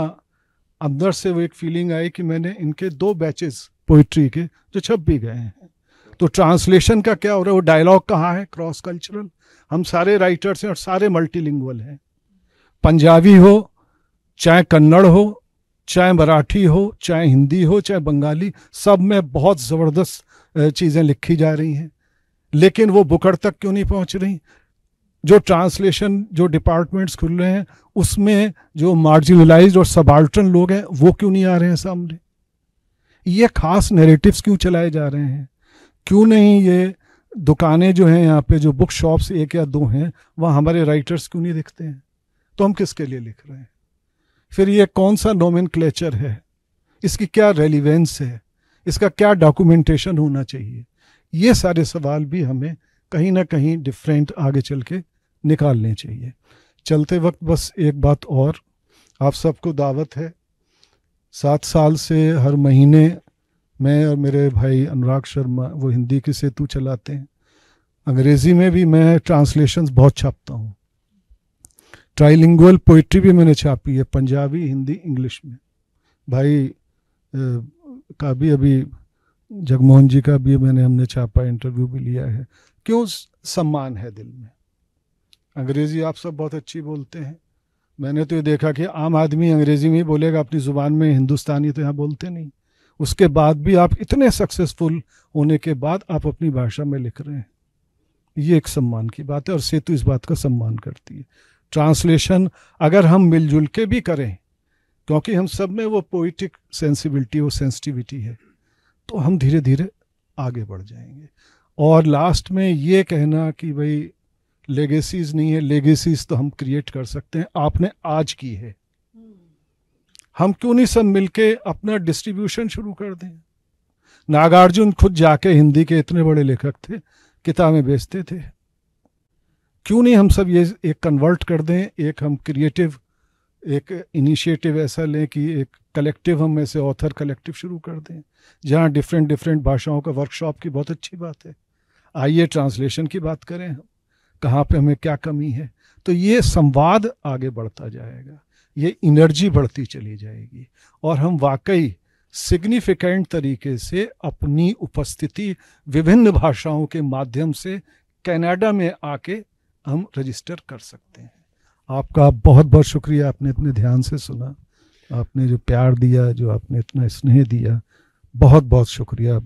अंदर से वो एक फीलिंग आई कि मैंने इनके दो बैचेस पोइट्री के जो छप भी गए हैं तो ट्रांसलेशन का क्या हो रहा है वो डायलॉग कहाँ है क्रॉस कल्चरल हम सारे राइटर्स हैं और सारे मल्टीलिंगुअल हैं पंजाबी हो चाहे कन्नड़ हो चाहे मराठी हो चाहे हिंदी हो चाहे बंगाली सब में बहुत ज़बरदस्त चीज़ें लिखी जा रही हैं लेकिन वो बुकर तक क्यों नहीं पहुंच रही जो ट्रांसलेशन जो डिपार्टमेंट्स खुल रहे हैं उसमें जो मार्जिनलाइज और सबाल्टन लोग हैं वो क्यों नहीं आ रहे हैं सामने ये खास नेरेटिव्स क्यों चलाए जा रहे हैं क्यों नहीं ये दुकानें जो हैं यहाँ पे जो बुक शॉप्स एक या दो हैं वहाँ हमारे राइटर्स क्यों नहीं दिखते हैं तो हम किसके लिए लिख रहे हैं फिर ये कौन सा नोमिन है इसकी क्या रेलिवेंस है इसका क्या डॉक्यूमेंटेशन होना चाहिए ये सारे सवाल भी हमें कहीं ना कहीं डिफरेंट आगे चल के निकालने चाहिए चलते वक्त बस एक बात और आप सबको दावत है सात साल से हर महीने मैं और मेरे भाई अनुराग शर्मा वो हिंदी की सेतु चलाते हैं अंग्रेज़ी में भी मैं ट्रांसलेशंस बहुत छापता हूँ ट्राइलिंगुअल पोइट्री भी मैंने छापी है पंजाबी हिंदी इंग्लिश में भाई का भी अभी जगमोहन जी का भी मैंने हमने छापा इंटरव्यू भी लिया है क्यों सम्मान है दिल में अंग्रेज़ी आप सब बहुत अच्छी बोलते हैं मैंने तो ये देखा कि आम आदमी अंग्रेज़ी में ही बोलेगा अपनी ज़ुबान में हिंदुस्तानी तो यहाँ बोलते नहीं उसके बाद भी आप इतने सक्सेसफुल होने के बाद आप अपनी भाषा में लिख रहे हैं ये एक सम्मान की बात है और सेतु इस बात का सम्मान करती है ट्रांसलेशन अगर हम मिलजुल के भी करें क्योंकि हम सब में वो पोइटिक सेंसिबिलिटी वो सेंसिटिविटी है तो हम धीरे धीरे आगे बढ़ जाएंगे और लास्ट में ये कहना कि भाई लेगेसीज नहीं है लेगेसीज तो हम क्रिएट कर सकते हैं आपने आज की है हम क्यों नहीं सब मिलके अपना डिस्ट्रीब्यूशन शुरू कर दें नागार्जुन खुद जाके हिंदी के इतने बड़े लेखक थे किताबें बेचते थे क्यों नहीं हम सब ये एक कन्वर्ट कर दें एक हम क्रिएटिव एक इनिशिएटिव ऐसा लें कि एक कलेक्टिव हम ऐसे ऑथर कलेक्टिव शुरू कर दें जहाँ डिफरेंट डिफरेंट भाषाओं का वर्कशॉप की बहुत अच्छी बात है आइए ट्रांसलेशन की बात करें हम कहाँ पर हमें क्या कमी है तो ये संवाद आगे बढ़ता जाएगा ये इनर्जी बढ़ती चली जाएगी और हम वाकई सिग्निफिकेंट तरीके से अपनी उपस्थिति विभिन्न भाषाओं के माध्यम से कनाडा में आके हम रजिस्टर कर सकते हैं आपका बहुत बहुत शुक्रिया आपने इतने ध्यान से सुना आपने जो प्यार दिया जो आपने इतना स्नेह दिया बहुत बहुत शुक्रिया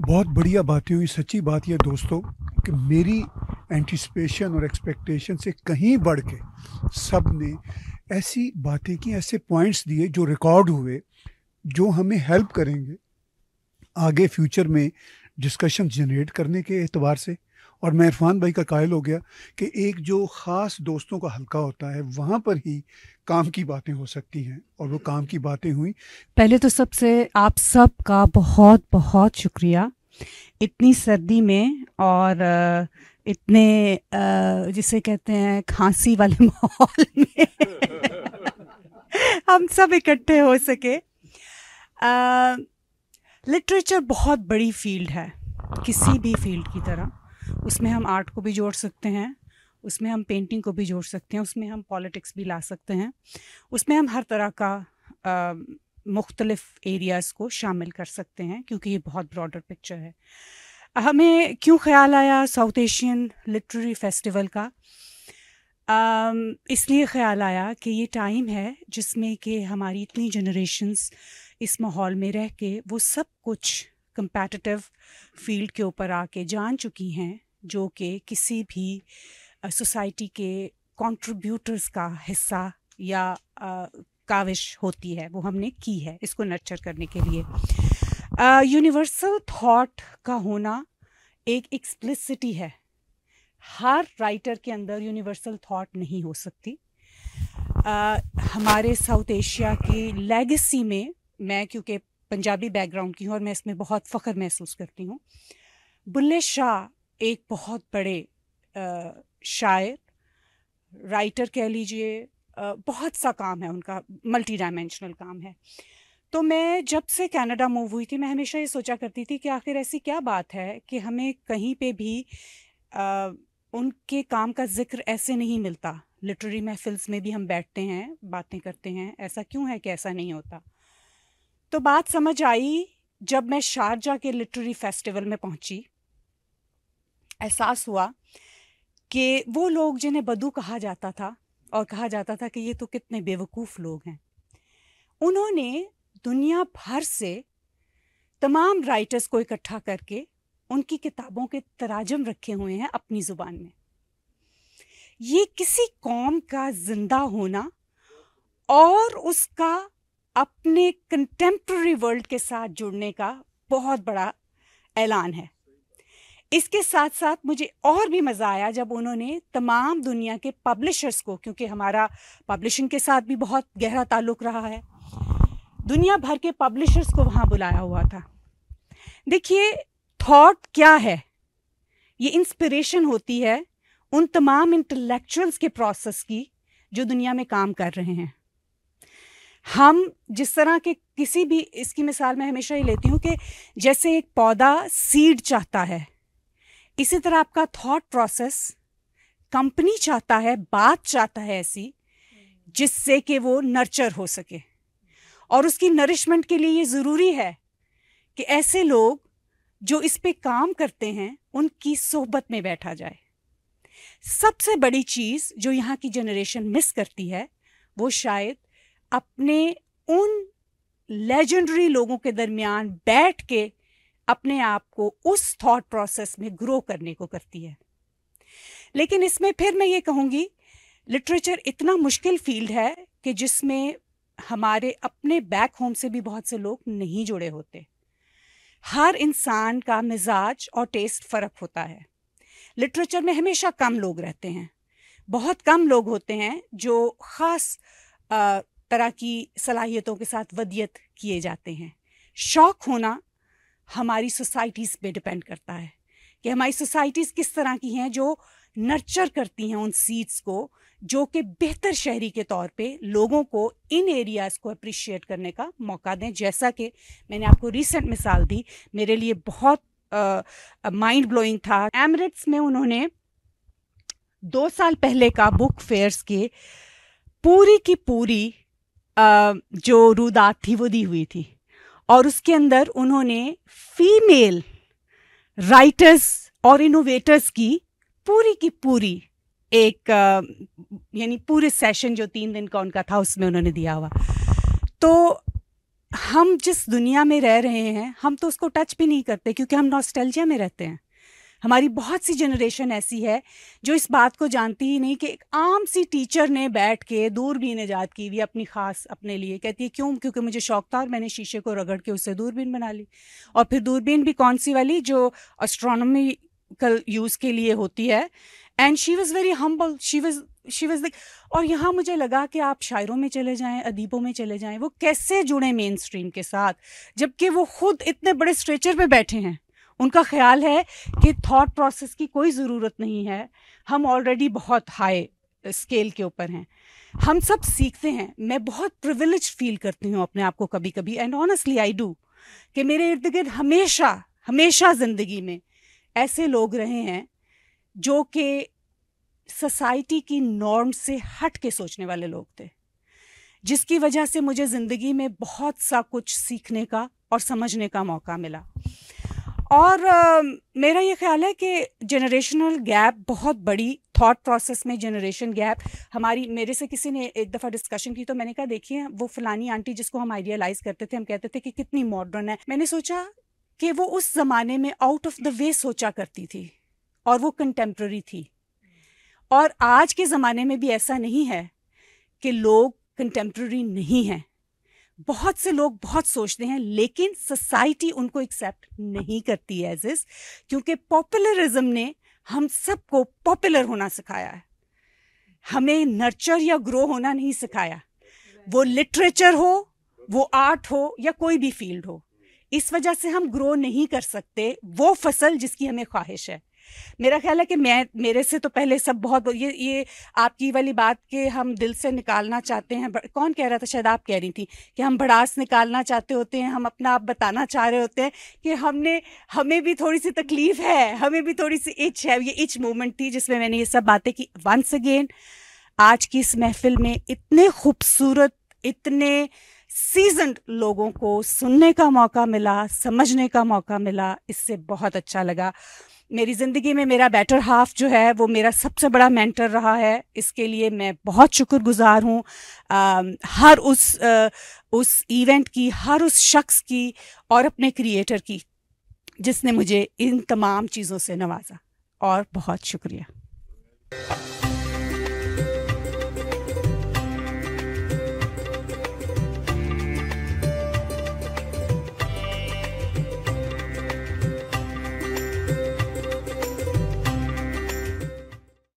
बहुत बढ़िया बातें हुई सच्ची बात यह दोस्तों कि मेरी एंटिसपेशन और एक्सपेक्टेशन से कहीं बढ़ के सब ने ऐसी बातें की ऐसे पॉइंट्स दिए जो रिकॉर्ड हुए जो हमें हेल्प करेंगे आगे फ्यूचर में डिस्कशन जनरेट करने के एतबार से और मैं इरफान भाई का कायल हो गया कि एक जो ख़ास दोस्तों का हल्का होता है वहाँ पर ही काम की बातें हो सकती हैं और वो काम की बातें हुई पहले तो सबसे आप सब का बहुत बहुत शुक्रिया इतनी सर्दी में और इतने जिसे कहते हैं खांसी वाले (laughs) माहौल में हम सब इकट्ठे हो सके लिटरेचर बहुत बड़ी फील्ड है किसी भी फील्ड की तरह उसमें हम आर्ट को भी जोड़ सकते हैं उसमें हम पेंटिंग को भी जोड़ सकते हैं उसमें हम पॉलिटिक्स भी ला सकते हैं उसमें हम हर तरह का मुख्तलफ़ एरियाज़ को शामिल कर सकते हैं क्योंकि ये बहुत ब्रॉडर पिक्चर है हमें क्यों ख्याल आया साउथ एशियन लिटरेरी फेस्टिवल का इसलिए ख्याल आया कि ये टाइम है जिसमें कि हमारी इतनी जनरेशन्स इस माहौल में रह के वो सब कुछ कंपेटिटिव फील्ड के ऊपर आके जान चुकी हैं जो कि किसी भी सोसाइटी के कंट्रीब्यूटर्स का हिस्सा या काविश होती है वो हमने की है इसको नर्चर करने के लिए यूनिवर्सल थॉट का होना एक एक्सप्लिसिटी है हर राइटर के अंदर यूनिवर्सल थॉट नहीं हो सकती आ, हमारे साउथ एशिया की लेगेसी में मैं क्योंकि पंजाबी बैकग्राउंड की हूँ और मैं इसमें बहुत फ़ख्र महसूस करती हूँ बुल्ले शाह एक बहुत बड़े शायर राइटर कह लीजिए बहुत सा काम है उनका मल्टी डायमेंशनल काम है तो मैं जब से कनाडा मूव हुई थी मैं हमेशा ये सोचा करती थी कि आखिर ऐसी क्या बात है कि हमें कहीं पे भी आ, उनके काम का जिक्र ऐसे नहीं मिलता लिटरेरी महफिल्स में भी हम बैठते हैं बातें करते हैं ऐसा क्यों है कि ऐसा नहीं होता तो बात समझ आई जब मैं शारजा के लिटरेरी फेस्टिवल में पहुंची एहसास हुआ कि वो लोग जिन्हें बदू कहा जाता था और कहा जाता था कि ये तो कितने बेवकूफ़ लोग हैं उन्होंने दुनिया भर से तमाम राइटर्स को इकट्ठा करके उनकी किताबों के तराजम रखे हुए हैं अपनी ज़ुबान में ये किसी कौम का जिंदा होना और उसका अपने कंटेम्प्रेरी वर्ल्ड के साथ जुड़ने का बहुत बड़ा ऐलान है इसके साथ साथ मुझे और भी मज़ा आया जब उन्होंने तमाम दुनिया के पब्लिशर्स को क्योंकि हमारा पब्लिशिंग के साथ भी बहुत गहरा ताल्लुक रहा है दुनिया भर के पब्लिशर्स को वहाँ बुलाया हुआ था देखिए थॉट क्या है ये इंस्पिरेशन होती है उन तमाम इंटेलेक्चुअल्स के प्रोसेस की जो दुनिया में काम कर रहे हैं हम जिस तरह के किसी भी इसकी मिसाल मैं हमेशा ही लेती हूँ कि जैसे एक पौधा सीड चाहता है इसी तरह आपका थॉट प्रोसेस कंपनी चाहता है बात चाहता है ऐसी जिससे कि वो नर्चर हो सके और उसकी नरिशमेंट के लिए ये ज़रूरी है कि ऐसे लोग जो इस पे काम करते हैं उनकी सोहबत में बैठा जाए सबसे बड़ी चीज़ जो यहाँ की जनरेशन मिस करती है वो शायद अपने उन लेजेंडरी लोगों के दरमियान बैठ के अपने आप को उस थॉट प्रोसेस में ग्रो करने को करती है लेकिन इसमें फिर मैं ये कहूँगी लिटरेचर इतना मुश्किल फील्ड है कि जिसमें हमारे अपने बैक होम से भी बहुत से लोग नहीं जुड़े होते हर इंसान का मिजाज और टेस्ट फ़र्क होता है लिटरेचर में हमेशा कम लोग रहते हैं बहुत कम लोग होते हैं जो ख़ास तरह की सलाहियतों के साथ वदियत किए जाते हैं शौक होना हमारी सोसाइटीज़ पे डिपेंड करता है कि हमारी सोसाइटीज़ किस तरह की हैं जो नर्चर करती हैं उन सीड्स को जो कि बेहतर शहरी के तौर पे लोगों को इन एरियाज़ को अप्रिशिएट करने का मौका दें जैसा कि मैंने आपको रिसेंट मिसाल दी मेरे लिए बहुत माइंड ब्लोइंग था एमरेट्स में उन्होंने दो साल पहले का बुक फेयर्स के पूरी की पूरी uh, जो रुदात थी वो दी हुई थी और उसके अंदर उन्होंने फीमेल राइटर्स और इनोवेटर्स की पूरी की पूरी एक यानी पूरे सेशन जो तीन दिन का उनका था उसमें उन्होंने दिया हुआ तो हम जिस दुनिया में रह रहे हैं हम तो उसको टच भी नहीं करते क्योंकि हम नॉस्टैल्जिया में रहते हैं हमारी बहुत सी जनरेशन ऐसी है जो इस बात को जानती ही नहीं कि एक आम सी टीचर ने बैठ के दूरबीन ईजाद की हुई अपनी ख़ास अपने लिए कहती है क्यों क्योंकि मुझे शौक था और मैंने शीशे को रगड़ के उससे दूरबीन बना ली और फिर दूरबीन भी कौन सी वाली जो कल यूज़ के लिए होती है and she was very humble she was she was like और यहाँ मुझे लगा कि आप शायरों में चले जाएँ अदीबों में चले जाएँ वो कैसे जुड़े मेन स्ट्रीम के साथ जबकि वो खुद इतने बड़े स्ट्रेचर पर बैठे हैं उनका ख्याल है कि थॉट प्रोसेस की कोई ज़रूरत नहीं है हम ऑलरेडी बहुत हाई स्केल uh, के ऊपर हैं हम सब सीखते हैं मैं बहुत प्रिविलेज फील करती हूँ अपने आप को कभी कभी एंड ऑनेस्टली आई डू कि मेरे इर्द गिर्द हमेशा हमेशा ज़िंदगी में ऐसे लोग रहे हैं जो कि सोसाइटी की नॉर्म से हट के सोचने वाले लोग थे जिसकी वजह से मुझे ज़िंदगी में बहुत सा कुछ सीखने का और समझने का मौका मिला और आ, मेरा ये ख्याल है कि जनरेशनल गैप बहुत बड़ी थॉट प्रोसेस में जनरेशन गैप हमारी मेरे से किसी ने एक दफ़ा डिस्कशन की तो मैंने कहा देखिए वो फलानी आंटी जिसको हम आइडियलाइज करते थे हम कहते थे कि कितनी मॉडर्न है मैंने सोचा कि वो उस ज़माने में आउट ऑफ द वे सोचा करती थी और वो कंटेम्प्रेरी थी और आज के ज़माने में भी ऐसा नहीं है कि लोग कंटेम्प्रेरी नहीं हैं बहुत से लोग बहुत सोचते हैं लेकिन सोसाइटी उनको एक्सेप्ट नहीं करती है एज इज क्योंकि पॉपुलरिज्म ने हम सबको पॉपुलर होना सिखाया है हमें नर्चर या ग्रो होना नहीं सिखाया वो लिटरेचर हो वो आर्ट हो या कोई भी फील्ड हो इस वजह से हम ग्रो नहीं कर सकते वो फसल जिसकी हमें ख्वाहिश है मेरा ख्याल है कि मैं मेरे से तो पहले सब बहुत ये ये आपकी वाली बात के हम दिल से निकालना चाहते हैं कौन कह रहा था शायद आप कह रही थी कि हम भड़ास निकालना चाहते होते हैं हम अपना आप बताना चाह रहे होते हैं कि हमने हमें भी थोड़ी सी तकलीफ है हमें भी थोड़ी सी इच है ये इच मोमेंट थी जिसमें मैंने ये सब बातें की वंस अगेन आज की इस महफिल में इतने खूबसूरत इतने सीजनड लोगों को सुनने का मौका मिला समझने का मौका मिला इससे बहुत अच्छा लगा मेरी ज़िंदगी में मेरा बेटर हाफ जो है वो मेरा सबसे बड़ा मेंटर रहा है इसके लिए मैं बहुत शुक्रगुजार हूँ हर उस आ, उस इवेंट की हर उस शख्स की और अपने क्रिएटर की जिसने मुझे इन तमाम चीज़ों से नवाजा और बहुत शुक्रिया